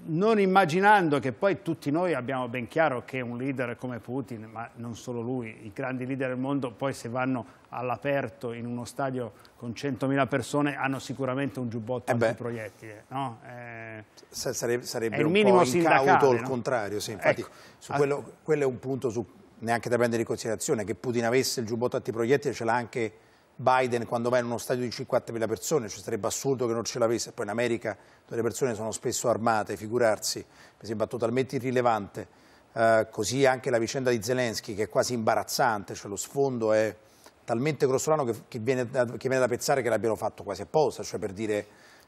A: non immaginando che poi tutti noi abbiamo ben chiaro che un leader come Putin, ma non solo lui, i grandi leader del mondo poi se vanno all'aperto in uno stadio con 100.000 persone hanno sicuramente un giubbotto eh proiettile.
D: No? Eh, sarebbe, sarebbe un po' incauto no? il contrario, sì, infatti ecco, quello, quello, è un punto su neanche da prendere in considerazione che Putin avesse il giubbotto antiproiettile ce l'ha anche Biden quando va in uno stadio di 50.000 persone, cioè sarebbe assurdo che non ce l'avesse, poi in America dove le persone sono spesso armate, figurarsi, mi sembra totalmente irrilevante, eh, così anche la vicenda di Zelensky che è quasi imbarazzante, cioè lo sfondo è talmente grossolano che, che, viene, da, che viene, da, pensare che l'abbiano fatto quasi apposta, cioè per dire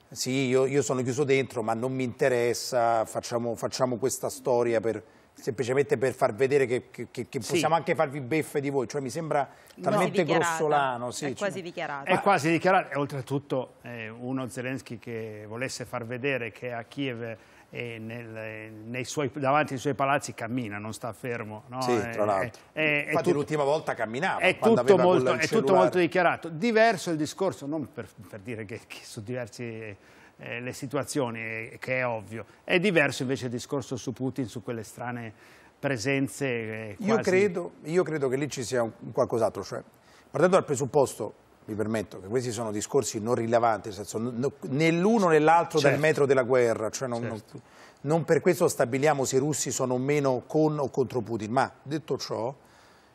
D: sì io, io, sono chiuso dentro ma non mi interessa, facciamo, facciamo questa storia per semplicemente per far vedere che, che, che sì. possiamo anche farvi beffe di voi, cioè mi sembra
A: talmente no, grossolano. Sì, è cioè. quasi cioè... dichiarato. È quasi dichiarato e oltretutto eh, uno Zelensky che volesse far vedere che a Kiev e nel, suoi, davanti ai suoi palazzi cammina, non sta fermo. No? Sì, tra l'altro. Infatti l'ultima volta
D: camminava. È tutto, molto, è tutto, molto,
A: dichiarato. Diverso il discorso, non per, per dire che, che su diversi eh, le situazioni, che è ovvio. È diverso invece il discorso su Putin, su quelle strane presenze eh, quasi... io, credo,
D: io credo che lì ci sia qualcos'altro, cioè, partendo dal presupposto mi permetto, che questi sono discorsi non rilevanti, nel senso, no, né l'uno né l'altro certo. del metro della guerra, cioè non, certo. non, non, per questo stabiliamo se i russi sono o meno con o contro Putin, ma detto ciò,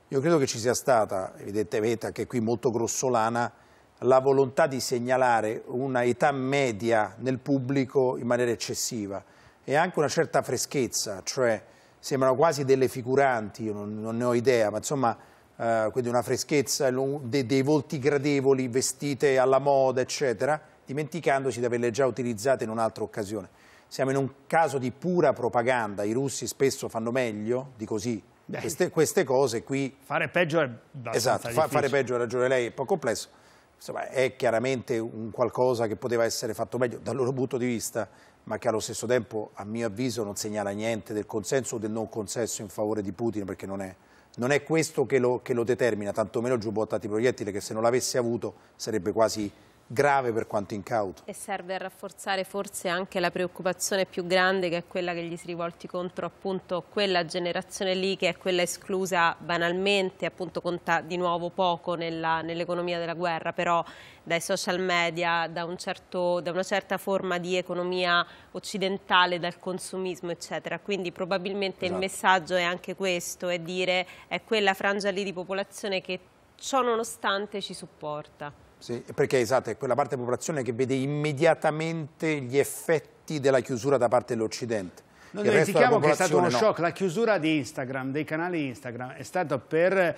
D: io credo che ci sia stata, evidentemente anche qui molto grossolana, la volontà di segnalare una età media nel pubblico in maniera eccessiva e anche una certa freschezza, cioè sembrano quasi delle figuranti, io non, non ne ho idea, ma insomma eh, quindi una freschezza dei, dei volti gradevoli, vestite alla moda, eccetera, dimenticandosi di averle già utilizzate in un'altra occasione. Siamo in un caso di pura propaganda, i russi spesso fanno meglio di così, queste, queste, cose qui...
A: Fare peggio è abbastanza Esatto, fa, fare peggio,
D: ha ragione lei, è un po' complesso insomma, è chiaramente un qualcosa che poteva essere fatto meglio dal loro punto di vista, ma che allo stesso tempo, a mio avviso, non segnala niente del consenso o del non consenso in favore di Putin, perché non è, non è questo che lo, che lo determina, tantomeno giubbottati proiettile, che se non l'avesse avuto sarebbe quasi grave per quanto incauto.
J: E serve a rafforzare forse anche la preoccupazione più grande che è quella che gli si rivolti contro appunto quella generazione lì che è quella esclusa banalmente, appunto conta di nuovo poco nell'economia nell della guerra, però dai social media, da, un certo, da una certa forma di economia occidentale, dal consumismo eccetera. Quindi probabilmente esatto. il messaggio è anche questo, è dire è quella frangia lì di popolazione che ciò nonostante ci supporta.
H: Sì,
D: perché esatto, è quella parte della popolazione che vede immediatamente gli effetti della chiusura da parte dell'Occidente. Non dimentichiamo che è stato uno no. shock,
A: la chiusura di Instagram, dei canali Instagram, è stata per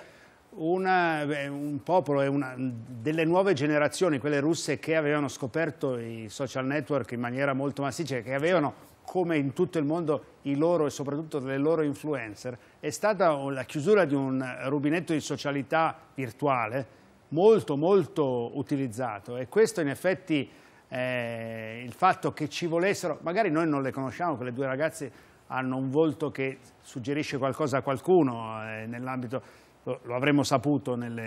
A: una, eh, un popolo una, delle nuove generazioni, quelle russe che avevano scoperto i social network in maniera molto massiccia, che avevano come in tutto il mondo i loro e soprattutto le loro influencer, è stata la chiusura di un rubinetto di socialità virtuale molto molto utilizzato e questo in effetti eh, il fatto che ci volessero, magari noi non le conosciamo, quelle due ragazze hanno un volto che suggerisce qualcosa a qualcuno eh, nell'ambito, lo, lo, avremmo saputo nelle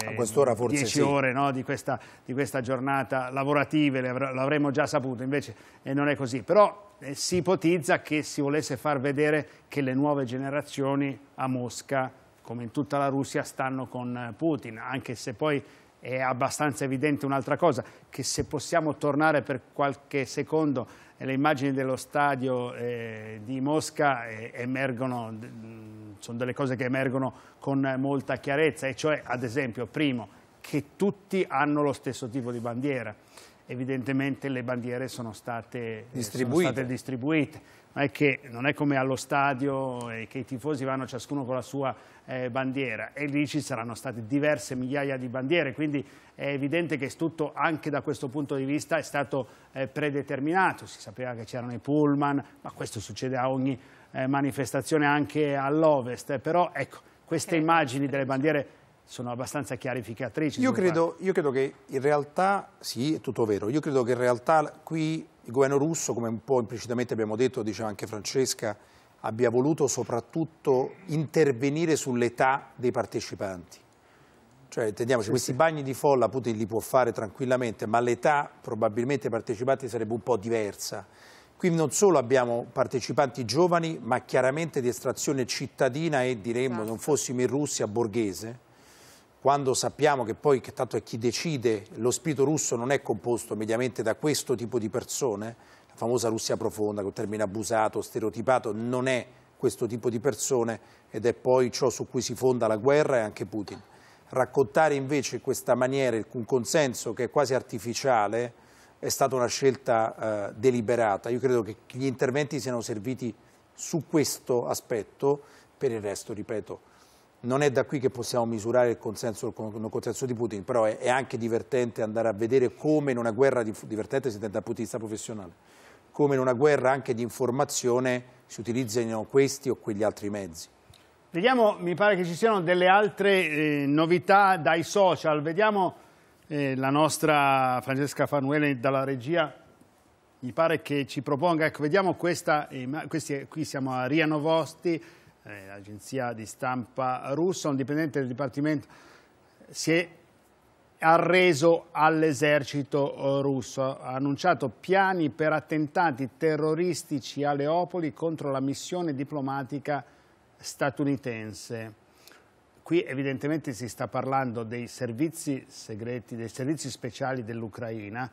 A: dieci sì. ore no, di, questa, di, questa, giornata lavorativa, lo avremmo già saputo, invece eh, non è così, però eh, si ipotizza che si volesse far vedere che le nuove generazioni a Mosca, come in tutta la Russia, stanno con Putin, anche se poi è abbastanza evidente un'altra cosa, che se possiamo tornare per qualche secondo eh, le immagini dello stadio eh, di Mosca eh, emergono, mm, sono delle cose che emergono con molta chiarezza, e cioè ad esempio, primo, che tutti hanno lo stesso tipo di bandiera, evidentemente le bandiere sono state eh, distribuite, sono state distribuite ma è che non è come allo stadio eh, che i tifosi vanno ciascuno con la sua eh, bandiera e lì ci saranno state diverse migliaia di bandiere, quindi è evidente che tutto anche da questo punto di vista è stato eh, predeterminato, si sapeva che c'erano i pullman, ma questo succede a ogni eh, manifestazione anche all'ovest, però ecco, queste immagini delle bandiere sono abbastanza chiarificatrici. Io credo,
D: io credo, che in realtà, sì, è tutto vero, io credo che in realtà qui il governo russo, come un po' implicitamente abbiamo detto, diceva anche Francesca, abbia voluto soprattutto intervenire sull'età dei partecipanti. Cioè, intendiamoci, questi bagni di folla Putin li può fare tranquillamente, ma l'età probabilmente dei partecipanti sarebbe un po' diversa. Qui non solo abbiamo partecipanti giovani, ma chiaramente di estrazione cittadina e, diremmo, non esatto. fossimo in Russia, borghese, quando sappiamo che poi, che tanto è chi decide, lo spirito russo non è composto mediamente da questo tipo di persone, la famosa Russia profonda, col termine abusato, stereotipato, non è questo tipo di persone ed è poi ciò su cui si fonda la guerra e anche Putin. Raccontare invece in questa maniera un consenso che è quasi artificiale è stata una scelta eh, deliberata. Io credo che gli interventi siano serviti su questo aspetto, per il resto, ripeto, non è da qui che possiamo misurare il consenso il consenso di Putin, però è, anche divertente andare a vedere come in una guerra, di, divertente si intende dal punto di vista professionale, come in una guerra anche di informazione si utilizzino questi o quegli altri mezzi. Vediamo, mi pare che ci siano
A: delle altre eh, novità dai social, vediamo eh, la nostra Francesca Fanuele dalla regia mi pare che ci proponga, ecco, vediamo questa, eh, questi, qui siamo a Rianovosti, eh, l'agenzia di stampa russa, un dipendente del Dipartimento si è arreso all'esercito eh, russo, ha annunciato piani per attentati terroristici a Leopoli contro la missione diplomatica statunitense. Qui evidentemente si sta parlando dei servizi segreti, dei servizi speciali dell'Ucraina,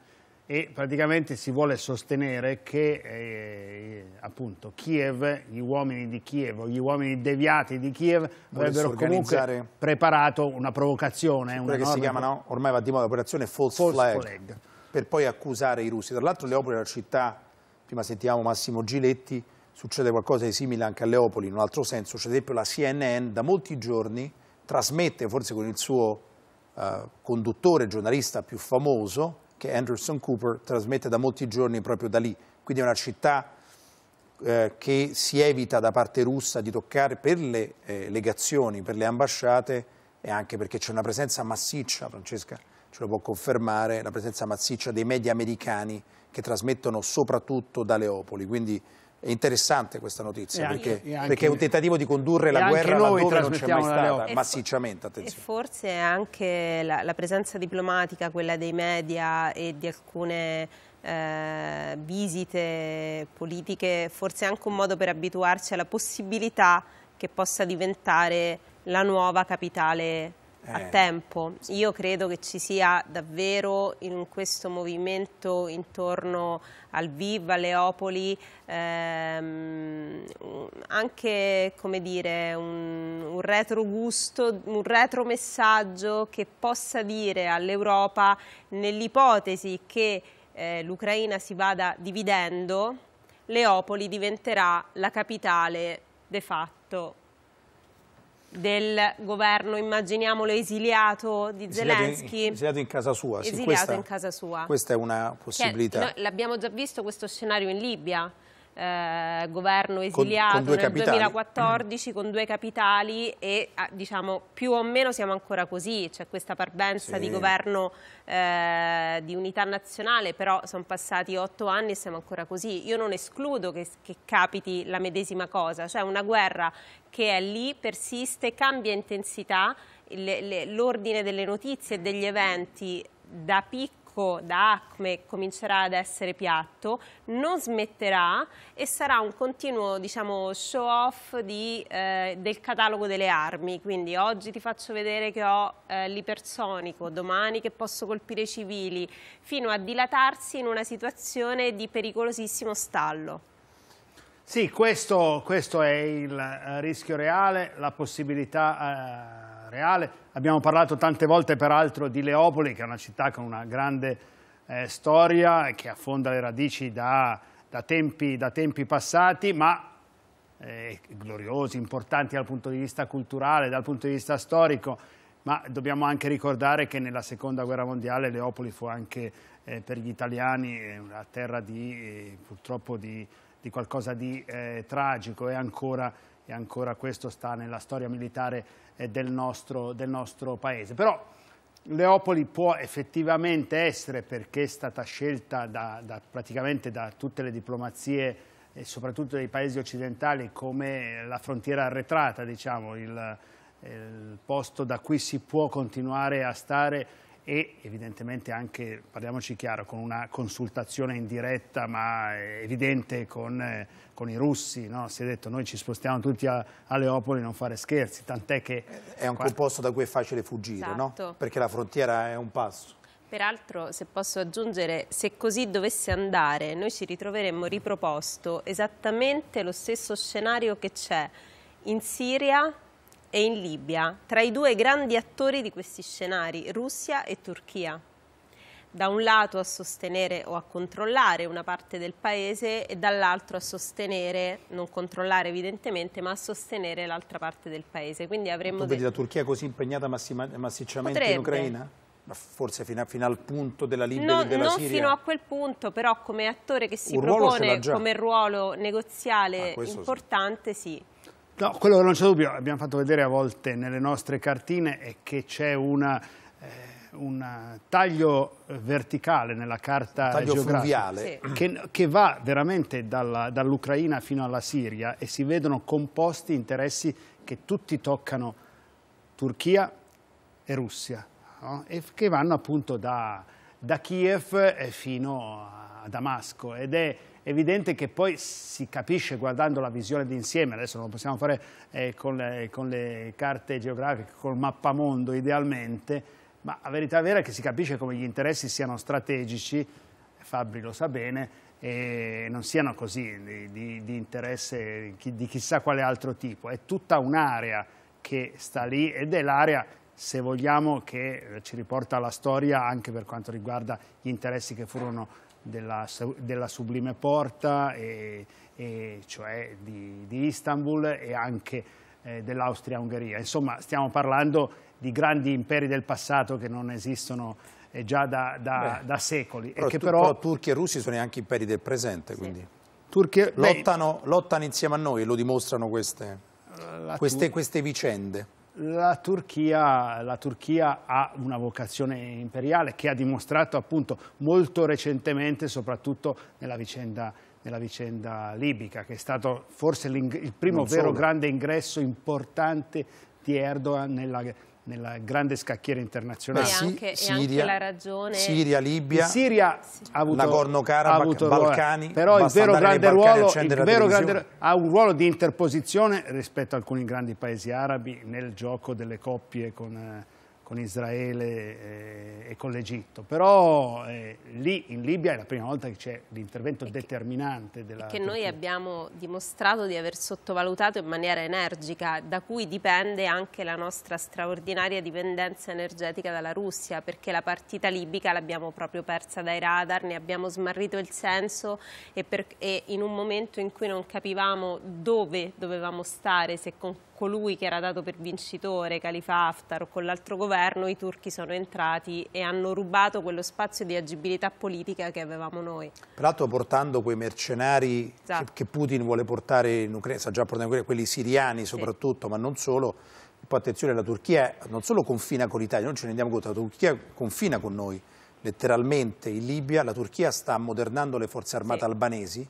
A: e praticamente si vuole sostenere che eh, appunto Kiev, gli uomini di Kiev o gli uomini deviati di Kiev avrebbero comunque preparato una provocazione. Una che si chiama,
D: ormai va di moda, l'operazione false, false flag, flag, per poi accusare i russi. Tra l'altro Leopoli è una città, prima sentivamo Massimo Giletti, succede qualcosa di simile anche a Leopoli in un altro senso, cioè ad esempio la CNN da molti giorni trasmette, forse con il suo eh, conduttore, giornalista più famoso, che Anderson Cooper trasmette da molti giorni proprio da lì. Quindi è una città eh, che si evita da parte russa di toccare per le eh, legazioni, per le ambasciate e anche perché c'è una presenza massiccia, Francesca ce lo può confermare, la presenza massiccia dei media americani che trasmettono soprattutto da Leopoli. Quindi è interessante questa notizia anche, perché, anche, perché, è un tentativo di condurre la guerra laddove non c'è mai stata, massicciamente. Attenzione. E
J: forse anche la, la, presenza diplomatica, quella dei media e di alcune eh, visite politiche, forse è anche un modo per abituarci alla possibilità che possa diventare la nuova capitale a eh. tempo. Io credo che ci sia davvero in questo movimento intorno al Viva Leopoli ehm, anche dire, un, un retrogusto, un retromessaggio che possa dire all'Europa nell'ipotesi che eh, l'Ucraina si vada dividendo, Leopoli diventerà la capitale de facto del governo, immaginiamolo, esiliato di Zelensky. Esiliato
D: in casa sua. Sì, esiliato questa, in casa
J: sua. Questa
D: è una cioè, possibilità.
J: L'abbiamo già visto questo scenario in Libia eh, governo esiliato con, con nel capitali. 2014 con due capitali e ah, diciamo più o meno siamo ancora così, c'è questa parvenza sì. di governo eh, di unità nazionale, però sono passati otto anni e siamo ancora così. Io non escludo che, che capiti la medesima cosa, cioè una guerra che è lì, persiste, cambia intensità, l'ordine delle notizie e degli eventi da picco becco da acme comincerà ad essere piatto, non smetterà e sarà un continuo diciamo, show off di, eh, del catalogo delle armi, quindi oggi ti faccio vedere che ho eh, l'ipersonico, domani che posso colpire i civili, fino a dilatarsi in una situazione di pericolosissimo stallo.
A: Sì, questo, questo è il eh, rischio reale, la possibilità... Eh reale. Abbiamo parlato tante volte peraltro di Leopoli, che è una città con una grande eh, storia, che affonda le radici da, da, tempi, da tempi, passati, ma eh, gloriosi, importanti dal punto di vista culturale, dal punto di vista storico, ma dobbiamo anche ricordare che nella seconda guerra mondiale Leopoli fu anche eh, per gli italiani eh, una terra di, eh, purtroppo di, di qualcosa di eh, tragico e ancora e ancora questo sta nella storia militare eh, del nostro, del nostro paese. Però Leopoli può effettivamente essere, perché è stata scelta da, da, praticamente da tutte le diplomazie e soprattutto dei paesi occidentali come la frontiera arretrata, diciamo, il, il posto da cui si può continuare a stare e evidentemente anche, parliamoci chiaro, con una consultazione indiretta ma evidente con, eh, con i russi, no? si è detto noi ci spostiamo tutti a, a Leopoli, non fare scherzi, tant'è che... È un posto
D: da cui è facile fuggire,
A: esatto. no? perché
D: la frontiera è un passo.
J: Peraltro, se posso aggiungere, se così dovesse andare, noi ci ritroveremmo riproposto esattamente lo stesso scenario che c'è in Siria e in Libia tra i due grandi attori di questi scenari, Russia e Turchia. Da un lato a sostenere o a controllare una parte del paese e dall'altro a sostenere, non controllare evidentemente, ma a sostenere l'altra parte del paese. Quindi avremmo tu vedi la
D: Turchia così impegnata massicciamente potrebbe. in Ucraina? forse fino, a, fino, al punto della Libia
J: no, e della non Siria. Non fino a quel punto, però come attore che si Un propone ruolo come ruolo negoziale ah, importante, sì.
A: No, quello che non c'è dubbio, abbiamo fatto vedere a volte nelle nostre cartine, è che c'è una... Eh, un taglio eh, verticale nella carta geografica sì. che, che, va veramente dall'Ucraina dall fino alla Siria e si vedono composti interessi che tutti toccano Turchia e Russia no? e che vanno appunto da, da Kiev eh, fino a Damasco ed è evidente che poi si capisce guardando la visione d'insieme, adesso non lo possiamo fare eh, con, le, con, le, carte geografiche, col mappamondo idealmente, ma la verità vera è che si capisce come gli interessi siano strategici, Fabri lo sa bene, e non siano così di, di, di interesse di chissà quale altro tipo, è tutta un'area che sta lì ed è l'area se vogliamo che ci riporta alla storia anche per quanto riguarda gli interessi che furono della, della sublime porta, e, e cioè di, di, Istanbul e anche eh, dell'Austria-Ungheria. Insomma, stiamo parlando di grandi imperi del passato che non esistono eh, già da, da, da secoli. Però, e che però... però
D: turchi e russi sono anche imperi del presente, sì. quindi...
A: Turchia, lottano,
D: beh, lottano, insieme a noi, lo dimostrano queste, queste, queste vicende.
A: La Turchia, la Turchia, ha una vocazione imperiale che ha dimostrato appunto molto recentemente, soprattutto nella vicenda, nella vicenda libica, che è stato forse il primo non vero solo. grande ingresso importante di Erdogan nella, nel grande scacchiere internazionale. Beh, anche, Siria, anche
J: ragione... Siria,
A: Libia, Siria sì.
H: ha avuto, Nagorno-Karabakh, avuto Balcani. Però il vero grande ruolo il vero
A: grande, ha un ruolo di interposizione rispetto a alcuni grandi paesi arabi nel gioco delle coppie con... Eh, con Israele eh, e con l'Egitto, però eh, lì in Libia è la prima volta che c'è l'intervento determinante della che noi
J: abbiamo dimostrato di aver sottovalutato in maniera energica, da cui dipende anche la nostra straordinaria dipendenza energetica dalla Russia, perché la partita libica l'abbiamo proprio persa dai radar, ne abbiamo smarrito il senso e, per, e in un momento in cui non capivamo dove dovevamo stare, se con colui che era dato per vincitore, Khalifa Haftar, o con l'altro governo, i turchi sono entrati e hanno rubato quello spazio di agibilità politica che avevamo noi.
D: Peraltro portando quei mercenari esatto. che Putin vuole portare in Ucraina, sta già portando in Ucraina, quelli siriani soprattutto, sì. ma non solo, poi attenzione, la Turchia non solo confina con l'Italia, non ce ne rendiamo conto, la Turchia confina con noi, letteralmente in Libia, la Turchia sta modernando le forze armate sì. albanesi,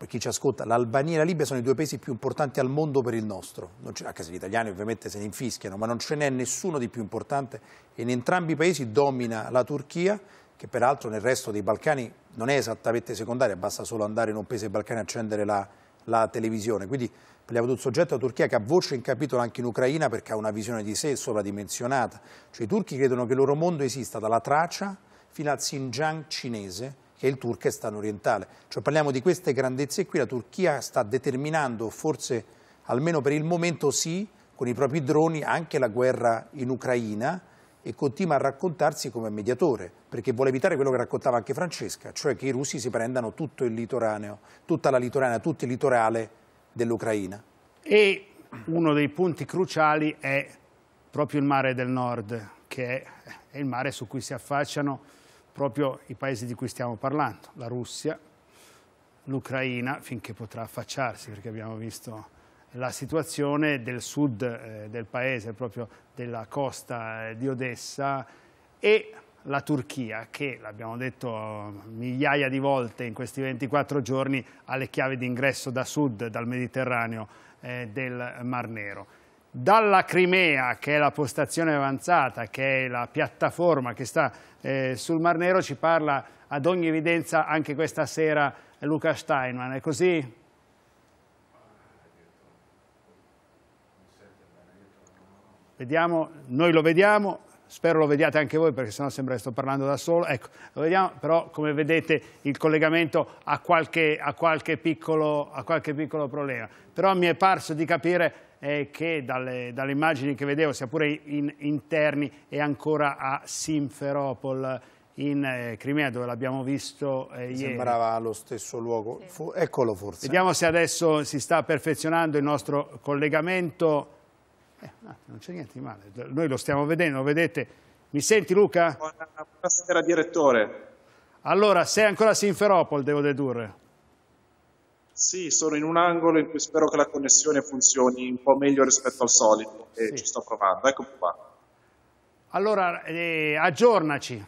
D: per chi ci ascolta, l'Albania e la Libia sono i due paesi più importanti al mondo per il nostro, anche se gli italiani ovviamente se ne infischiano, ma non ce n'è nessuno di più importante in entrambi i paesi domina la Turchia, che peraltro nel resto dei Balcani non è esattamente secondaria, basta solo andare in un paese dei Balcani e accendere la, la televisione. Quindi parliamo di un soggetto, la Turchia, che ha voce in capitolo anche in Ucraina perché ha una visione di sé sovradimensionata. Cioè i turchi credono che il loro mondo esista dalla Tracia fino al Xinjiang cinese, che è il Turkestan orientale. Cioè parliamo di queste grandezze qui, la Turchia sta determinando, forse almeno per il momento sì, con i propri droni anche la guerra in Ucraina e continua a raccontarsi come mediatore, perché vuole evitare quello che raccontava anche Francesca, cioè che i russi si prendano tutto il litoraneo, tutta la litoranea, tutto il litorale dell'Ucraina. E uno dei punti cruciali è
A: proprio il mare del nord, che è il mare su cui si affacciano proprio i paesi di cui stiamo parlando, la Russia, l'Ucraina, finché potrà affacciarsi, perché abbiamo visto la situazione del sud eh, del paese, proprio della costa eh, di Odessa e la Turchia che, l'abbiamo detto migliaia di volte in questi 24 giorni, ha le chiavi d'ingresso da sud, dal Mediterraneo, eh, del Mar Nero dalla Crimea, che è la postazione avanzata, che è la piattaforma che sta eh, sul Mar Nero, ci parla ad ogni evidenza anche questa sera Luca Steinman. È così? Vediamo, noi lo vediamo, spero lo vediate anche voi perché sennò sembra che sto parlando da solo. Ecco, lo vediamo, però come vedete il collegamento ha qualche, ha qualche, piccolo, ha qualche piccolo problema. Però mi è parso di capire eh, che dalle, dalle, immagini che vedevo, sia pure in interni, è ancora a Simferopol in eh, Crimea dove l'abbiamo visto eh, ieri. Sembrava
D: lo stesso luogo, sì. eccolo forse. Vediamo
A: se adesso si sta perfezionando il nostro collegamento.
D: Eh, ah, non c'è niente di male,
A: noi lo stiamo vedendo, lo vedete. Mi senti Luca?
G: Buonasera direttore.
A: Allora, sei ancora a Sinferopol, devo dedurre.
G: Sì, sono in un angolo in cui spero che la connessione funzioni un po' meglio rispetto al solito e sì. ci sto provando. Ecco qua.
A: Allora, eh, aggiornaci.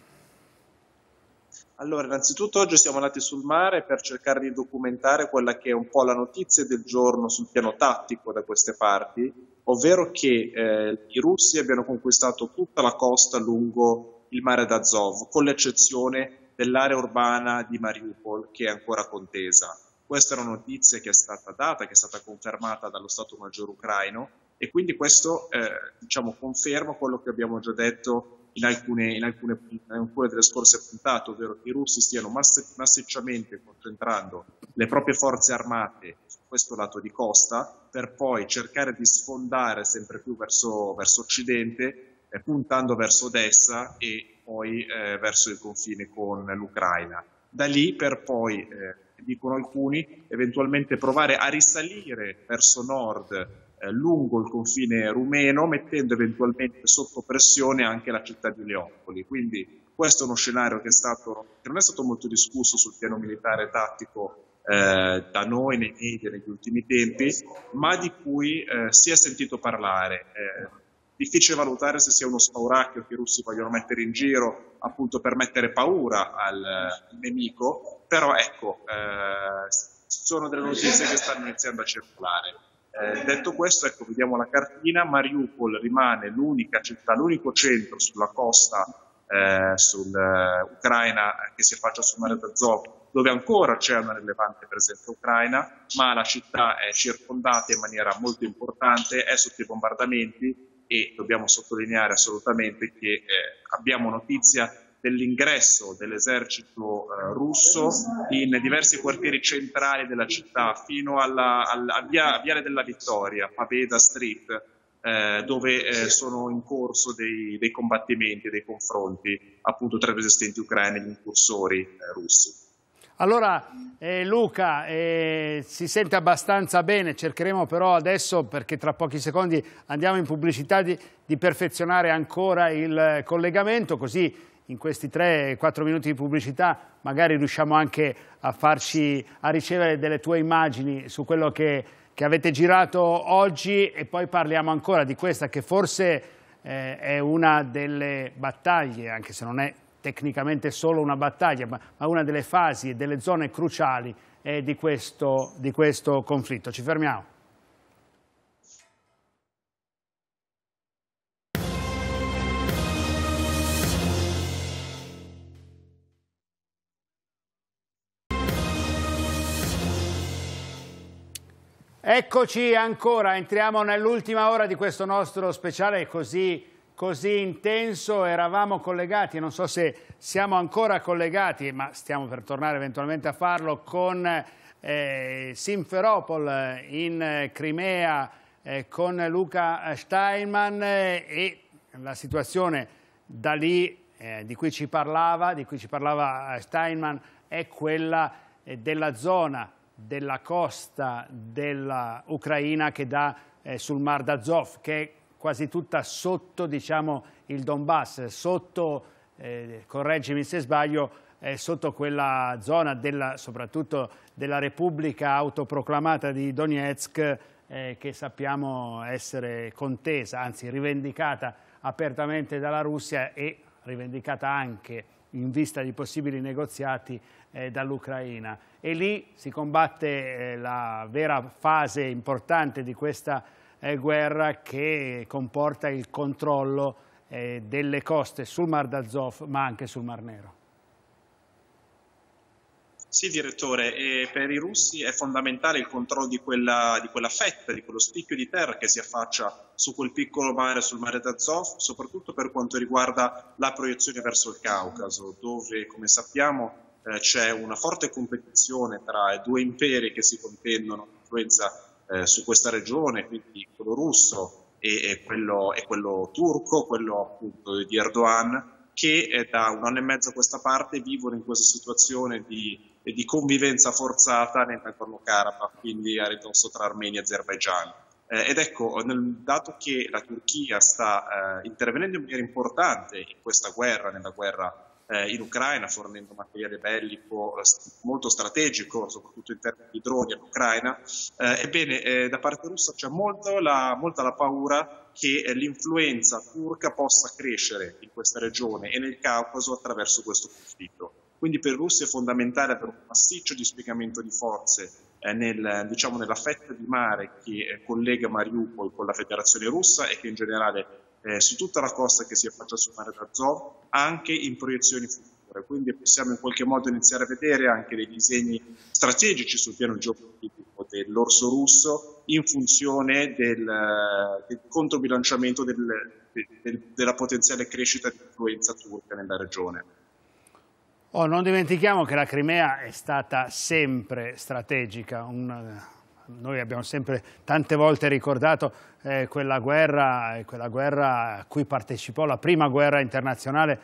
G: Allora, innanzitutto oggi siamo andati sul mare per cercare di documentare quella che è un po' la notizia del giorno sul piano tattico da queste parti, ovvero che eh, i russi abbiano conquistato tutta la costa lungo il mare d'Azov, con l'eccezione dell'area urbana di Mariupol che è ancora contesa questa è una notizia che è stata data, che è stata confermata dallo Stato Maggiore ucraino e quindi questo eh, diciamo, conferma quello che abbiamo già detto in alcune, in, alcune, in alcune, delle scorse puntate, ovvero che i russi stiano mass- massicciamente concentrando le proprie forze armate su questo lato di costa per poi cercare di sfondare sempre più verso, verso occidente, eh, puntando verso Odessa e poi eh, verso il confine con l'Ucraina. Da lì per poi eh, dicono alcuni, eventualmente provare a risalire verso nord eh, lungo il confine rumeno, mettendo eventualmente sotto pressione anche la città di Leopoli. Quindi questo è uno scenario che, è stato, che non è stato molto discusso sul piano militare tattico eh, da noi nei media negli ultimi tempi, ma di cui eh, si è sentito parlare. Eh, difficile valutare se sia uno spauracchio che i russi vogliono mettere in giro appunto per mettere paura al, al eh, nemico, però ecco, eh, sono delle notizie che stanno iniziando a circolare.
M: Eh, detto
G: questo, ecco, vediamo la cartina, Mariupol rimane l'unica città, l'unico centro sulla costa eh, sull'Ucraina eh, che si affaccia sul mare d'Azov dove ancora c'è una rilevante presenza ucraina, ma la città è circondata in maniera molto importante, è sotto i bombardamenti e dobbiamo sottolineare assolutamente che eh, abbiamo notizia dell'ingresso dell'esercito eh, russo in diversi quartieri centrali della città fino alla, alla via, Viale della Vittoria, Paveda Street, eh, dove eh, sono in corso dei, dei combattimenti, dei confronti appunto tra i resistenti ucraini e gli incursori eh, russi.
A: Allora eh, Luca eh, si sente abbastanza bene, cercheremo però adesso perché tra pochi secondi andiamo in pubblicità di, di perfezionare ancora il collegamento così in questi 3-4 minuti di pubblicità magari riusciamo anche a, farci, a ricevere delle tue immagini su quello che, che, avete girato oggi e poi parliamo ancora di questa che forse eh, è una delle battaglie, anche se non è tecnicamente solo una battaglia, ma, ma una delle fasi e delle zone cruciali eh, di, questo, di questo conflitto. Ci fermiamo. Eccoci ancora, entriamo nell'ultima ora di questo nostro speciale così, così, intenso, eravamo collegati, non so se siamo ancora collegati, ma stiamo per tornare eventualmente a farlo, con eh, Simferopol eh, in Crimea, eh, con Luca Steinman eh, e la situazione da lì eh, di cui ci parlava, di cui ci parlava Steinman, è quella della zona della costa dell'Ucraina che dà eh, sul Mar d'Azov, che è quasi tutta sotto diciamo, il Donbass, sotto, eh, correggimi se sbaglio, eh, sotto quella zona della, soprattutto della Repubblica autoproclamata di Donetsk eh, che sappiamo essere contesa, anzi rivendicata apertamente dalla Russia e rivendicata anche in vista di possibili negoziati eh, dall'Ucraina. E lì si combatte eh, la vera fase importante di questa eh, guerra che comporta il controllo eh, delle coste sul Mar d'Azov ma anche sul Mar Nero.
G: Sì, direttore, per i russi è fondamentale il controllo di quella, di quella, fetta, di quello spicchio di terra che si affaccia su quel piccolo mare, sul mare d'Azov, soprattutto per quanto riguarda la proiezione verso il Caucaso, dove, come sappiamo, eh, c'è una forte competizione tra due imperi che si contendono l'influenza eh, su questa regione, quindi quello russo e, e, quello, e quello turco, quello appunto di Erdogan, che eh, da un anno e mezzo a questa parte vivono in questa situazione di e di convivenza forzata nel nagorno Karabakh, quindi a ridosso tra Armenia e Azerbaijan. Eh, ed ecco, nel, dato che la Turchia sta eh, intervenendo in maniera importante in questa guerra, nella guerra eh, in Ucraina, fornendo materiale bellico eh, molto strategico, soprattutto in termini di droni all'Ucraina, eh, ebbene, eh, da parte russa c'è molto molta la paura che l'influenza turca possa crescere in questa regione e nel Caucaso attraverso questo conflitto. Quindi per Russia è fondamentale avere un massiccio dispiegamento di forze eh, nel, diciamo, nella fetta di mare che eh, collega Mariupol con la Federazione Russa e che in generale eh, su tutta la costa che si affaccia sul mare d'Azov, anche in proiezioni future. Quindi possiamo in qualche modo iniziare a vedere anche dei disegni strategici sul piano geopolitico dell'orso russo in funzione del, eh, del controbilanciamento del, del, della potenziale crescita di influenza turca nella regione.
A: Oh, non dimentichiamo che la Crimea è stata sempre strategica, Una, noi abbiamo sempre tante volte ricordato eh, quella, guerra, eh, quella, guerra, a cui partecipò, la prima guerra internazionale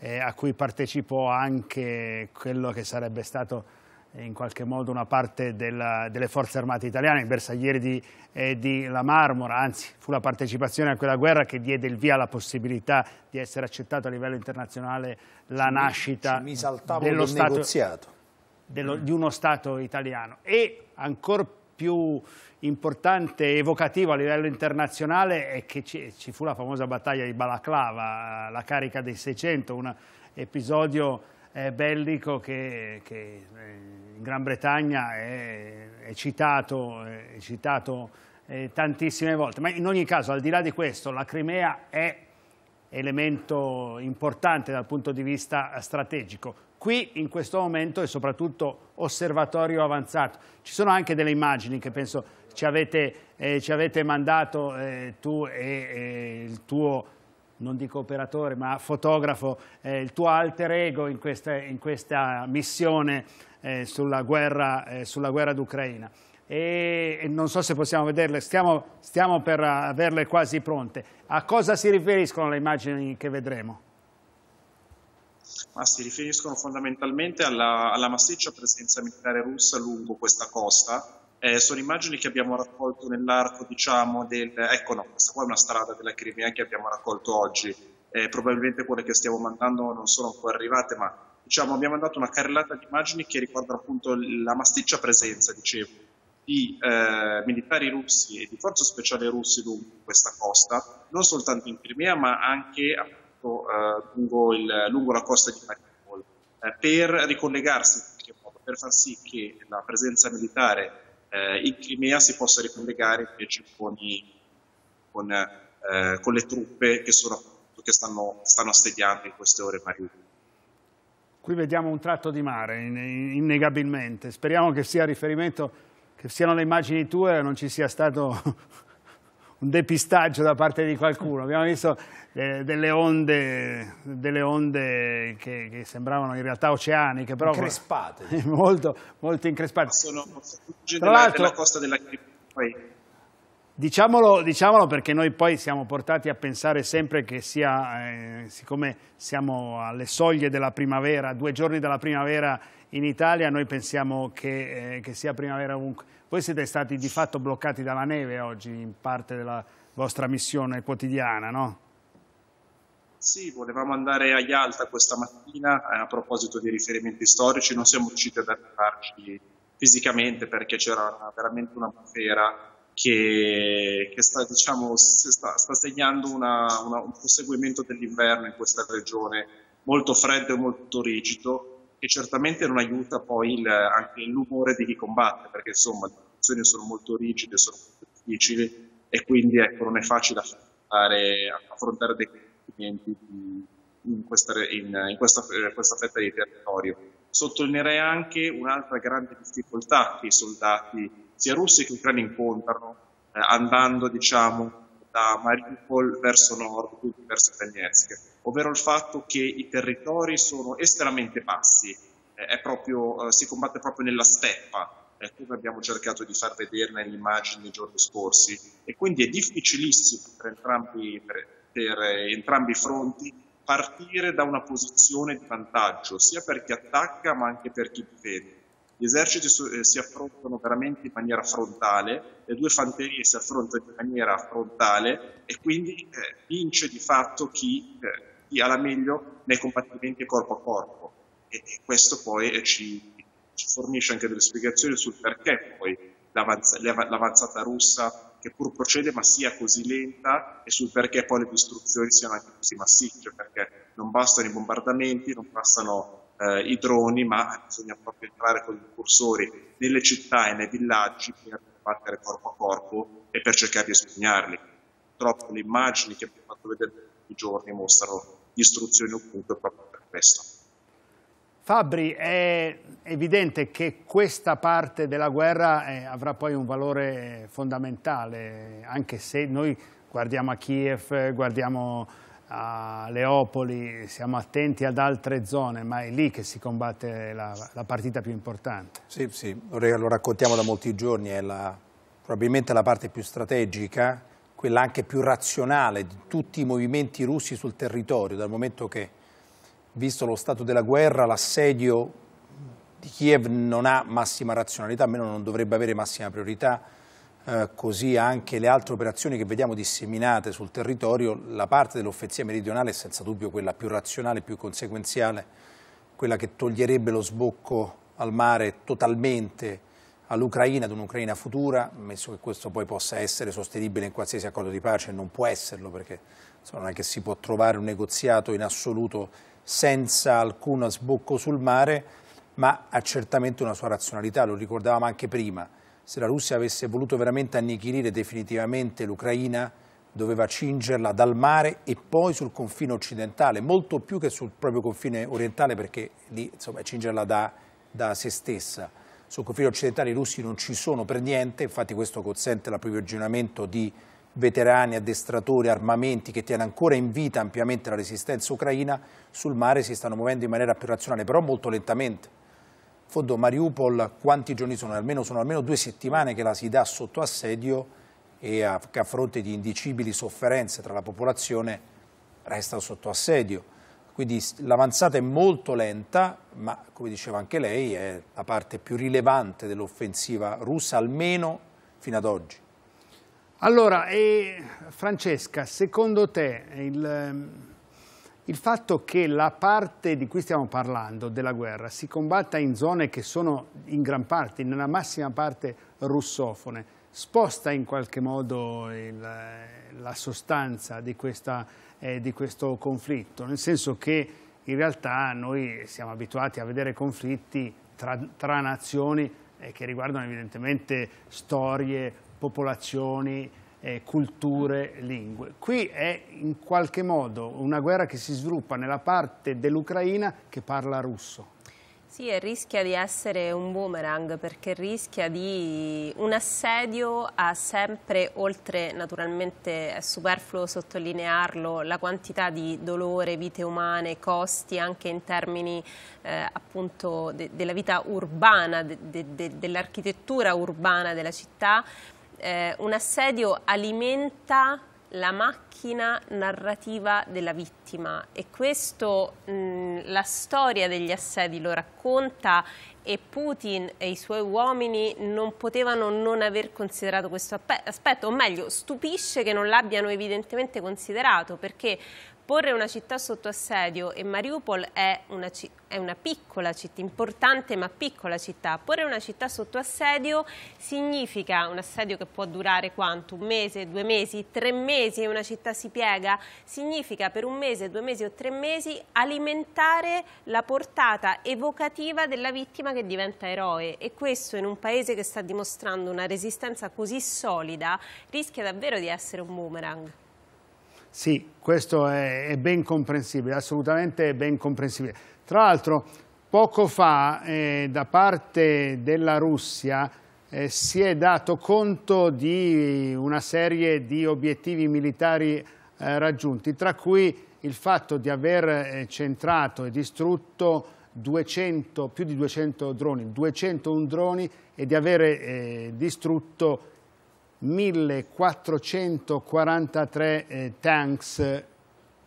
A: eh, a cui partecipò anche quello che sarebbe stato in qualche modo una parte della, delle forze armate italiane, i bersaglieri di, eh, di, La Marmora, anzi fu la partecipazione a quella guerra che diede il via alla possibilità di essere accettato a livello internazionale la nascita mi, dello stato, dello, mm. di uno Stato italiano e ancora più importante e evocativo a livello internazionale è che ci, ci fu la famosa battaglia di Balaclava, la carica dei 600, un episodio bellico che, che, eh, in Gran Bretagna è, è citato, è citato eh, tantissime volte. Ma in ogni caso, al di là di questo, la Crimea è elemento importante dal punto di vista strategico. Qui in questo momento è soprattutto osservatorio avanzato. Ci sono anche delle immagini che penso ci avete, eh, ci avete mandato eh, tu e eh, il tuo non dico operatore, ma fotografo, eh, il tuo alter ego in questa, in questa missione eh, sulla guerra, eh, d'Ucraina.
L: E,
A: e, non so se possiamo vederle, stiamo, stiamo per averle quasi pronte. A cosa si riferiscono le immagini che vedremo?
G: Ma si riferiscono fondamentalmente alla, alla massiccia presenza militare russa lungo questa costa, eh, sono immagini che abbiamo raccolto nell'arco, diciamo, del... Ecco no, questa qua è una strada della Crimea che abbiamo raccolto oggi. Eh, probabilmente quelle che stiamo mandando non sono ancora arrivate, ma diciamo, abbiamo mandato una carrellata di immagini che riguardano appunto la masticcia presenza, dicevo, di eh, militari russi e di forze speciali russi lungo questa costa, non soltanto in Crimea, ma anche appunto, eh, lungo, il, lungo, la costa di Mariupol, eh, per ricollegarsi in qualche modo, per far sì che la presenza militare eh, in Crimea si possa ricollegare invece con, i, con, eh, con le truppe che, sono, che stanno, stanno, assediando in queste ore Mariupol.
A: Qui vediamo un tratto di mare, innegabilmente. Speriamo che sia riferimento, che siano le immagini tue e non ci sia stato un depistaggio da parte di qualcuno. Abbiamo visto eh, delle onde, delle onde che, che, sembravano in realtà oceaniche, però increspate. molto, molto increspate. Sono tra l'altro della costa della Diciamolo, diciamolo, perché noi poi siamo portati a pensare sempre che sia, eh, siccome siamo alle soglie della primavera, due giorni dalla primavera in Italia, noi pensiamo che, eh, che sia primavera ovunque. Voi siete stati di fatto bloccati dalla neve oggi in parte della vostra missione quotidiana, no?
G: Sì, volevamo andare a Yalta questa mattina, eh, a proposito di riferimenti storici, non siamo riusciti ad arrivarci fisicamente perché c'era veramente una bufera che, che sta, diciamo, sta, sta, segnando una, una, un proseguimento dell'inverno in questa regione molto freddo e molto rigido che certamente non aiuta poi il, anche l'umore di chi combatte perché insomma situazioni sono molto rigide, sono molto difficili e quindi ecco, non è facile affrontare, affrontare dei clienti in, questa, in, in questa, eh, questa fetta di territorio. Sottolineerei anche un'altra grande difficoltà che i soldati sia russi che ucraini incontrano eh, andando diciamo da Mariupol verso nord, quindi verso Donetsk, ovvero il fatto che i territori sono estremamente bassi, eh, proprio, eh, si combatte proprio nella steppa, eh, come abbiamo cercato di far vedere nelle immagini nei giorni scorsi. E quindi è difficilissimo per entrambi, per, per entrambi i fronti partire da una posizione di vantaggio, sia per chi attacca ma anche per chi difende. Gli eserciti eh, si affrontano veramente in maniera frontale, le due fanterie si affrontano in maniera frontale e quindi eh, vince di fatto chi, eh, chi, ha la meglio nei combattimenti corpo a corpo. E, e questo poi ci, ci fornisce anche delle spiegazioni sul perché poi l'avanzata russa, che pur procede ma sia così lenta, e sul perché poi le distruzioni siano anche così massicce, perché non bastano i bombardamenti, non bastano eh, i droni, ma bisogna proprio entrare con i cursori nelle città e nei villaggi per battere corpo a corpo e per cercare di espugnarli. Purtroppo le immagini che abbiamo fatto vedere in questi giorni mostrano distruzioni ovunque proprio per questo.
A: Fabri, è evidente che questa parte della guerra eh, avrà poi un valore fondamentale, anche se noi guardiamo a Kiev, guardiamo a Leopoli, siamo attenti ad altre zone, ma è lì che si combatte la, la partita più importante.
D: Sì, sì, lo raccontiamo da molti giorni, è la, probabilmente la parte più strategica, quella anche più razionale di tutti i movimenti russi sul territorio, dal momento che visto lo stato della guerra, l'assedio di Kiev non ha massima razionalità, almeno non dovrebbe avere massima priorità, eh, così anche le altre operazioni che vediamo disseminate sul territorio, la parte dell'offensiva meridionale è senza dubbio quella più razionale, più conseguenziale, quella che toglierebbe lo sbocco al mare totalmente all'Ucraina, ad un'Ucraina futura, ammesso che questo poi possa essere sostenibile in qualsiasi accordo di pace, non può esserlo perché insomma, non è che si può trovare un negoziato in assoluto senza alcuno sbocco sul mare, ma ha certamente una sua razionalità, lo ricordavamo anche prima. Se la Russia avesse voluto veramente annichilire definitivamente l'Ucraina, doveva cingerla dal mare e poi sul confine occidentale, molto più che sul proprio confine orientale, perché lì insomma, cingerla da, da se stessa. Sul confine occidentale i russi non ci sono per niente, infatti questo consente l'approvvigionamento di veterani, addestratori, armamenti che tiene ancora in vita ampiamente la resistenza ucraina, sul mare si stanno muovendo in maniera più razionale, però molto lentamente. In fondo Mariupol quanti giorni sono? Almeno, sono almeno due settimane che la si dà sotto assedio e a, che a fronte di indicibili sofferenze tra la popolazione resta sotto assedio. Quindi l'avanzata è molto lenta, ma come diceva anche lei è la parte più rilevante dell'offensiva russa, almeno fino ad oggi.
A: Allora, Francesca, secondo te il, ehm, il, fatto che la parte di cui stiamo parlando, della guerra, si combatta in zone che sono in gran parte, nella massima parte russofone, sposta in qualche modo il, eh, la sostanza di, questa, eh, di questo conflitto, nel senso che in realtà noi siamo abituati a vedere conflitti tra, tra nazioni eh, che riguardano evidentemente storie, popolazioni, eh, culture, lingue. Qui è in qualche modo una guerra che si sviluppa nella parte dell'Ucraina che parla russo.
J: Sì, e rischia di essere un boomerang perché rischia di un assedio a sempre, oltre naturalmente è superfluo sottolinearlo, la quantità di dolore, vite umane, costi anche in termini eh, appunto de della vita urbana, de de dell'architettura urbana della città, eh, un assedio alimenta la macchina narrativa della vittima e questo mh, la storia degli assedi lo racconta e Putin e i suoi uomini non potevano non aver considerato questo aspetto, o meglio stupisce che non l'abbiano evidentemente considerato perché Porre una città sotto assedio e Mariupol è una, è una, piccola città, importante ma piccola città. Porre una città sotto assedio significa un assedio che può durare quanto? Un mese, due mesi, tre mesi e una città si piega? Significa per un mese, due mesi o tre mesi alimentare la portata evocativa della vittima che diventa eroe e questo in un paese che sta dimostrando una resistenza così solida rischia davvero di essere un boomerang.
A: Sì, questo è, è ben comprensibile, assolutamente ben comprensibile. Tra l'altro, poco fa eh, da parte della Russia eh, si è dato conto di una serie di obiettivi militari eh, raggiunti, tra cui il fatto di aver eh, centrato e distrutto 200, più di 200 droni, 201 droni e di aver eh, distrutto 1443 eh, tanks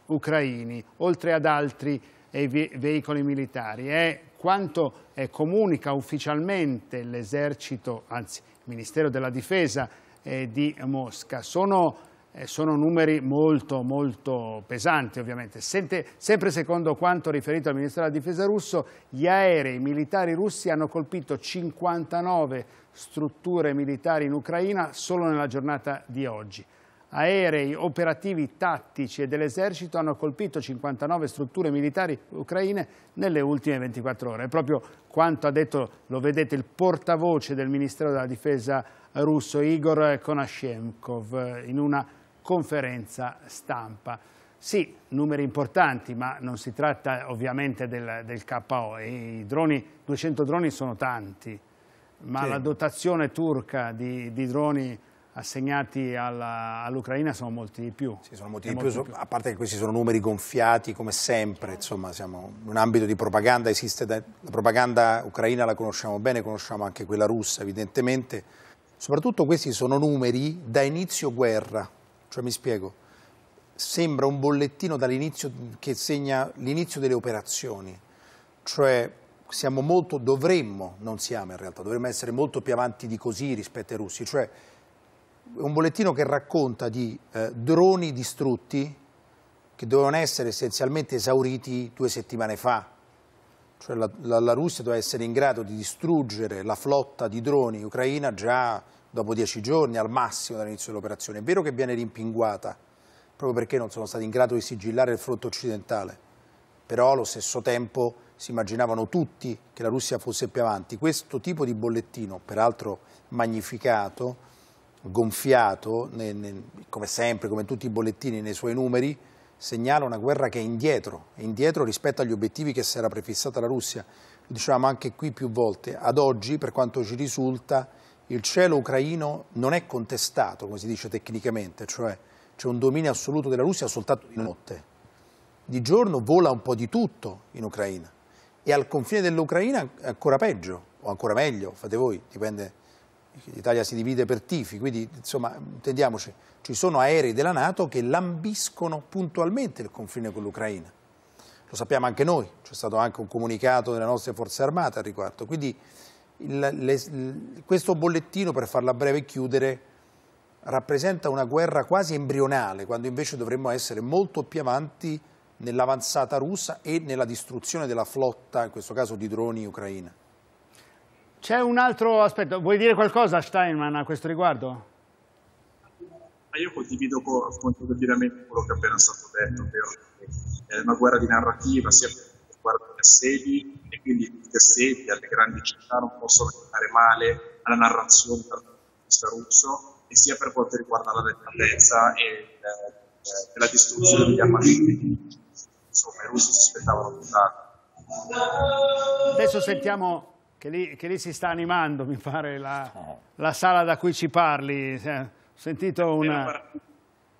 A: ucraini, oltre ad altri eh, veicoli militari. È quanto eh, comunica ufficialmente l'esercito, anzi il Ministero della Difesa eh, di Mosca. Sono eh, sono numeri molto, molto pesanti ovviamente. Sente, sempre secondo quanto riferito al Ministero della Difesa russo, gli aerei militari russi hanno colpito 59 strutture militari in Ucraina solo nella giornata di oggi. Aerei operativi tattici e dell'esercito hanno colpito 59 strutture militari ucraine nelle ultime 24 ore. È proprio quanto ha detto, lo vedete, il portavoce del Ministero della Difesa russo Igor Konashenkov in una conferenza stampa. Sì, numeri importanti, ma non si tratta ovviamente del, del KO. I droni, 200 droni sono tanti, ma sì. la dotazione turca di, di droni assegnati all'Ucraina all sono molti di più. Sì, sono molti di più, più,
D: a parte che questi sono numeri gonfiati come sempre, insomma siamo in un ambito di propaganda, esiste da, la propaganda ucraina la conosciamo bene, conosciamo anche quella russa evidentemente, soprattutto questi sono numeri da inizio guerra, cioè mi spiego, sembra un bollettino che segna l'inizio delle operazioni, cioè siamo molto, dovremmo, non siamo in realtà, dovremmo essere molto più avanti di così rispetto ai russi, cioè un bollettino che racconta di eh, droni distrutti che dovevano essere essenzialmente esauriti due settimane fa, cioè la, la, la Russia doveva essere in grado di distruggere la flotta di droni ucraina già dopo dieci giorni al massimo dall'inizio dell'operazione. È vero che viene rimpinguata, proprio perché non sono stati in grado di sigillare il fronte occidentale, però allo stesso tempo si immaginavano tutti che la Russia fosse più avanti. Questo tipo di bollettino, peraltro magnificato, gonfiato, come sempre, come tutti i bollettini nei suoi numeri, segnala una guerra che è indietro, indietro rispetto agli obiettivi che si era prefissata la Russia. Lo dicevamo anche qui più volte, ad oggi, per quanto ci risulta, il cielo ucraino non è contestato, come si dice tecnicamente, cioè c'è un dominio assoluto della Russia soltanto di notte. Di giorno vola un po' di tutto in Ucraina e al confine dell'Ucraina ancora peggio, o ancora meglio, fate voi, dipende, l'Italia si divide per tifi, quindi insomma, intendiamoci, ci sono aerei della Nato che lambiscono puntualmente il confine con l'Ucraina. Lo sappiamo anche noi, c'è stato anche un comunicato delle nostre forze armate al riguardo, quindi il, le, questo bollettino, per farla breve e chiudere, rappresenta una guerra quasi embrionale, quando invece dovremmo essere molto più avanti nell'avanzata russa e nella distruzione della flotta, in questo caso di droni ucraina.
G: C'è
A: un altro aspetto, vuoi dire qualcosa Steinman a questo riguardo?
G: Io condivido completamente quello che ha appena stato detto, ovvero è eh, una guerra di narrativa, sia sedi e quindi queste sedi dalle grandi città non possono fare male alla narrazione punto di vista russo e sia per quanto riguarda la delicatezza e eh, eh, della distruzione degli armamenti. Insomma, i russi si aspettavano di tanto.
E: Adesso sentiamo
A: che lì, che lì, si sta animando, mi pare, la, la sala da cui ci parli. Ho sentito una,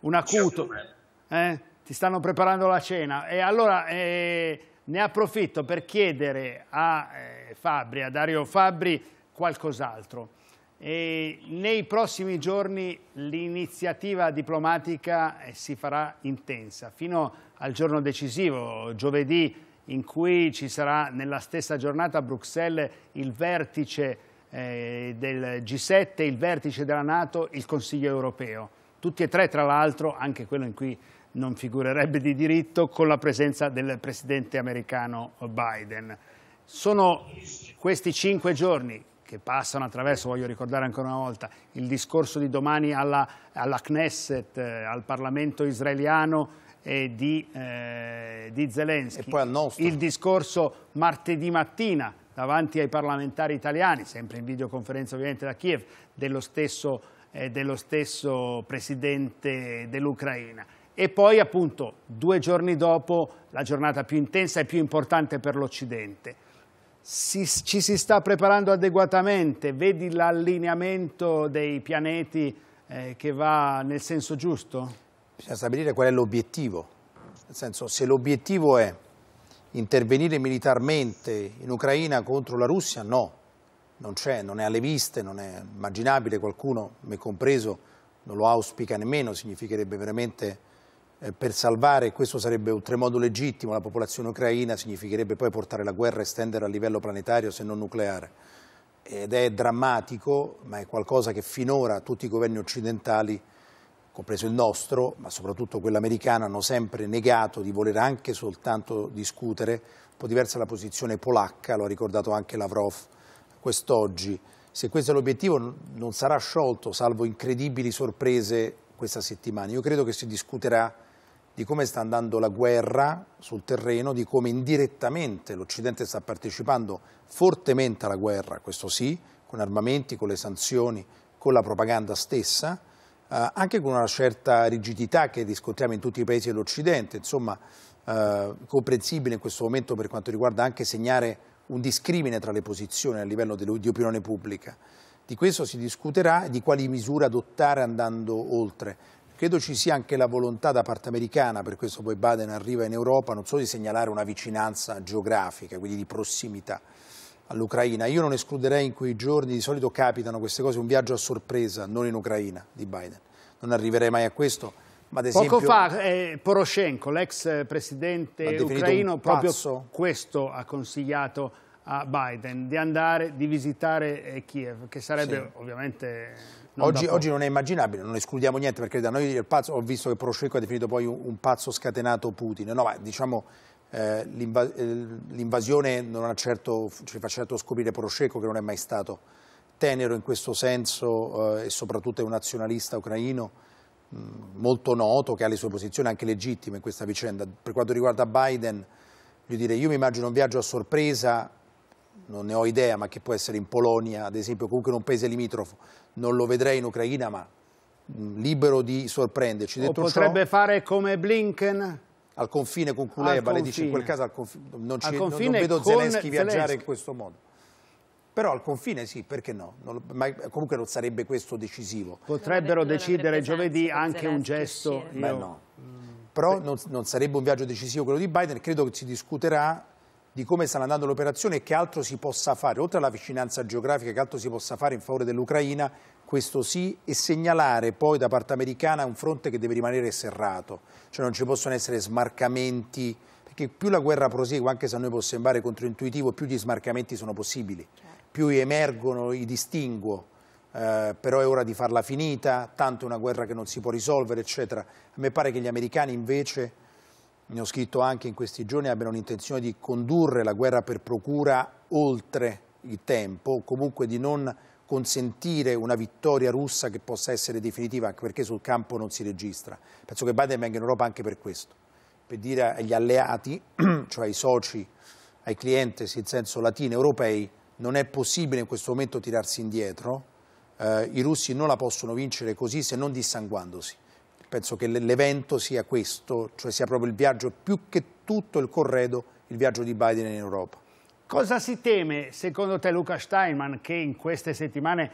A: un acuto. Certo, eh? Ti stanno preparando la cena. E allora... Eh, ne approfitto per chiedere a eh, Fabri, a Dario Fabri, qualcos'altro. nei prossimi giorni l'iniziativa diplomatica eh, si farà intensa, fino al giorno decisivo, giovedì, in cui ci sarà nella stessa giornata a Bruxelles il vertice eh, del G7, il vertice della Nato, il Consiglio europeo. Tutti e tre, tra l'altro, anche quello in cui non figurerebbe di diritto con la presenza del presidente americano Biden. Sono questi cinque giorni che passano attraverso, voglio ricordare ancora una volta, il discorso di domani alla, alla Knesset, eh, al Parlamento israeliano e di, eh, di Zelensky, e il discorso martedì mattina davanti ai parlamentari italiani, sempre in videoconferenza ovviamente da Kiev, dello stesso, eh, dello stesso Presidente dell'Ucraina e poi appunto due giorni dopo la giornata più intensa e più importante per l'Occidente. Si, ci si sta preparando adeguatamente, vedi l'allineamento dei pianeti
D: eh, che va nel senso giusto? Bisogna stabilire qual è l'obiettivo, nel senso se l'obiettivo è intervenire militarmente in Ucraina contro la Russia, no, non c'è, non è alle viste, non è immaginabile, qualcuno, me compreso, non lo auspica nemmeno, significherebbe veramente eh, per salvare, questo sarebbe oltremodo legittimo, la popolazione ucraina significherebbe poi portare la guerra e estendere a livello planetario se non nucleare. Ed è drammatico, ma è qualcosa che finora tutti i governi occidentali, compreso il nostro, ma soprattutto quello americano, hanno sempre negato di voler anche soltanto discutere. Un po' diversa la posizione polacca, lo ha ricordato anche Lavrov quest'oggi. Se questo è l'obiettivo non sarà sciolto, salvo incredibili sorprese questa settimana. Io credo che si discuterà di come sta andando la guerra sul terreno, di come indirettamente l'Occidente sta partecipando fortemente alla guerra, questo sì, con armamenti, con le sanzioni, con la propaganda stessa, eh, anche con una certa rigidità che riscontriamo in tutti i paesi dell'Occidente, insomma eh, comprensibile in questo momento per quanto riguarda anche segnare un discrimine tra le posizioni a livello di, di opinione pubblica. Di questo si discuterà e di quali misure adottare andando oltre Credo ci sia anche la volontà da parte americana, per questo poi Biden arriva in Europa, non solo di segnalare una vicinanza geografica, quindi di prossimità all'Ucraina. Io non escluderei in quei giorni, di solito capitano queste cose, un viaggio a sorpresa, non in Ucraina, di Biden. Non arriverei mai a questo. Ma ad esempio, Poco fa eh, Poroshenko, l'ex
A: presidente ucraino, proprio questo ha consigliato a Biden, di andare, di visitare eh, Kiev, che sarebbe sì. ovviamente
D: Oggi non, oggi non, è immaginabile, non escludiamo niente perché da noi il pazzo, ho visto che Poroshenko ha definito poi un, un pazzo scatenato Putin, no ma diciamo eh, eh l'invasione non certo, ci fa certo scoprire Poroshenko che non è mai stato tenero in questo senso eh, e soprattutto è un nazionalista ucraino mh, mm, molto noto che ha le sue posizioni anche legittime in questa vicenda. Per quanto riguarda Biden, voglio dire, io mi immagino un viaggio a sorpresa non ne ho idea, ma che può essere in Polonia, ad esempio, comunque in un paese limitrofo, non lo vedrei in Ucraina, ma mm, libero di sorprenderci. Detto potrebbe
A: ciò, fare come Blinken?
D: Al confine con Culeba, le dice in quel caso, conf non, ci, non, non, vedo Zelensky viaggiare Zelensky. in questo modo. Però al confine sì, perché no? Non, ma comunque non sarebbe questo decisivo. Potrebbero decidere giovedì anche un gesto. Io... Beh, no. Mm. Però non, non sarebbe un viaggio decisivo quello di Biden, credo che si discuterà di come stanno andando le operazioni e che altro si possa fare, oltre alla vicinanza geografica, che altro si possa fare in favore dell'Ucraina, questo sì, e segnalare poi da parte americana un fronte che deve rimanere serrato, cioè non ci possono essere smarcamenti, perché più la guerra prosegue, anche se a noi può sembrare controintuitivo, più gli smarcamenti sono possibili, certo. più emergono i distinguo. Eh, però è ora di farla finita, tanto è una guerra che non si può risolvere, eccetera. A me pare che gli americani invece ne ho scritto anche in questi giorni, abbiano l'intenzione di condurre la guerra per procura oltre il tempo, comunque di non consentire una vittoria russa che possa essere definitiva, anche perché sul campo non si registra. Penso che Biden venga in Europa anche per questo, per dire agli alleati, cioè ai soci, ai clienti, in senso latino, europei, non è possibile in questo momento tirarsi indietro, eh, i russi non la possono vincere così se non dissanguandosi penso che l'evento sia questo, cioè sia proprio il viaggio più che tutto il corredo, il viaggio di Biden in Europa. Cosa si teme,
A: secondo te, Luca Steinman, che in queste settimane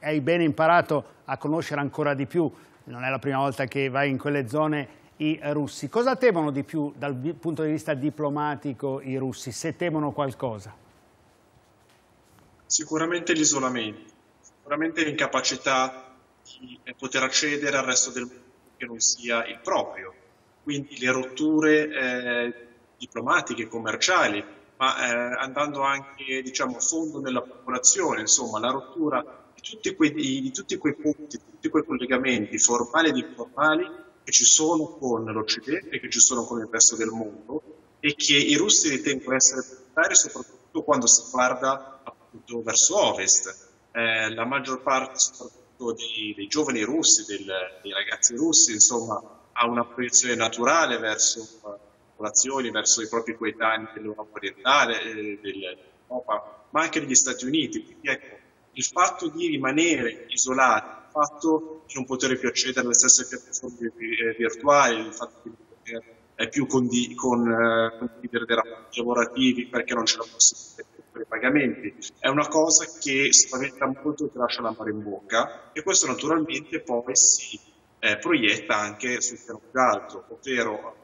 A: hai bene imparato a conoscere ancora di più? Non è la prima volta che vai in quelle zone i russi. Cosa temono di più dal punto di vista diplomatico i russi, se temono qualcosa?
G: Sicuramente l'isolamento, sicuramente l'incapacità di eh, poter accedere al resto del mondo che non sia il proprio. Quindi le rotture eh, diplomatiche, commerciali, ma eh, andando anche diciamo, a fondo nella popolazione, insomma la rottura di tutti, quei, di tutti quei punti, di tutti quei collegamenti formali ed informali che ci sono con l'Occidente, che ci sono con il resto del mondo e che i russi ritengono essere prioritari soprattutto quando si guarda appunto verso ovest. Eh, la maggior parte, soprattutto soprattutto dei, dei giovani russi, del, dei ragazzi russi, insomma, ha una proiezione naturale verso la eh, popolazione, verso i propri coetanei dell'Europa orientale, eh, dell'Europa, ma anche degli Stati Uniti. Quindi ecco, il fatto di rimanere isolati, il fatto di non poter più accedere alle stesse piattaforme eh, virtuali, il fatto di non poter più condi- con, eh, condividere dei rapporti lavorativi perché non c'è la possibilità per i pagamenti. È una cosa che spaventa molto e ti lascia l'amaro in bocca e questo naturalmente poi si eh, proietta anche sul piano più alto, ovvero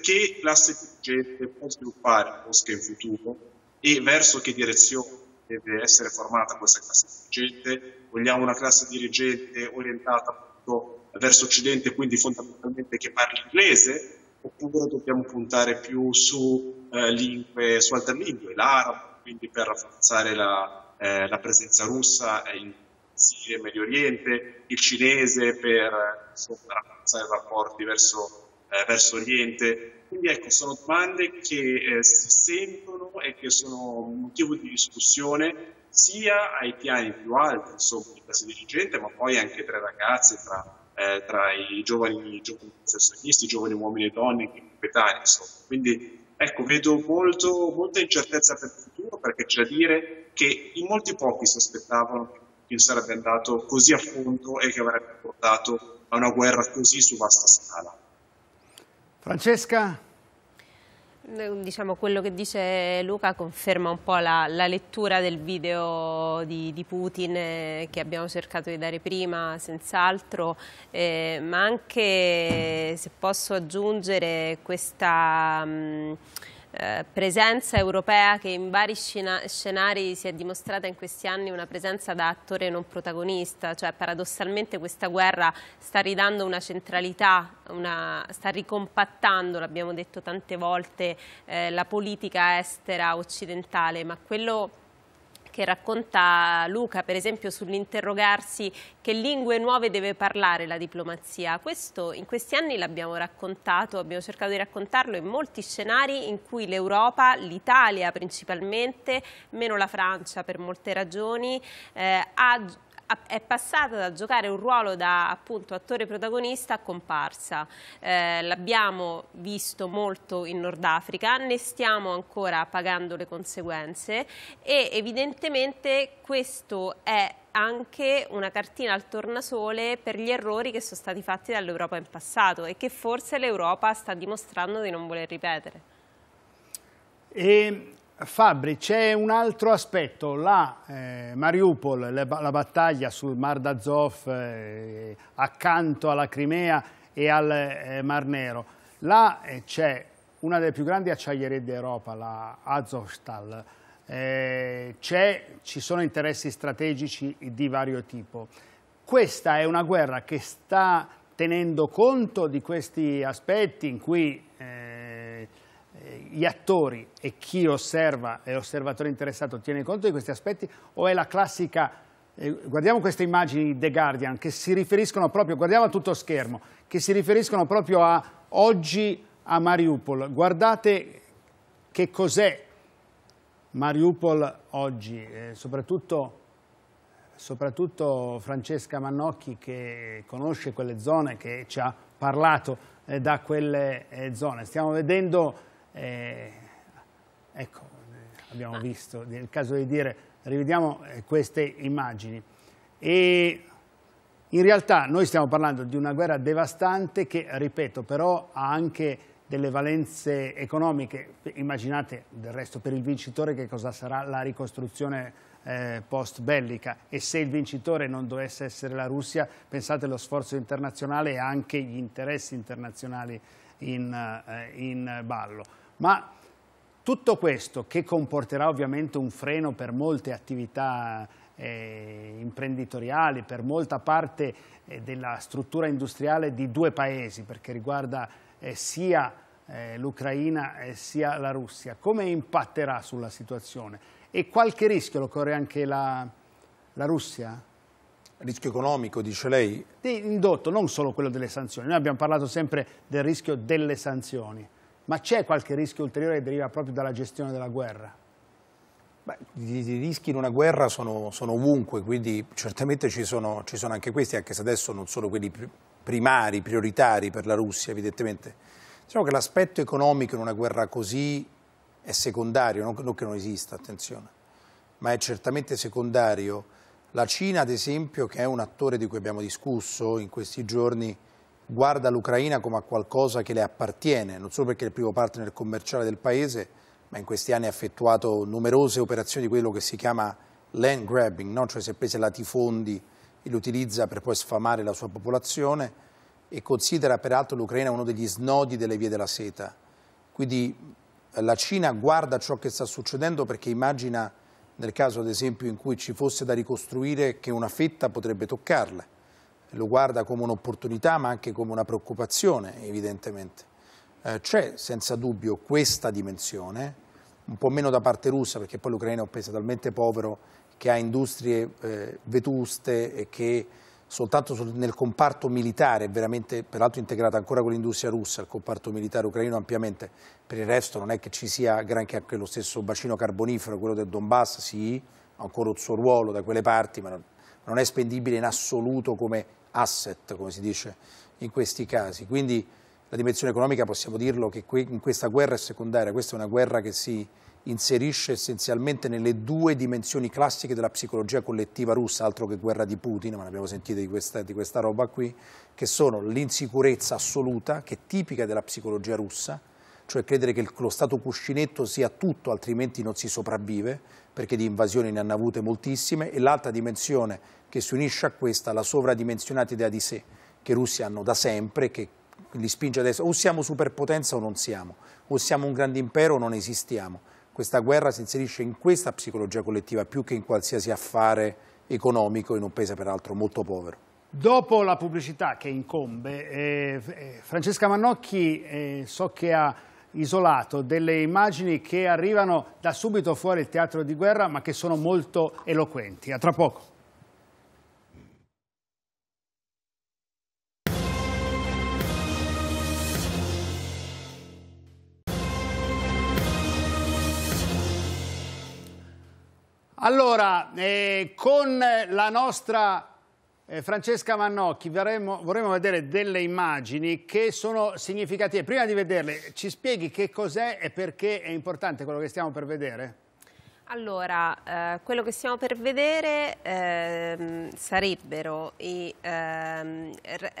G: che classe dirigente può sviluppare Mosca in futuro e verso che direzione deve essere formata questa classe dirigente. Vogliamo una classe dirigente orientata appunto verso Occidente, quindi fondamentalmente che parli inglese, oppure dobbiamo puntare più su eh, lingue, su altre lingue, l'arabo, quindi per rafforzare la, eh, la presenza russa in Siria e Medio Oriente, il cinese per insomma, rafforzare i rapporti verso, eh, verso Oriente. Quindi ecco, sono domande che eh, si sentono e che sono motivo di discussione sia ai piani più alti, insomma, di classe dirigente, ma poi anche tra i ragazzi, tra, eh, tra i giovani, i giovani professionisti, i giovani uomini e donne, i proprietari, insomma. Quindi Ecco, vedo molto, molta incertezza per il futuro perché c'è da dire che in molti pochi si aspettavano che sarebbe andato così a fondo e che avrebbe portato a una guerra così su vasta scala.
A: Francesca?
J: Eh, diciamo quello che dice Luca conferma un po' la, la lettura del video di, di, Putin eh, che abbiamo cercato di dare prima, senz'altro, eh, ma anche se posso aggiungere questa... Mh, mm, eh, presenza europea che in vari scenari si è dimostrata in questi anni una presenza da attore non protagonista, cioè paradossalmente questa guerra sta ridando una centralità, una, sta ricompattando, l'abbiamo detto tante volte, eh, la politica estera occidentale, ma quello che racconta Luca, per esempio sull'interrogarsi che lingue nuove deve parlare la diplomazia. Questo in questi anni l'abbiamo raccontato, abbiamo cercato di raccontarlo in molti scenari in cui l'Europa, l'Italia principalmente, meno la Francia per molte ragioni, eh, ha è passata da giocare un ruolo da appunto, attore protagonista a comparsa. Eh, L'abbiamo visto molto in Nord Africa, ne stiamo ancora pagando le conseguenze e evidentemente questo è anche una cartina al tornasole per gli errori che sono stati fatti dall'Europa in passato e che forse l'Europa sta dimostrando di non voler ripetere.
A: E Fabri, c'è un altro aspetto, la eh, Mariupol, la, la battaglia sul Mar d'Azov eh, accanto alla Crimea e al eh, Mar Nero. Là eh, c'è una delle più grandi acciaierie d'Europa, la Azovstal. Eh, ci sono interessi strategici di vario tipo. Questa è una guerra che sta tenendo conto di questi aspetti in cui gli attori e chi osserva e l'osservatore interessato tiene conto di questi aspetti o è la classica, eh, guardiamo queste immagini di The Guardian che si riferiscono proprio, guardiamo a tutto schermo, che si riferiscono proprio a oggi a Mariupol. Guardate che cos'è Mariupol oggi, eh, soprattutto soprattutto Francesca Mannocchi che conosce quelle zone, che ci ha parlato eh, da quelle eh, zone. Stiamo vedendo eh, ecco, eh, abbiamo Ma... visto, è il caso di dire, rivediamo eh, queste immagini. E in realtà noi stiamo parlando di una guerra devastante che, ripeto, però ha anche delle valenze economiche. Immaginate del resto per il vincitore che cosa sarà la ricostruzione eh, post bellica e se il vincitore non dovesse essere la Russia, pensate allo sforzo internazionale e anche agli interessi internazionali in, in ballo. Ma tutto questo, che comporterà ovviamente un freno per molte attività eh, imprenditoriali, per molta parte eh, della struttura industriale di due paesi, perché riguarda eh, sia eh, l'Ucraina sia la Russia, come impatterà sulla situazione? E qualche rischio lo corre anche la, la Russia?
D: rischio economico, dice lei?
A: Indotto, non solo quello delle sanzioni. Noi abbiamo parlato sempre del rischio delle sanzioni. Ma c'è qualche rischio ulteriore che deriva proprio dalla gestione della guerra?
D: Beh, I rischi in una guerra sono, sono ovunque, quindi certamente ci sono, ci sono, anche questi, anche se adesso non sono quelli primari, prioritari per la Russia, evidentemente. Diciamo che l'aspetto economico in una guerra così è secondario, non, non che non esista, attenzione, ma è certamente secondario. La Cina, ad esempio, che è un attore di cui abbiamo discusso in questi giorni, guarda l'Ucraina come a qualcosa che le appartiene, non solo perché è il primo partner commerciale del paese, ma in questi anni ha effettuato numerose operazioni di quello che si chiama land grabbing, no? cioè si è preso i latifondi e li utilizza per poi sfamare la sua popolazione e considera peraltro l'Ucraina uno degli snodi delle vie della seta. Quindi eh, la Cina guarda ciò che sta succedendo perché immagina nel caso ad esempio in cui ci fosse da ricostruire che una fetta potrebbe toccarla lo guarda come un'opportunità ma anche come una preoccupazione evidentemente. Eh, c'è senza dubbio questa dimensione, un po' meno da parte russa perché poi l'Ucraina è un paese talmente povero che ha industrie eh, vetuste e che soltanto nel comparto militare, veramente peraltro integrata ancora con l'industria russa, il comparto militare ucraino ampiamente, per il resto non è che ci sia granché anche lo stesso bacino carbonifero, quello del Donbass, sì, ha ancora il suo ruolo da quelle parti, ma non, non è spendibile in assoluto come asset, come si dice in questi casi. Quindi la dimensione economica possiamo dirlo che in questa guerra è secondaria, questa è una guerra che si inserisce essenzialmente nelle due dimensioni classiche della psicologia collettiva russa, altro che guerra di Putin, ma ne abbiamo sentito di questa, di questa roba qui, che sono l'insicurezza assoluta, che è tipica della psicologia russa, cioè credere che lo stato cuscinetto sia tutto, altrimenti non si sopravvive, perché di invasioni ne hanno avute moltissime, e l'altra dimensione che si unisce a questa, la sovradimensionata idea di sé, che i russi hanno da sempre, che li spinge ad essere o siamo superpotenza o non siamo, o siamo un grande impero o non esistiamo. Questa guerra si inserisce in questa psicologia collettiva più che in qualsiasi affare economico in un paese peraltro molto povero. Dopo la pubblicità
A: che incombe, eh, eh Francesca Mannocchi eh, so che ha isolato delle immagini che arrivano da subito fuori il teatro di guerra ma che sono molto eloquenti. A tra poco. Allora, eh, con la nostra eh, Francesca Mannocchi, vorremmo, vorremmo, vedere delle immagini che sono significative. Prima di vederle, ci spieghi che cos'è e perché è importante quello che stiamo per vedere?
J: Allora, eh, quello che stiamo per vedere eh, sarebbero, ehm, e,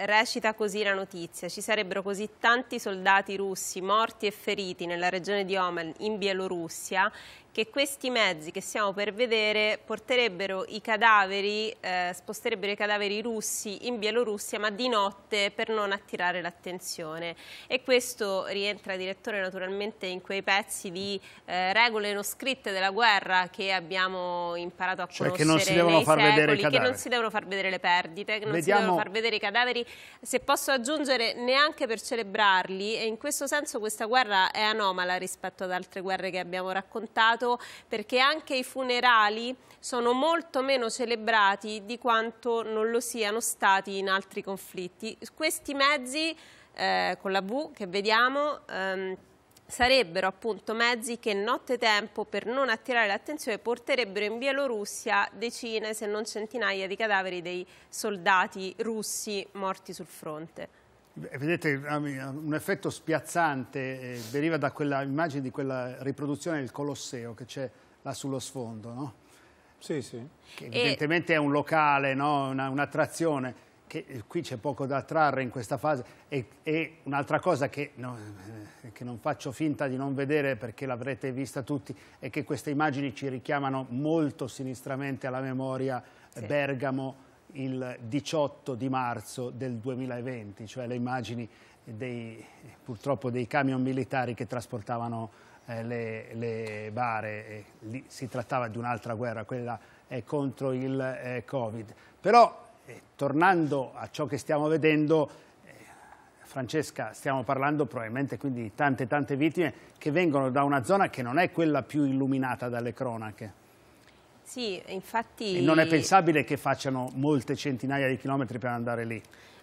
J: recita così la notizia, ci sarebbero così tanti soldati russi morti e feriti nella regione di Oman in Bielorussia che questi mezzi che stiamo per vedere porterebbero i cadaveri, eh, sposterebbero i cadaveri russi in Bielorussia, ma di notte per non attirare l'attenzione. E questo rientra, direttore, naturalmente in quei pezzi di eh, regole non scritte della guerra che abbiamo imparato a cioè conoscere. Che non si devono far secoli, vedere i cadaveri. Che non si devono far vedere le perdite, che non Vediamo... si devono far vedere i cadaveri. Se posso aggiungere, neanche per celebrarli, e in questo senso questa guerra è anomala rispetto ad altre guerre che abbiamo raccontato mercato perché anche i funerali sono molto meno celebrati di quanto non lo siano stati in altri conflitti. Questi mezzi eh, con la V che vediamo ehm, sarebbero appunto mezzi che nottetempo per non attirare l'attenzione porterebbero in Bielorussia decine se non centinaia di cadaveri dei soldati russi morti sul fronte.
A: Vedete, ah, ah, un effetto spiazzante eh, deriva da quella immagine di quella riproduzione del Colosseo che c'è là sullo sfondo, no? Sì, sì. Che evidentemente e... è un locale, no? un'attrazione, un che eh, qui c'è poco da trarre in questa fase. E, e un'altra cosa che, no, eh, che non faccio finta di non vedere perché l'avrete vista tutti, è che queste immagini ci richiamano molto sinistramente alla memoria sì. Bergamo, il 18 di marzo del 2020, cioè le immagini dei, purtroppo dei camion militari che trasportavano eh, le, le, bare, e lì si trattava di un'altra guerra, quella eh, contro il eh, Covid. Però, eh, tornando a ciò che stiamo vedendo, eh, Francesca, stiamo parlando probabilmente quindi di tante tante vittime che vengono da una zona che non è quella più illuminata dalle cronache.
J: Sì, infatti... E non è pensabile
A: che facciano molte centinaia di chilometri per andare lì.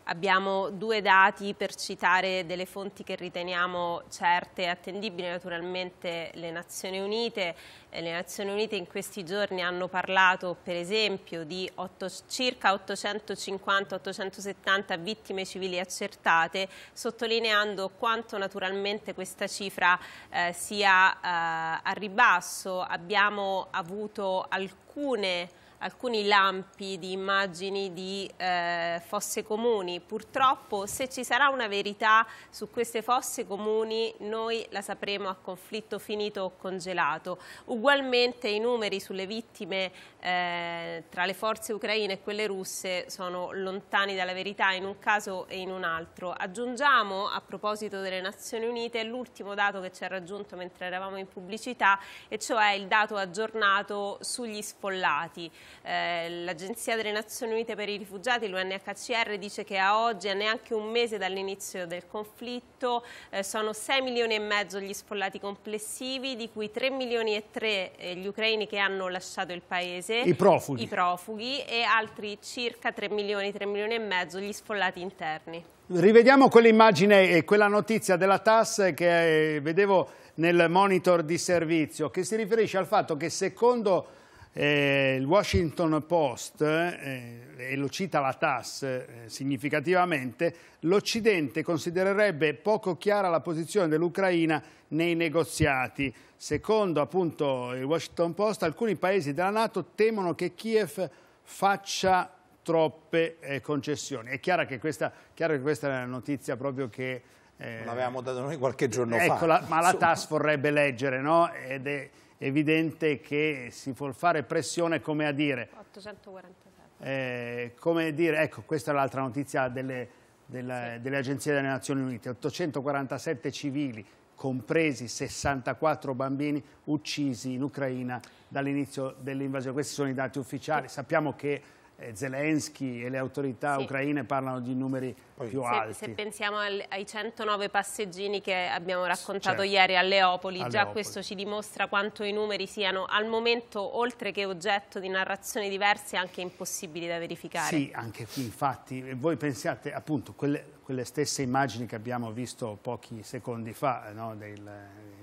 J: Abbiamo due dati per citare delle fonti che riteniamo certe e attendibili, naturalmente le Nazioni Unite. Le Nazioni Unite in questi giorni hanno parlato per esempio di 8, circa 850-870 vittime civili accertate, sottolineando quanto naturalmente questa cifra eh, sia eh, a ribasso. Abbiamo avuto alcune alcuni lampi di immagini di eh, fosse comuni. Purtroppo se ci sarà una verità su queste fosse comuni noi la sapremo a conflitto finito o congelato. Ugualmente i numeri sulle vittime eh, tra le forze ucraine e quelle russe sono lontani dalla verità in un caso e in un altro. Aggiungiamo a proposito delle Nazioni Unite l'ultimo dato che ci ha raggiunto mentre eravamo in pubblicità e cioè il dato aggiornato sugli sfollati. Eh, L'Agenzia delle Nazioni Unite per i rifugiati, l'UNHCR, dice che a oggi, a neanche un mese dall'inizio del conflitto, eh, sono 6 milioni e mezzo gli sfollati complessivi, di cui 3 milioni e 3 eh, gli ucraini che hanno lasciato il paese mese i profughi. i profughi e altri circa 3 milioni, 3 milioni e mezzo gli sfollati interni.
A: Rivediamo quell'immagine e quella notizia della TAS che eh, vedevo nel monitor di servizio che si riferisce al fatto che secondo eh, il Washington Post, eh, e lo cita la TAS eh, significativamente, l'Occidente considererebbe poco chiara la posizione dell'Ucraina nei negoziati. Secondo appunto il Washington Post, alcuni paesi della Nato temono che Kiev faccia troppe eh, concessioni. È chiaro che, questa, chiaro che questa è una notizia proprio che... Eh, L'avevamo
D: dato noi qualche giorno ecco, fa. La, ma la
A: TAS vorrebbe leggere, no? Ed è, evidente che si vuol fare pressione come a dire...
H: 847.
A: Eh, come dire, ecco, questa è l'altra notizia delle, della, sì. delle agenzie delle Nazioni Unite, 847 civili, compresi 64 bambini uccisi in Ucraina dall'inizio dell'invasione. Questi sono i dati ufficiali. Sappiamo che eh, Zelensky e le autorità sì. ucraine parlano di numeri Poi, più se, alti. Se
J: pensiamo al, ai 109 passeggini che abbiamo raccontato certo. ieri a Leopoli, già questo ci dimostra quanto i numeri siano al momento, oltre che oggetto di narrazioni diverse, anche impossibili da verificare. Sì,
A: anche qui infatti, voi pensiate appunto quelle, quelle stesse immagini che abbiamo visto pochi secondi fa, eh, no? Del,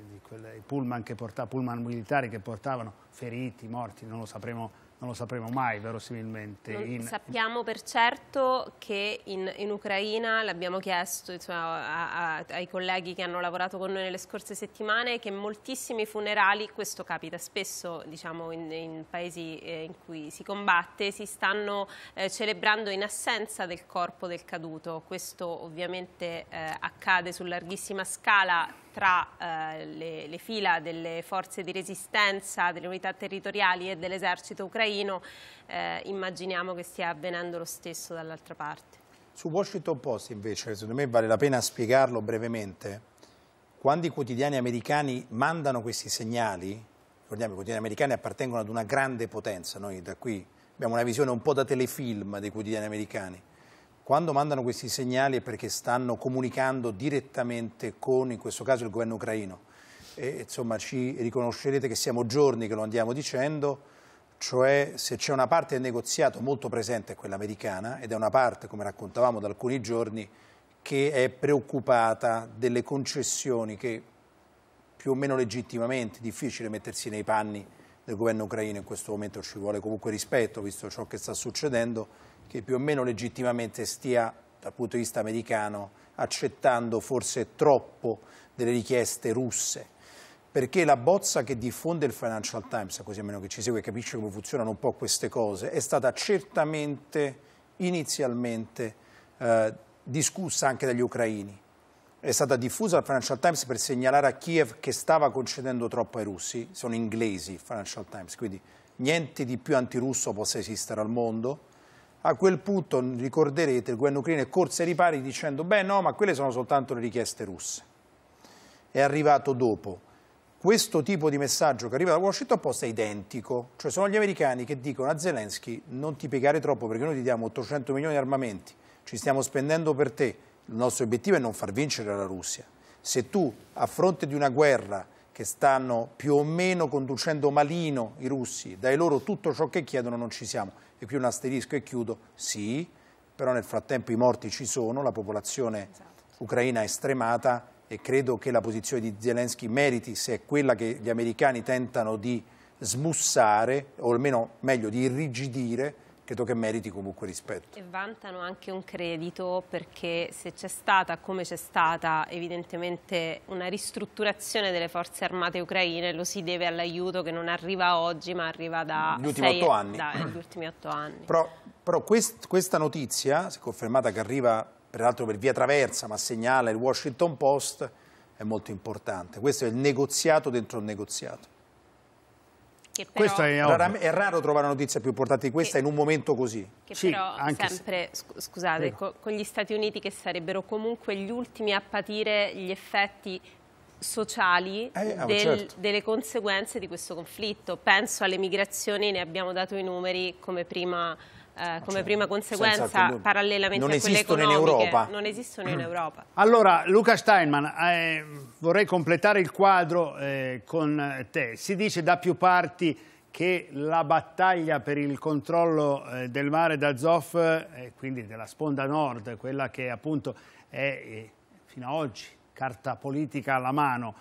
A: di quelle, pullman, portava, pullman militari che portavano feriti, morti, non lo sapremo non lo sapremo mai verosimilmente. In... Sappiamo
J: per certo che in, in Ucraina, l'abbiamo chiesto insomma, a, a, ai colleghi che hanno lavorato con noi nelle scorse settimane, che moltissimi funerali, questo capita spesso diciamo, in, in, paesi eh, in cui si combatte, si stanno eh, celebrando in assenza del corpo del caduto. Questo ovviamente eh, accade su larghissima scala tra eh, le, le, fila delle forze di resistenza, delle unità territoriali e dell'esercito ucraino, eh, immaginiamo che stia avvenendo lo stesso dall'altra parte.
D: Su Washington Post invece, secondo me vale la pena spiegarlo brevemente, quando i quotidiani americani mandano questi segnali, ricordiamo i quotidiani americani appartengono ad una grande potenza, noi da qui abbiamo una visione un po' da telefilm dei quotidiani americani, quando mandano questi segnali è perché stanno comunicando direttamente con, in questo caso, il governo ucraino. E, insomma, ci riconoscerete che siamo giorni che lo andiamo dicendo, cioè se c'è una parte del negoziato molto presente quella americana ed è una parte, come raccontavamo da alcuni giorni, che è preoccupata delle concessioni che più o meno legittimamente, è difficile mettersi nei panni del governo ucraino in questo momento, ci vuole comunque rispetto visto ciò che sta succedendo, che più o meno legittimamente stia, dal punto di vista americano, accettando forse troppo delle richieste russe. Perché la bozza che diffonde il Financial Times, così a meno che ci segue e capisce come funzionano un po' queste cose, è stata certamente, inizialmente, eh, discussa anche dagli ucraini è stata diffusa dal Financial Times per segnalare a Kiev che stava concedendo troppo ai russi, sono inglesi il Financial Times, quindi niente di più antirusso possa esistere al mondo, a quel punto, ricorderete, il governo ucraino è corso ai ripari dicendo beh no, ma quelle sono soltanto le richieste russe. È arrivato dopo. Questo tipo di messaggio che arriva da Washington Post è identico, cioè sono gli americani che dicono a Zelensky non ti piegare troppo perché noi ti diamo 800 milioni di armamenti, ci stiamo spendendo per te, il nostro obiettivo è non far vincere la Russia. Se tu a fronte di una guerra che stanno più o meno conducendo malino i russi, dai loro tutto ciò che chiedono non ci siamo e qui un asterisco e chiudo, sì, però nel frattempo i morti ci sono, la popolazione esatto. ucraina è stremata e credo che la posizione di Zelensky meriti, se è quella che gli americani tentano di smussare, o almeno meglio di irrigidire, credo che meriti comunque rispetto.
J: E vantano anche un credito perché se c'è stata, come c'è stata, evidentemente una ristrutturazione delle forze armate ucraine, lo si deve all'aiuto che non arriva oggi ma arriva da... Gli ultimi sei, otto anni. Da, gli ultimi otto anni.
D: Però, però quest, questa notizia, se confermata che arriva peraltro per via traversa ma segnala il Washington Post, è molto importante. Questo è il negoziato dentro il negoziato.
J: Però... Questo è, è, raro trovare
D: una notizia più importante di questa che, in un momento così. Che sì, però sempre,
J: se... scusate, co con gli Stati Uniti che sarebbero comunque gli ultimi a patire gli effetti sociali eh, eh del, certo. delle conseguenze di questo conflitto. Penso alle migrazioni, ne abbiamo dato i numeri come prima eh, come cioè, prima conseguenza parallelamente non a quelle esistono in Europa. non esistono in Europa.
A: Allora, Luca Steinman, eh, vorrei completare il quadro eh, con te. Si dice da più parti che la battaglia per il controllo eh, del mare d'Azov, eh, quindi della sponda nord, quella che appunto è fino ad oggi carta politica alla mano,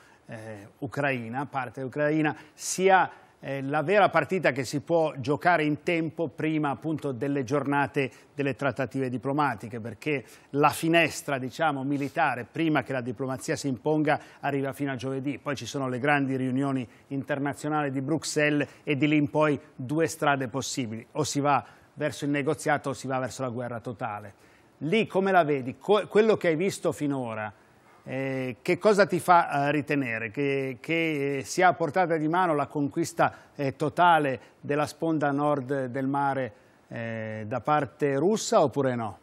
A: ucraina, parte ucraina, sia eh, la vera partita che si può giocare in tempo prima appunto delle giornate delle trattative diplomatiche perché la finestra diciamo militare prima che la diplomazia si imponga arriva fino a giovedì poi ci sono le grandi riunioni internazionali di Bruxelles e di lì in poi due strade possibili o si va verso il negoziato o si va verso la guerra totale lì come la vedi? Co quello che hai visto finora eh, che cosa ti fa eh, ritenere? Che, che, sia a portata di mano la conquista eh, totale della sponda nord del mare eh, da parte russa oppure no?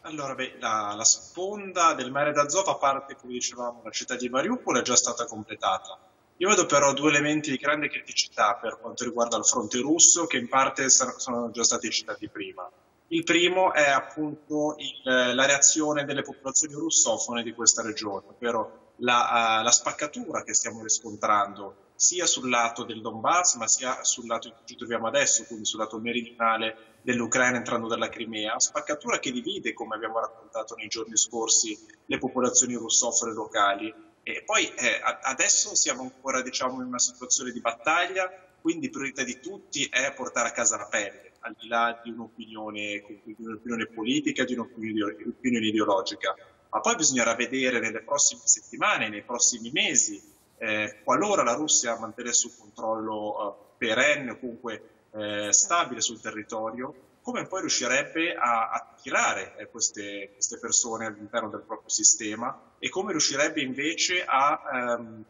G: Allora, beh, la, la, sponda del mare d'Azov a parte, come dicevamo, la città di Mariupol è già stata completata. Io vedo però due elementi di grande criticità per quanto riguarda il fronte russo, che in parte sono già stati citati prima. Il primo è appunto il, la reazione delle popolazioni russofone di questa regione, ovvero la, uh, la, spaccatura che stiamo riscontrando sia sul lato del Donbass, ma sia sul lato in cui ci troviamo adesso, quindi sul lato meridionale dell'Ucraina entrando dalla Crimea, spaccatura che divide, come abbiamo raccontato nei giorni scorsi, le popolazioni russofone locali. E poi eh, adesso siamo ancora diciamo, in una situazione di battaglia, quindi priorità di tutti è portare a casa la pelle al di là di un'opinione, di un'opinione politica, di un'opinione ideologica. Ma poi bisognerà vedere nelle prossime settimane, nei prossimi mesi, eh, qualora la Russia mantenesse un controllo eh, perenne o comunque eh, stabile sul territorio, come poi riuscirebbe a attirare eh, queste, queste persone all'interno del proprio sistema e come riuscirebbe invece a... Ehm,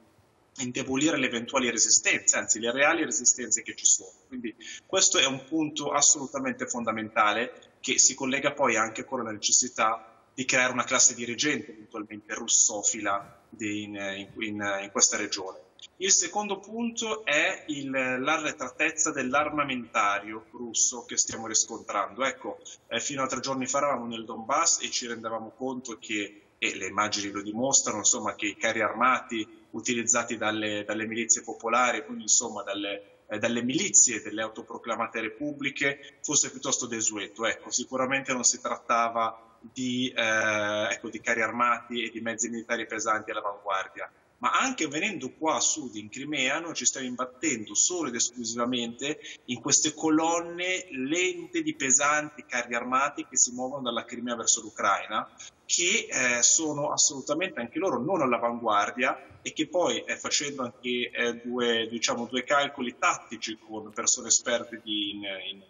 G: indebolire le eventuali resistenze, anzi le reali resistenze che ci sono. Quindi questo è un punto assolutamente fondamentale che si collega poi anche con la necessità di creare una classe dirigente eventualmente russofila in, in, in, in questa regione. Il secondo punto è il, l'arretratezza dell'armamentario russo che stiamo riscontrando. Ecco, eh, fino a tre giorni fa eravamo nel Donbass e ci rendevamo conto che, e le immagini lo dimostrano, insomma, che i carri armati utilizzati dalle, dalle milizie popolari, quindi insomma dalle, eh, dalle milizie, delle autoproclamate repubbliche, fosse piuttosto desueto. Ecco, sicuramente non si trattava di, eh, ecco, di carri armati e di mezzi militari pesanti all'avanguardia ma anche venendo qua a sud in Crimea noi ci stiamo imbattendo solo ed esclusivamente in queste colonne lente di pesanti carri armati che si muovono dalla Crimea verso l'Ucraina, che eh, sono assolutamente anche loro non all'avanguardia e che poi eh, facendo anche eh, due, diciamo, due, calcoli tattici con persone esperte di, in, in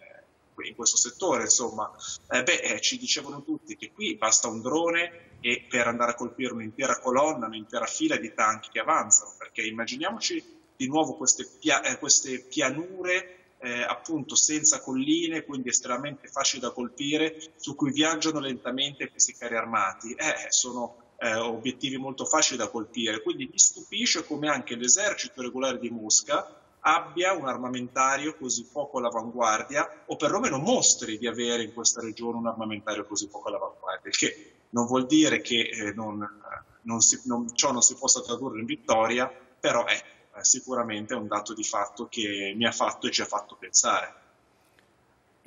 G: in questo settore, insomma, eh, beh, eh, ci dicevano tutti che qui basta un drone e per andare a colpire un'intera colonna, un'intera fila di tanchi che avanzano, perché immaginiamoci di nuovo queste, pia eh, queste pianure eh, appunto senza colline, quindi estremamente facili da colpire, su cui viaggiano lentamente questi carri armati. Eh, eh, sono eh, obiettivi molto facili da colpire, quindi mi stupisce come anche l'esercito regolare di Mosca abbia un armamentario così poco all'avanguardia o perlomeno mostri di avere in questa regione un armamentario così poco all'avanguardia, il che non vuol dire che eh, non, eh, non si, non, ciò non si possa tradurre in vittoria, però è eh, sicuramente un dato di fatto che mi ha fatto e ci ha fatto pensare.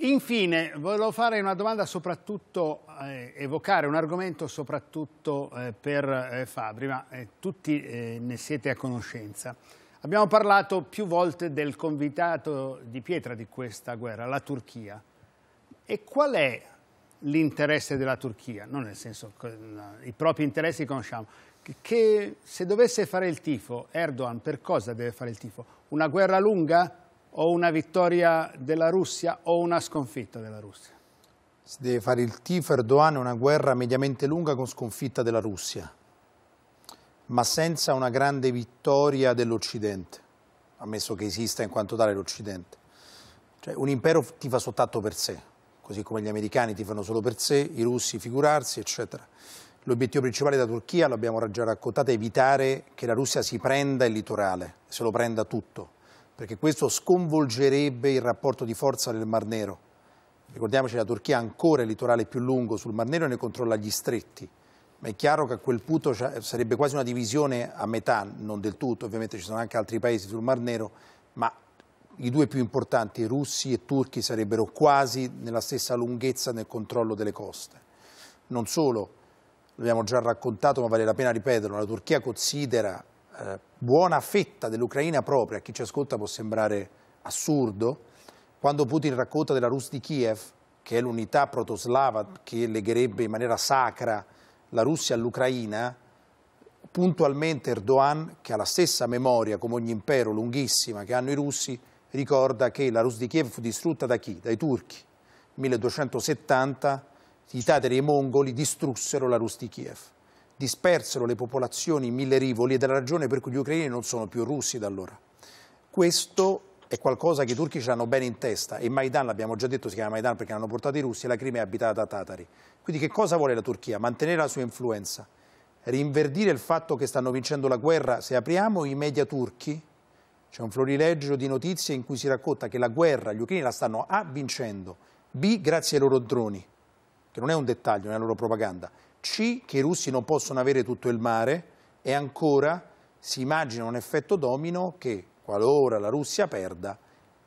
A: Infine, volevo fare una domanda soprattutto, eh, evocare un argomento soprattutto eh, per eh, Fabri, ma eh, tutti eh, ne siete a conoscenza. Abbiamo parlato più volte del convitato di pietra di questa guerra, la Turchia. E qual è l'interesse della Turchia? Non nel senso, i propri interessi li conosciamo. che se dovesse fare il tifo, Erdogan per cosa deve fare il tifo? Una guerra lunga o una vittoria della Russia o una sconfitta della Russia?
D: Si deve fare il tifo, Erdogan, una guerra mediamente lunga con sconfitta della Russia ma senza una grande vittoria dell'Occidente, ammesso che esista in quanto tale l'Occidente. Cioè, un impero ti fa soltanto per sé, così come gli americani ti fanno solo per sé, i russi figurarsi, eccetera. L'obiettivo principale della Turchia, l'abbiamo già raccontato, è evitare che la Russia si prenda il litorale, se lo prenda tutto, perché questo sconvolgerebbe il rapporto di forza del Mar Nero. Ricordiamoci che la Turchia ha ancora il litorale più lungo sul Mar Nero e ne controlla gli stretti ma è chiaro che a quel punto sarebbe quasi una divisione a metà, non del tutto, ovviamente ci sono anche altri paesi sul Mar Nero, ma i due più importanti, russi e turchi, sarebbero quasi nella stessa lunghezza nel controllo delle coste. Non solo, l'abbiamo già raccontato, ma vale la pena ripeterlo, la Turchia considera eh, buona fetta dell'Ucraina propria, a chi ci ascolta può sembrare assurdo, quando Putin racconta della Rus di Kiev, che è l'unità protoslava che legherebbe in maniera sacra la Russia all'Ucraina, puntualmente Erdogan, che ha la stessa memoria come ogni impero lunghissima che hanno i russi, ricorda che la Rus di Kiev fu distrutta da chi? Dai turchi. 1270 i tatari e i mongoli distrussero la Rus di Kiev, dispersero le popolazioni in mille rivoli ed è la ragione per cui gli ucraini non sono più russi da allora. Questo è qualcosa che i turchi ce l'hanno bene in testa e Maidan, l'abbiamo già detto, si chiama Maidan perché l'hanno portato i russi e la Crimea è abitata da tatari. Quindi che cosa vuole la Turchia? Mantenere la sua influenza, rinverdire il fatto che stanno vincendo la guerra. Se apriamo i media turchi, c'è un florileggio di notizie in cui si racconta che la guerra gli ucraini la stanno A vincendo, B grazie ai loro droni, che non è un dettaglio è la loro propaganda, C che i russi non possono avere tutto il mare e ancora si immagina un effetto domino che qualora la Russia perda,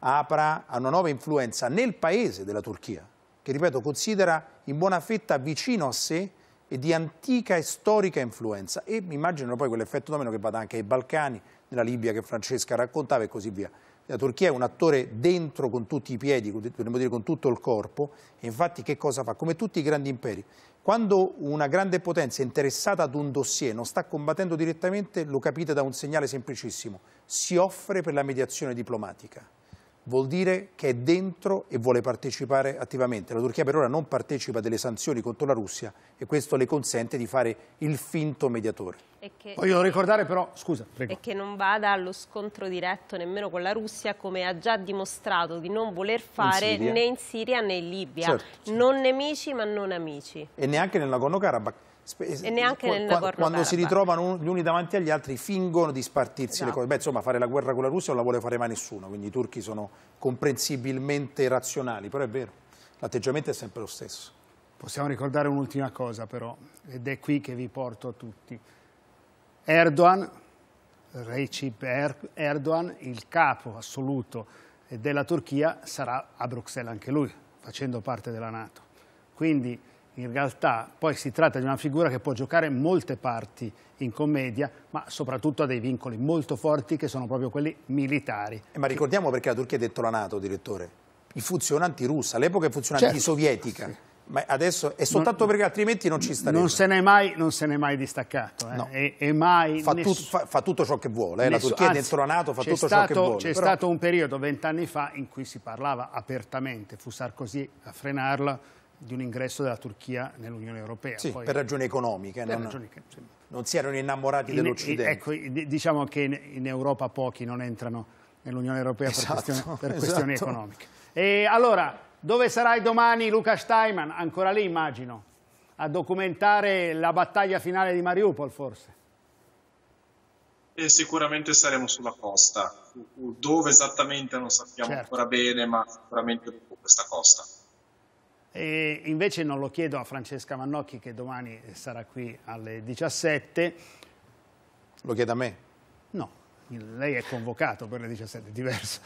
D: apra a una nuova influenza nel paese della Turchia, che ripeto considera in buona fetta vicino a sé e di antica e storica influenza. E mi immagino poi quell'effetto domino che vada anche ai Balcani, nella Libia che Francesca raccontava e così via. La Turchia è un attore dentro con tutti i piedi, potremmo dire con tutto il corpo, e infatti che cosa fa? Come tutti i grandi imperi, quando una grande potenza è interessata ad un dossier, non sta combattendo direttamente, lo capite da un segnale semplicissimo, si offre per la mediazione diplomatica vuol dire che è dentro e vuole partecipare attivamente. La Turchia per ora non partecipa delle sanzioni contro la Russia e questo le consente di fare il finto mediatore. Che, Voglio ricordare però, scusa,
A: prego. E
J: che non vada allo scontro diretto nemmeno con la Russia come ha già dimostrato di non voler fare in né in Siria né in Libia. Certo, certo. Non nemici ma non amici.
D: E neanche nel Nagorno-Karabakh e neanche nel quando, quando si ritrovano gli uni davanti agli altri fingono di spartirsi esatto. le cose beh insomma fare la guerra con la Russia non la vuole fare mai nessuno quindi i turchi sono comprensibilmente razionali però è vero l'atteggiamento è sempre lo stesso
A: possiamo ricordare un'ultima cosa però ed è qui che vi porto a tutti Erdogan Recep er-, Erdogan il capo assoluto della Turchia sarà a Bruxelles anche lui facendo parte della Nato quindi in realtà poi si tratta di una figura che può giocare molte parti in commedia, ma soprattutto ha dei vincoli molto forti che sono proprio quelli militari. Eh, ma ricordiamo
D: perché la Turchia ha detto la Nato, direttore, i funzionanti russa, all'epoca i funzionanti certo. sovietica. Sì. Ma adesso è soltanto
A: non, perché altrimenti non ci starebbe. Non se n'è mai, mai, distaccato. Eh. No. E, e mai fa, nessun... fa,
D: fa, tutto ciò che vuole. Eh. La Turchia anzi, è dentro la Nato, fa tutto ciò che vuole. C'è però... stato
A: un periodo, vent'anni fa, in cui si parlava apertamente, fu Sarkozy a frenarla, di un ingresso della
D: Turchia nell'Unione Europea. Sì, Poi, per ragioni economiche. Per non, ragioni, sì. non, si erano innamorati in, dell'Occidente.
A: Ecco, diciamo che in, in, Europa pochi non entrano nell'Unione Europea esatto, per, questioni, per esatto. economiche. E allora, dove sarai domani Luca Steinman? Ancora lì immagino, a documentare la battaglia finale di Mariupol forse.
G: E sicuramente saremo sulla costa, dove esattamente non sappiamo certo. ancora bene, ma sicuramente lungo questa costa.
A: E invece non lo chiedo a Francesca Mannocchi che domani sarà qui alle 17. Lo chiede a me? No, lei è convocato per le 17, è diverso.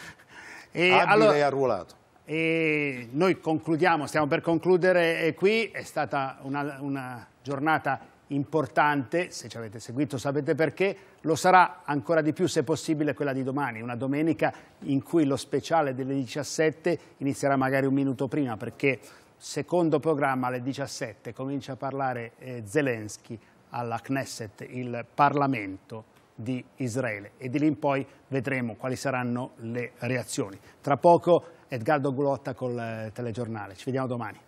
A: E Abile allora, e arruolato. E noi concludiamo, stiamo per concludere qui, è stata una, una giornata importante, se ci avete seguito sapete perché, lo sarà ancora di più se possibile quella di domani, una domenica in cui lo speciale delle 17 inizierà magari un minuto prima perché secondo programma alle 17 comincia a parlare eh, Zelensky alla Knesset, il Parlamento di Israele e di lì in poi vedremo quali saranno le reazioni. Tra poco Edgardo Gulotta col eh, telegiornale, ci vediamo domani.